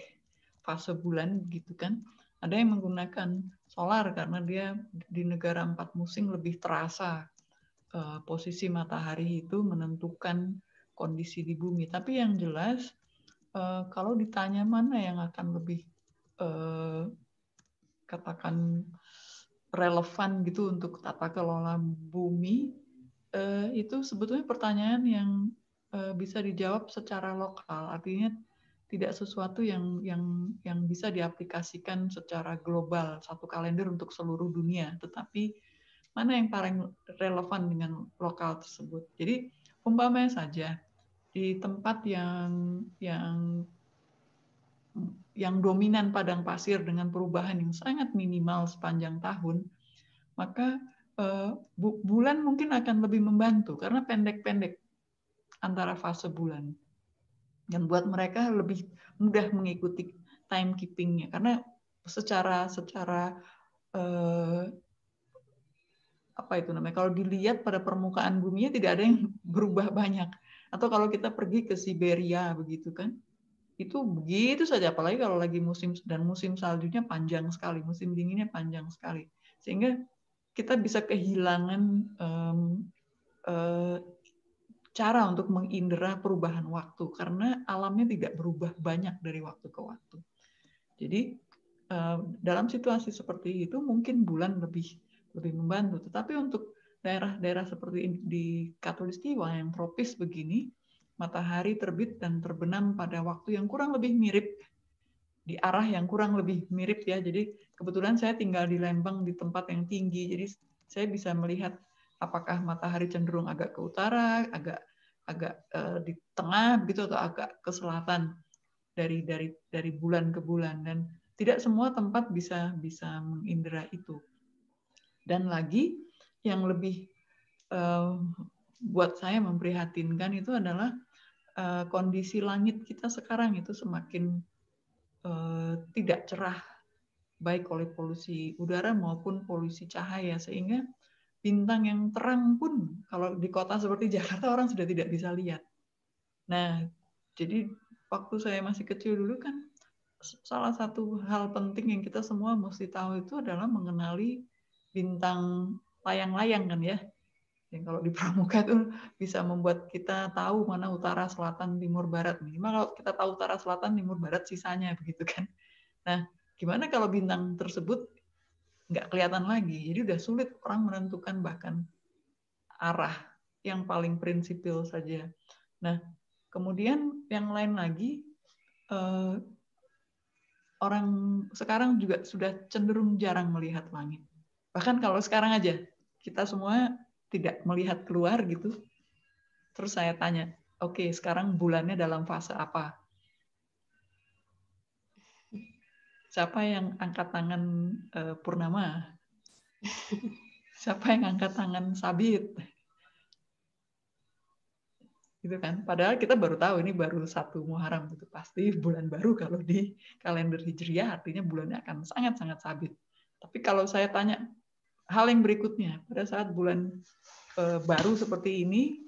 fase bulan gitu kan. Ada yang menggunakan solar karena dia di negara empat musim lebih terasa uh, posisi matahari itu menentukan kondisi di bumi. Tapi yang jelas uh, kalau ditanya mana yang akan lebih uh, katakan relevan gitu untuk tata kelola bumi uh, itu sebetulnya pertanyaan yang uh, bisa dijawab secara lokal artinya tidak sesuatu yang yang yang bisa diaplikasikan secara global satu kalender untuk seluruh dunia tetapi mana yang paling relevan dengan lokal tersebut jadi umpamanya saja di tempat yang yang yang dominan padang pasir dengan perubahan yang sangat minimal sepanjang tahun, maka eh, bulan mungkin akan lebih membantu karena pendek-pendek antara fase bulan. Dan buat mereka lebih mudah mengikuti timekeepingnya karena secara secara eh, apa itu namanya kalau dilihat pada permukaan bumi ya tidak ada yang berubah banyak atau kalau kita pergi ke Siberia begitu kan, itu begitu saja apalagi kalau lagi musim dan musim saljunya panjang sekali musim dinginnya panjang sekali sehingga kita bisa kehilangan um, uh, cara untuk mengindera perubahan waktu karena alamnya tidak berubah banyak dari waktu ke waktu jadi dalam situasi seperti itu mungkin bulan lebih lebih membantu tetapi untuk daerah-daerah seperti di Katulistiwa yang tropis begini, matahari terbit dan terbenam pada waktu yang kurang lebih mirip di arah yang kurang lebih mirip ya. Jadi kebetulan saya tinggal di Lembang di tempat yang tinggi, jadi saya bisa melihat apakah matahari cenderung agak ke utara, agak agak eh, di tengah gitu atau agak ke selatan dari dari dari bulan ke bulan dan tidak semua tempat bisa bisa mengindra itu. Dan lagi yang lebih uh, buat saya memprihatinkan itu adalah uh, kondisi langit kita sekarang itu semakin uh, tidak cerah baik oleh polusi udara maupun polusi cahaya sehingga bintang yang terang pun kalau di kota seperti Jakarta orang sudah tidak bisa lihat. Nah, jadi waktu saya masih kecil dulu kan salah satu hal penting yang kita semua mesti tahu itu adalah mengenali bintang layang-layang kan ya. yang kalau di pramuka itu bisa membuat kita tahu mana utara, selatan, timur, barat. Minimal kalau kita tahu utara, selatan, timur, barat sisanya begitu kan. Nah, gimana kalau bintang tersebut nggak kelihatan lagi? Jadi udah sulit orang menentukan bahkan arah yang paling prinsipil saja. Nah, kemudian yang lain lagi eh, orang sekarang juga sudah cenderung jarang melihat langit. Bahkan kalau sekarang aja kita semua tidak melihat keluar gitu. Terus saya tanya, oke okay, sekarang bulannya dalam fase apa? Siapa yang angkat tangan uh, Purnama? Siapa yang angkat tangan Sabit? gitu kan padahal kita baru tahu ini baru satu Muharram gitu pasti bulan baru kalau di kalender Hijriah artinya bulannya akan sangat sangat sabit tapi kalau saya tanya hal yang berikutnya pada saat bulan eh, baru seperti ini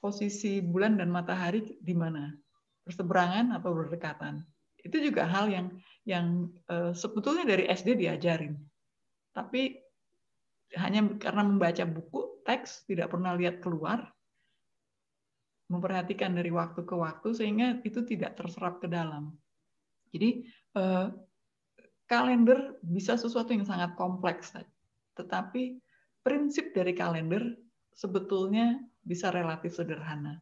posisi bulan dan matahari di mana berseberangan atau berdekatan itu juga hal yang yang eh, sebetulnya dari SD diajarin tapi hanya karena membaca buku teks tidak pernah lihat keluar memperhatikan dari waktu ke waktu sehingga itu tidak terserap ke dalam jadi eh, kalender bisa sesuatu yang sangat kompleks tadi tetapi prinsip dari kalender sebetulnya bisa relatif sederhana.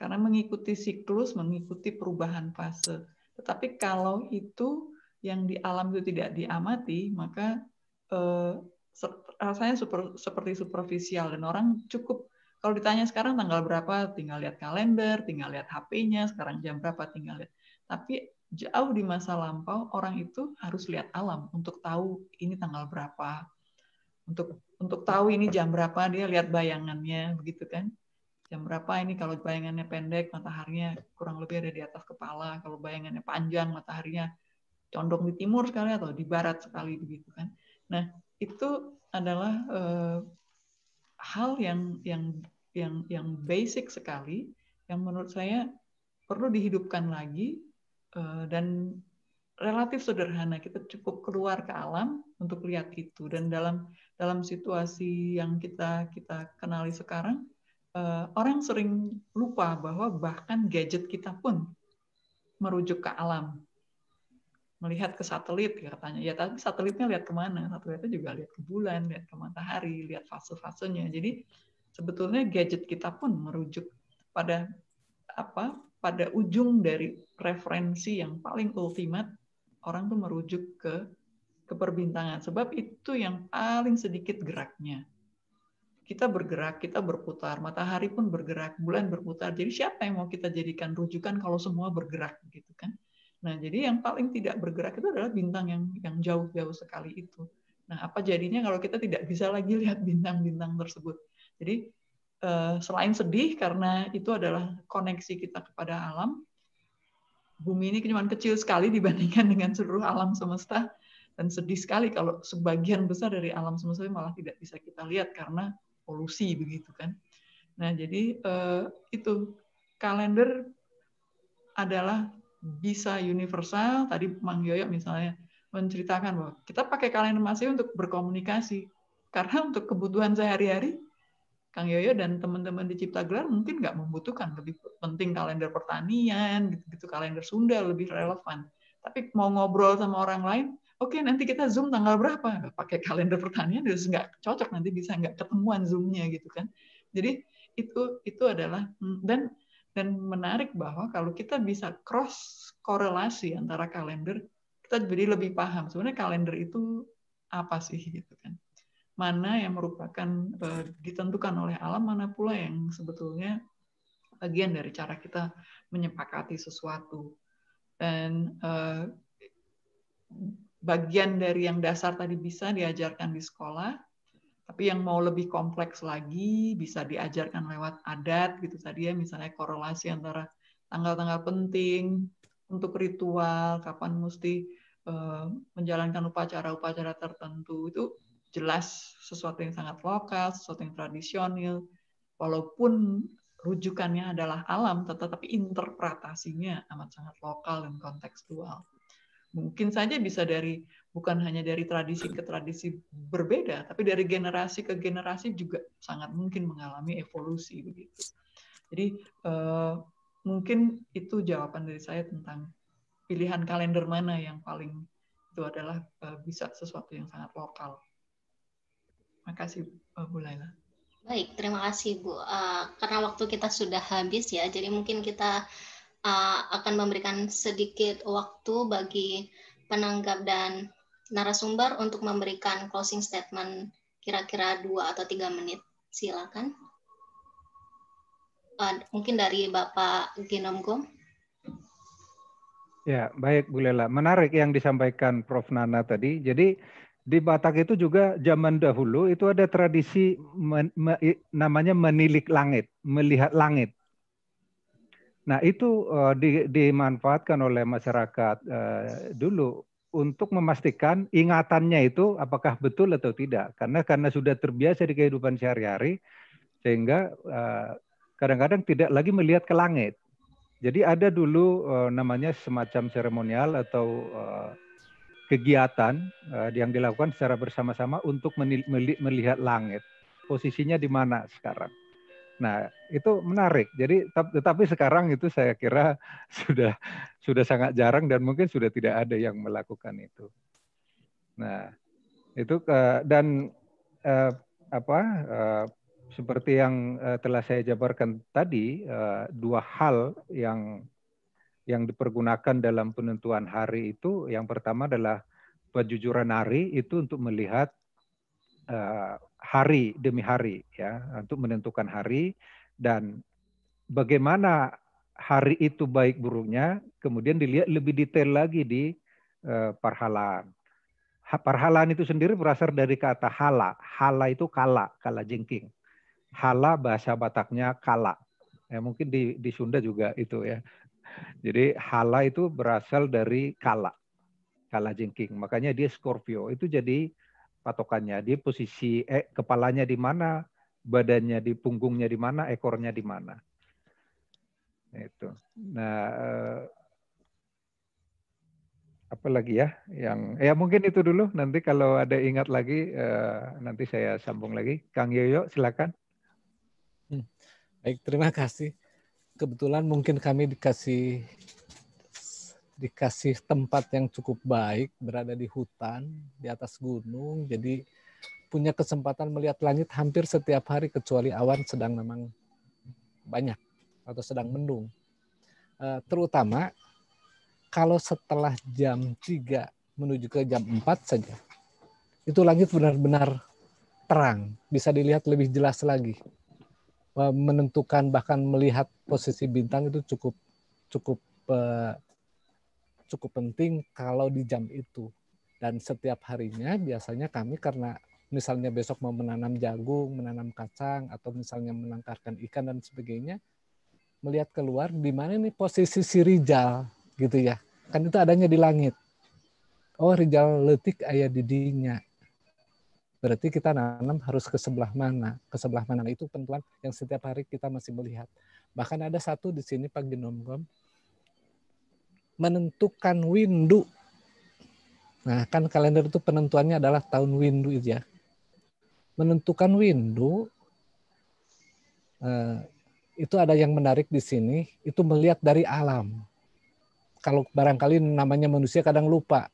Karena mengikuti siklus, mengikuti perubahan fase. Tetapi kalau itu yang di alam itu tidak diamati, maka eh, rasanya super, seperti superficial dan orang cukup kalau ditanya sekarang tanggal berapa, tinggal lihat kalender, tinggal lihat HP-nya, sekarang jam berapa, tinggal lihat. Tapi jauh di masa lampau, orang itu harus lihat alam untuk tahu ini tanggal berapa, untuk untuk tahu ini jam berapa dia lihat bayangannya begitu kan jam berapa ini kalau bayangannya pendek mataharinya kurang lebih ada di atas kepala kalau bayangannya panjang mataharinya condong di timur sekali atau di barat sekali begitu kan nah itu adalah uh, hal yang yang yang yang basic sekali yang menurut saya perlu dihidupkan lagi uh, dan relatif sederhana kita cukup keluar ke alam untuk lihat itu dan dalam dalam situasi yang kita kita kenali sekarang, eh, orang sering lupa bahwa bahkan gadget kita pun merujuk ke alam, melihat ke satelit katanya. Ya tapi satelitnya lihat kemana? Satelitnya juga lihat ke bulan, lihat ke matahari, lihat fase-fasenya. Jadi sebetulnya gadget kita pun merujuk pada apa? Pada ujung dari referensi yang paling ultimate, orang tuh merujuk ke ke sebab itu yang paling sedikit geraknya. Kita bergerak, kita berputar, matahari pun bergerak, bulan berputar. Jadi siapa yang mau kita jadikan rujukan kalau semua bergerak gitu kan? Nah, jadi yang paling tidak bergerak itu adalah bintang yang yang jauh-jauh sekali itu. Nah, apa jadinya kalau kita tidak bisa lagi lihat bintang-bintang tersebut? Jadi eh, selain sedih karena itu adalah koneksi kita kepada alam, bumi ini cuma kecil sekali dibandingkan dengan seluruh alam semesta dan sedih sekali kalau sebagian besar dari alam semesta malah tidak bisa kita lihat karena polusi begitu kan. Nah, jadi uh, itu kalender adalah bisa universal. Tadi Mang Yoyo misalnya menceritakan bahwa kita pakai kalender masih untuk berkomunikasi. Karena untuk kebutuhan sehari-hari, Kang Yoyo dan teman-teman di Cipta Gelar mungkin nggak membutuhkan. Lebih penting kalender pertanian, gitu-gitu kalender Sunda lebih relevan. Tapi mau ngobrol sama orang lain, oke okay, nanti kita zoom tanggal berapa pakai kalender pertanian terus nggak cocok nanti bisa nggak ketemuan zoomnya gitu kan jadi itu itu adalah hmm, dan dan menarik bahwa kalau kita bisa cross korelasi antara kalender kita jadi lebih paham sebenarnya kalender itu apa sih gitu kan mana yang merupakan uh, ditentukan oleh alam mana pula yang sebetulnya bagian dari cara kita menyepakati sesuatu dan uh, bagian dari yang dasar tadi bisa diajarkan di sekolah, tapi yang mau lebih kompleks lagi bisa diajarkan lewat adat gitu tadi ya, misalnya korelasi antara tanggal-tanggal penting untuk ritual, kapan mesti eh, menjalankan upacara-upacara tertentu itu jelas sesuatu yang sangat lokal, sesuatu yang tradisional, walaupun rujukannya adalah alam, tetapi interpretasinya amat sangat lokal dan kontekstual mungkin saja bisa dari bukan hanya dari tradisi ke tradisi berbeda, tapi dari generasi ke generasi juga sangat mungkin mengalami evolusi begitu. Jadi eh, mungkin itu jawaban dari saya tentang pilihan kalender mana yang paling itu adalah eh, bisa sesuatu yang sangat lokal. Terima Makasih eh, Bu Laila. Baik, terima kasih Bu. Uh, karena waktu kita sudah habis ya, jadi mungkin kita uh, akan memberikan sedikit waktu bagi penanggap dan narasumber untuk memberikan closing statement kira-kira dua atau tiga menit. Silakan. Uh, mungkin dari Bapak Genom Gom. Ya, baik Bu Lela. Menarik yang disampaikan Prof. Nana tadi. Jadi di Batak itu juga zaman dahulu itu ada tradisi men, me, namanya menilik langit, melihat langit. Nah, itu uh, di, dimanfaatkan oleh masyarakat uh, dulu untuk memastikan ingatannya itu apakah betul atau tidak. Karena karena sudah terbiasa di kehidupan sehari-hari sehingga kadang eh, kadang-kadang tidak lagi melihat ke langit. Jadi ada dulu uh, namanya semacam seremonial atau uh, kegiatan uh, yang dilakukan secara bersama-sama untuk melihat langit. Posisinya di mana sekarang? Nah, itu menarik. Jadi tetapi sekarang itu saya kira sudah sudah sangat jarang dan mungkin sudah tidak ada yang melakukan itu. Nah, itu eh, dan eh, apa eh, seperti yang telah saya jabarkan tadi dua hal yang yang dipergunakan dalam penentuan hari itu yang pertama adalah kejujuran hari itu untuk melihat hari demi hari ya untuk menentukan hari dan bagaimana hari itu baik buruknya kemudian dilihat lebih detail lagi di eh, parhalan parhalaan. Parhalaan itu sendiri berasal dari kata hala. Hala itu kala, kala jengking. Hala bahasa Bataknya kala. Ya, mungkin di, di Sunda juga itu ya. Jadi hala itu berasal dari kala, kala jengking. Makanya dia Scorpio. Itu jadi patokannya di posisi eh, kepalanya di mana, badannya di punggungnya di mana, ekornya di mana. Itu. Nah, eh, apa lagi ya yang ya mungkin itu dulu nanti kalau ada ingat lagi eh, nanti saya sambung lagi Kang Yoyo silakan hmm. baik terima kasih kebetulan mungkin kami dikasih dikasih tempat yang cukup baik, berada di hutan, di atas gunung, jadi punya kesempatan melihat langit hampir setiap hari kecuali awan sedang memang banyak atau sedang mendung. Eh, terutama kalau setelah jam 3 menuju ke jam 4 saja, itu langit benar-benar terang, bisa dilihat lebih jelas lagi. Eh, menentukan bahkan melihat posisi bintang itu cukup cukup eh, cukup penting kalau di jam itu. Dan setiap harinya biasanya kami karena misalnya besok mau menanam jagung, menanam kacang, atau misalnya menangkarkan ikan dan sebagainya, melihat keluar di mana nih posisi si Rijal gitu ya. Kan itu adanya di langit. Oh Rijal letik ayah didinya. Berarti kita nanam harus ke sebelah mana. Ke sebelah mana itu pentuan yang setiap hari kita masih melihat. Bahkan ada satu di sini Pak Genomgom, menentukan windu. Nah, kan kalender itu penentuannya adalah tahun windu itu ya. Menentukan windu eh, itu ada yang menarik di sini, itu melihat dari alam. Kalau barangkali namanya manusia kadang lupa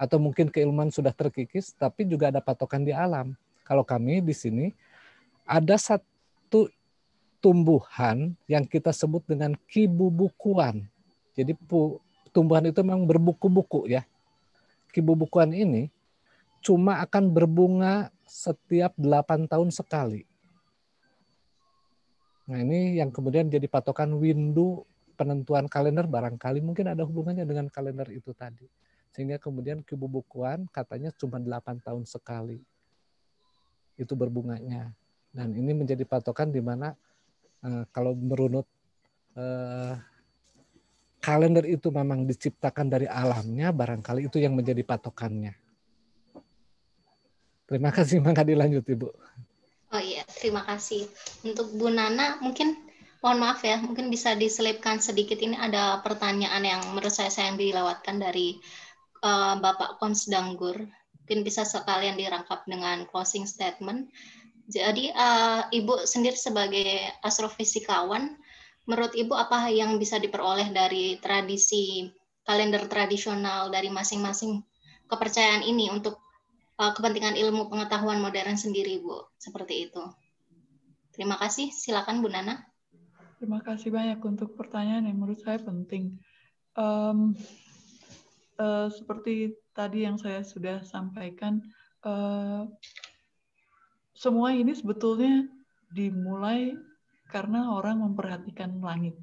atau mungkin keilmuan sudah terkikis, tapi juga ada patokan di alam. Kalau kami di sini ada satu tumbuhan yang kita sebut dengan kibubukuan. Jadi tumbuhan itu memang berbuku-buku ya. Kibubukuan ini cuma akan berbunga setiap 8 tahun sekali. Nah ini yang kemudian jadi patokan window penentuan kalender barangkali mungkin ada hubungannya dengan kalender itu tadi. Sehingga kemudian kibubukuan katanya cuma 8 tahun sekali. Itu berbunganya. Dan ini menjadi patokan di mana eh, kalau merunut eh, kalender itu memang diciptakan dari alamnya, barangkali itu yang menjadi patokannya. Terima kasih, maka dilanjut Ibu. Oh iya, terima kasih. Untuk Bu Nana, mungkin mohon maaf ya, mungkin bisa diselipkan sedikit ini ada pertanyaan yang menurut saya saya yang dilewatkan dari uh, Bapak Konsdanggur. Mungkin bisa sekalian dirangkap dengan closing statement. Jadi uh, Ibu sendiri sebagai astrofisikawan, menurut Ibu apa yang bisa diperoleh dari tradisi kalender tradisional dari masing-masing kepercayaan ini untuk eh, kepentingan ilmu pengetahuan modern sendiri, Bu? Seperti itu. Terima kasih. Silakan Bu Nana. Terima kasih banyak untuk pertanyaan yang menurut saya penting. Um, uh, seperti tadi yang saya sudah sampaikan, uh, semua ini sebetulnya dimulai karena orang memperhatikan langit.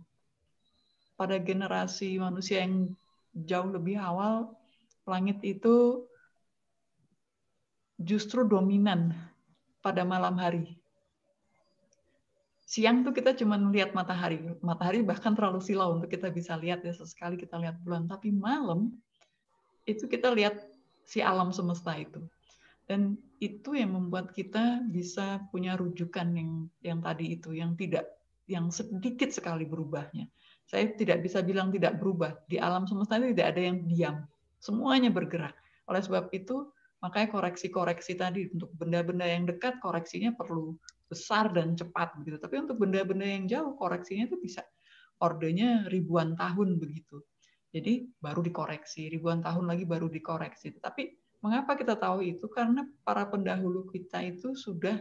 Pada generasi manusia yang jauh lebih awal, langit itu justru dominan pada malam hari. Siang tuh kita cuma melihat matahari. Matahari bahkan terlalu silau untuk kita bisa lihat ya sesekali kita lihat bulan. Tapi malam itu kita lihat si alam semesta itu dan itu yang membuat kita bisa punya rujukan yang yang tadi itu yang tidak yang sedikit sekali berubahnya. Saya tidak bisa bilang tidak berubah. Di alam semesta itu tidak ada yang diam. Semuanya bergerak. Oleh sebab itu, makanya koreksi-koreksi tadi untuk benda-benda yang dekat koreksinya perlu besar dan cepat begitu. Tapi untuk benda-benda yang jauh koreksinya itu bisa ordenya ribuan tahun begitu. Jadi baru dikoreksi, ribuan tahun lagi baru dikoreksi. Tapi Mengapa kita tahu itu? Karena para pendahulu kita itu sudah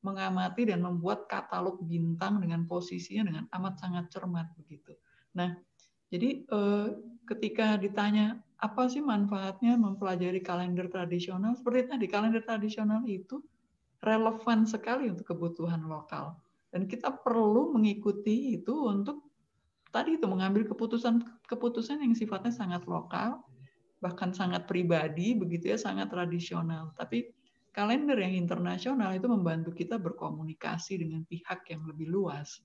mengamati dan membuat katalog bintang dengan posisinya dengan amat sangat cermat begitu. Nah, jadi eh, ketika ditanya apa sih manfaatnya mempelajari kalender tradisional? Seperti tadi kalender tradisional itu relevan sekali untuk kebutuhan lokal dan kita perlu mengikuti itu untuk tadi itu mengambil keputusan keputusan yang sifatnya sangat lokal bahkan sangat pribadi begitu ya sangat tradisional tapi kalender yang internasional itu membantu kita berkomunikasi dengan pihak yang lebih luas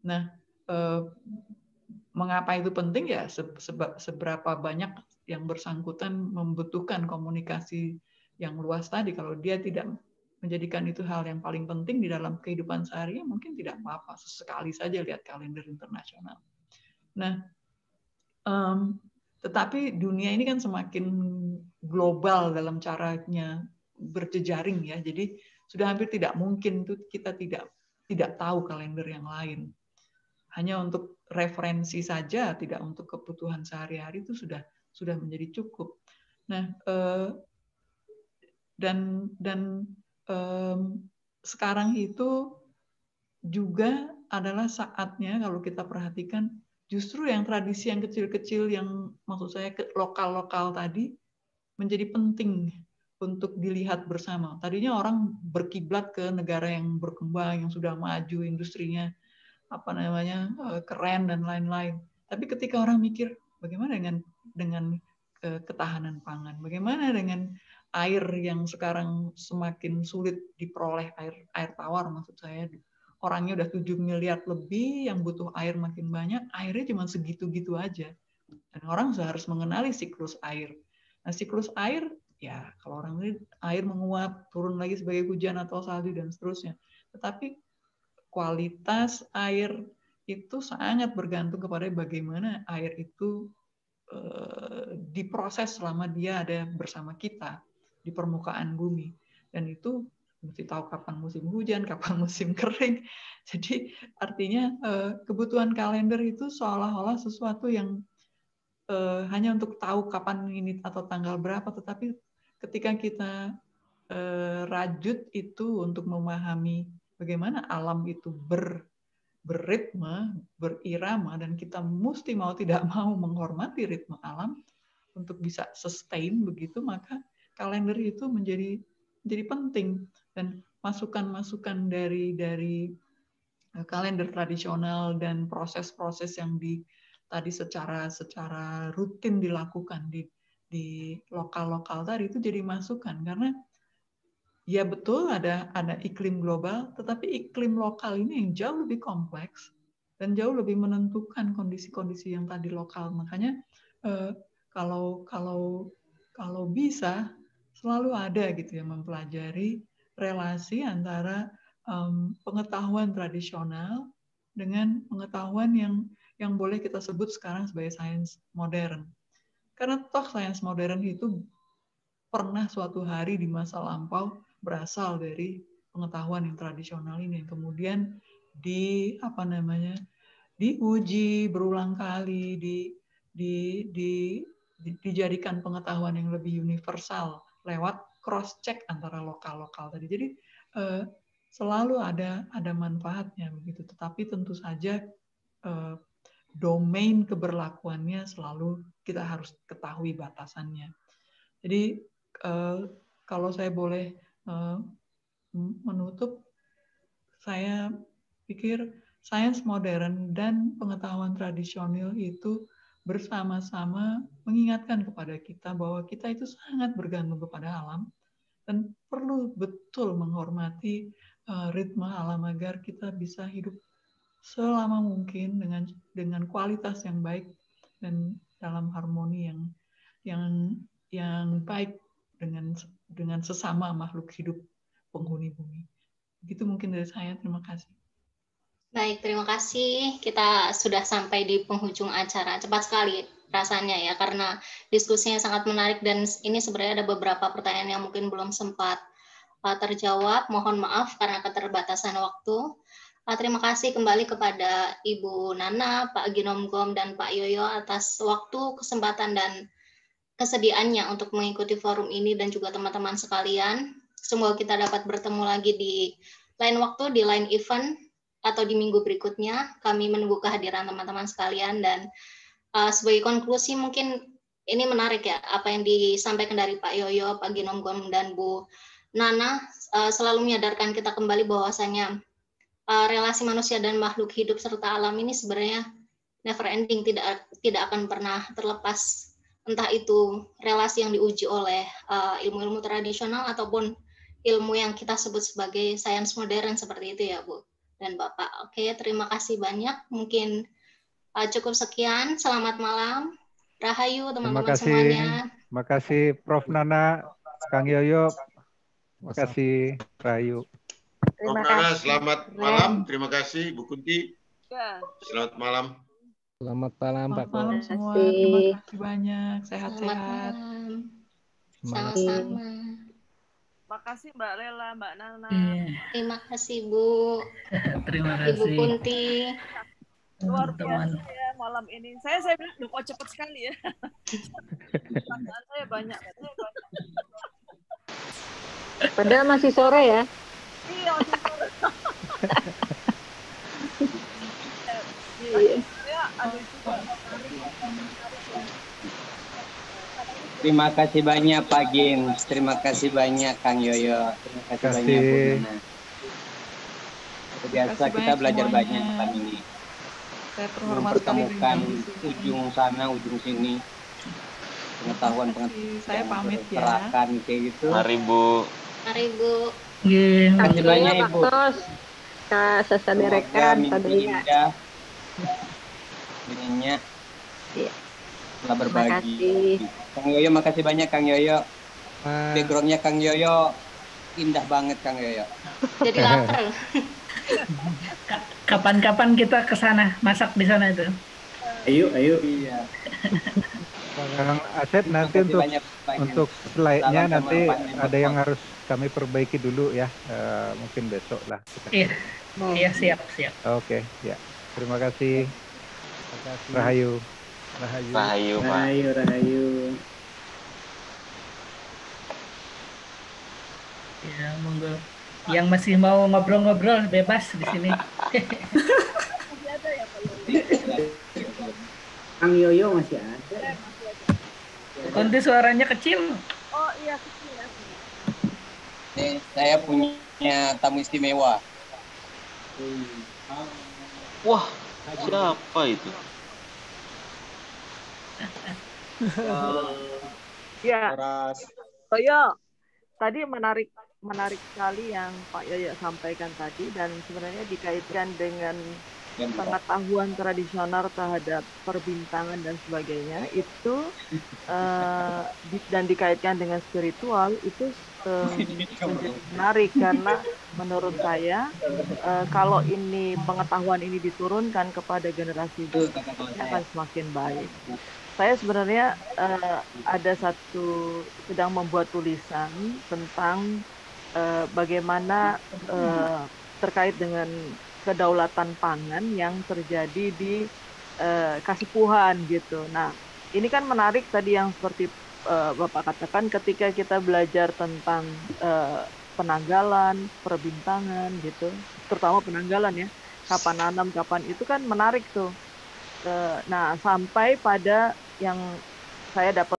nah eh, mengapa itu penting ya seberapa banyak yang bersangkutan membutuhkan komunikasi yang luas tadi kalau dia tidak menjadikan itu hal yang paling penting di dalam kehidupan sehari ya mungkin tidak apa-apa sesekali saja lihat kalender internasional nah um, tetapi dunia ini kan semakin global dalam caranya berjejaring ya. Jadi sudah hampir tidak mungkin tuh kita tidak tidak tahu kalender yang lain. Hanya untuk referensi saja, tidak untuk kebutuhan sehari-hari itu sudah sudah menjadi cukup. Nah, eh, dan dan sekarang itu juga adalah saatnya kalau kita perhatikan justru yang tradisi yang kecil-kecil yang maksud saya lokal-lokal tadi menjadi penting untuk dilihat bersama. Tadinya orang berkiblat ke negara yang berkembang, yang sudah maju industrinya, apa namanya eh, keren dan lain-lain. Tapi ketika orang mikir bagaimana dengan dengan eh, ketahanan pangan, bagaimana dengan air yang sekarang semakin sulit diperoleh air air tawar maksud saya orangnya udah 7 miliar lebih, yang butuh air makin banyak, airnya cuma segitu-gitu aja. Dan orang harus mengenali siklus air. Nah, siklus air, ya kalau orang ini air menguap, turun lagi sebagai hujan atau salju, dan seterusnya. Tetapi kualitas air itu sangat bergantung kepada bagaimana air itu eh, diproses selama dia ada bersama kita di permukaan bumi. Dan itu mesti tahu kapan musim hujan, kapan musim kering. Jadi artinya eh, kebutuhan kalender itu seolah-olah sesuatu yang eh, hanya untuk tahu kapan ini atau tanggal berapa, tetapi ketika kita eh, rajut itu untuk memahami bagaimana alam itu ber berritme, berirama, dan kita mesti mau tidak mau menghormati ritme alam untuk bisa sustain begitu, maka kalender itu menjadi jadi penting dan masukan-masukan dari dari e, kalender tradisional dan proses-proses yang di tadi secara secara rutin dilakukan di di lokal-lokal tadi itu jadi masukan karena ya betul ada ada iklim global tetapi iklim lokal ini yang jauh lebih kompleks dan jauh lebih menentukan kondisi-kondisi yang tadi lokal makanya e, kalau kalau kalau bisa selalu ada gitu ya mempelajari relasi antara um, pengetahuan tradisional dengan pengetahuan yang yang boleh kita sebut sekarang sebagai sains modern. Karena toh sains modern itu pernah suatu hari di masa lampau berasal dari pengetahuan yang tradisional ini yang kemudian di apa namanya diuji berulang kali di, di, di, di dijadikan pengetahuan yang lebih universal lewat cross check antara lokal lokal tadi. Jadi eh, selalu ada ada manfaatnya begitu. Tetapi tentu saja eh, domain keberlakuannya selalu kita harus ketahui batasannya. Jadi eh, kalau saya boleh eh, menutup, saya pikir sains modern dan pengetahuan tradisional itu bersama-sama mengingatkan kepada kita bahwa kita itu sangat bergantung kepada alam dan perlu betul menghormati eh, ritme alam agar kita bisa hidup selama mungkin dengan dengan kualitas yang baik dan dalam harmoni yang yang yang baik dengan dengan sesama makhluk hidup penghuni bumi. Begitu mungkin dari saya. Terima kasih. Baik, terima kasih. Kita sudah sampai di penghujung acara. Cepat sekali rasanya ya, karena diskusinya sangat menarik dan ini sebenarnya ada beberapa pertanyaan yang mungkin belum sempat uh, terjawab. Mohon maaf karena keterbatasan waktu. Uh, terima kasih kembali kepada Ibu Nana, Pak Ginomgom, dan Pak Yoyo atas waktu, kesempatan, dan kesediaannya untuk mengikuti forum ini dan juga teman-teman sekalian. Semoga kita dapat bertemu lagi di lain waktu, di lain event, atau di minggu berikutnya. Kami menunggu kehadiran teman-teman sekalian dan uh, sebagai konklusi mungkin ini menarik ya apa yang disampaikan dari Pak Yoyo, Pak Ginomgom dan Bu Nana uh, selalu menyadarkan kita kembali bahwasanya uh, relasi manusia dan makhluk hidup serta alam ini sebenarnya never ending tidak tidak akan pernah terlepas entah itu relasi yang diuji oleh ilmu ilmu-ilmu tradisional ataupun ilmu yang kita sebut sebagai sains modern seperti itu ya Bu dan Bapak. Oke, terima kasih banyak. Mungkin uh, cukup sekian. Selamat malam. Rahayu teman-teman terima kasih. semuanya. Terima kasih Prof Nana, Kang Yoyo. Terima kasih Rahayu. Terima Prof kasih. selamat malam. Terima kasih Bu Kunti. Ya. Selamat malam. Selamat malam Pak. Selamat malam semua. Terima kasih banyak. Sehat-sehat. Sama-sama. Makasih Mbak Lela, Mbak Nana. Yeah. Terima kasih Bu. Terima kasih. Ibu Kunti. Luar teman. ya malam ini. Saya saya bilang kok oh, sekali ya. Pertanyaan saya banyak. banyak. Padahal masih sore ya. Iya, Iya. iya. ada juga Terima kasih banyak Pak Gin. Terima kasih banyak Kang Yoyo. Terima kasih, kasih. banyak Bu Nana. Biasa kita belajar semuanya. banyak tentang ini. Saya Mempertemukan ujung sana, ujung sini. Pengetahuan pengetahuan. Saya pamit ya. Terakan kayak gitu. Mari Bu. Mari Bu. Iya. Terima kasih banyak Ibu. Kak Sasa Derekan, Mimpi Indah. Ininya. Iya. Telah berbagi. Terima kasih. Kang Yoyo makasih banyak Kang Yoyo. Hmm. Backgroundnya Kang Yoyo indah banget Kang Yoyo. Jadi lapar. Kapan-kapan kita ke sana masak di sana itu. Ayo, ayo. Iya. Kang Asep nanti untuk banyak, untuk slide-nya nanti ada yang harus kami perbaiki dulu ya. Uh, mungkin besok lah. Iya. yeah, siap, siap. Oke, okay, ya. Terima kasih. Terima kasih. Rahayu. Rahayu. Rahayu, Pak. Rahayu, Rahayu. Ya, monggo. Yang masih mau ngobrol-ngobrol bebas di sini. Kang Yoyo masih ada. Konti suaranya kecil. Oh iya kecil ya. Nih, saya punya tamu istimewa. Hmm. Wah, siapa itu? uh, ya. Keras. Oh, iya. Tadi menarik menarik sekali yang Pak Yoyo sampaikan tadi dan sebenarnya dikaitkan dengan pengetahuan tradisional terhadap perbintangan dan sebagainya itu uh, dan dikaitkan dengan spiritual itu menarik karena menurut saya uh, kalau ini pengetahuan ini diturunkan kepada generasi berikutnya akan semakin baik saya sebenarnya uh, ada satu sedang membuat tulisan tentang uh, bagaimana uh, terkait dengan kedaulatan pangan yang terjadi di uh, Kasipuhan gitu. Nah, ini kan menarik tadi yang seperti uh, Bapak katakan ketika kita belajar tentang uh, penanggalan, perbintangan gitu, terutama penanggalan ya, kapan nanam, kapan itu kan menarik tuh nah sampai pada yang saya dapat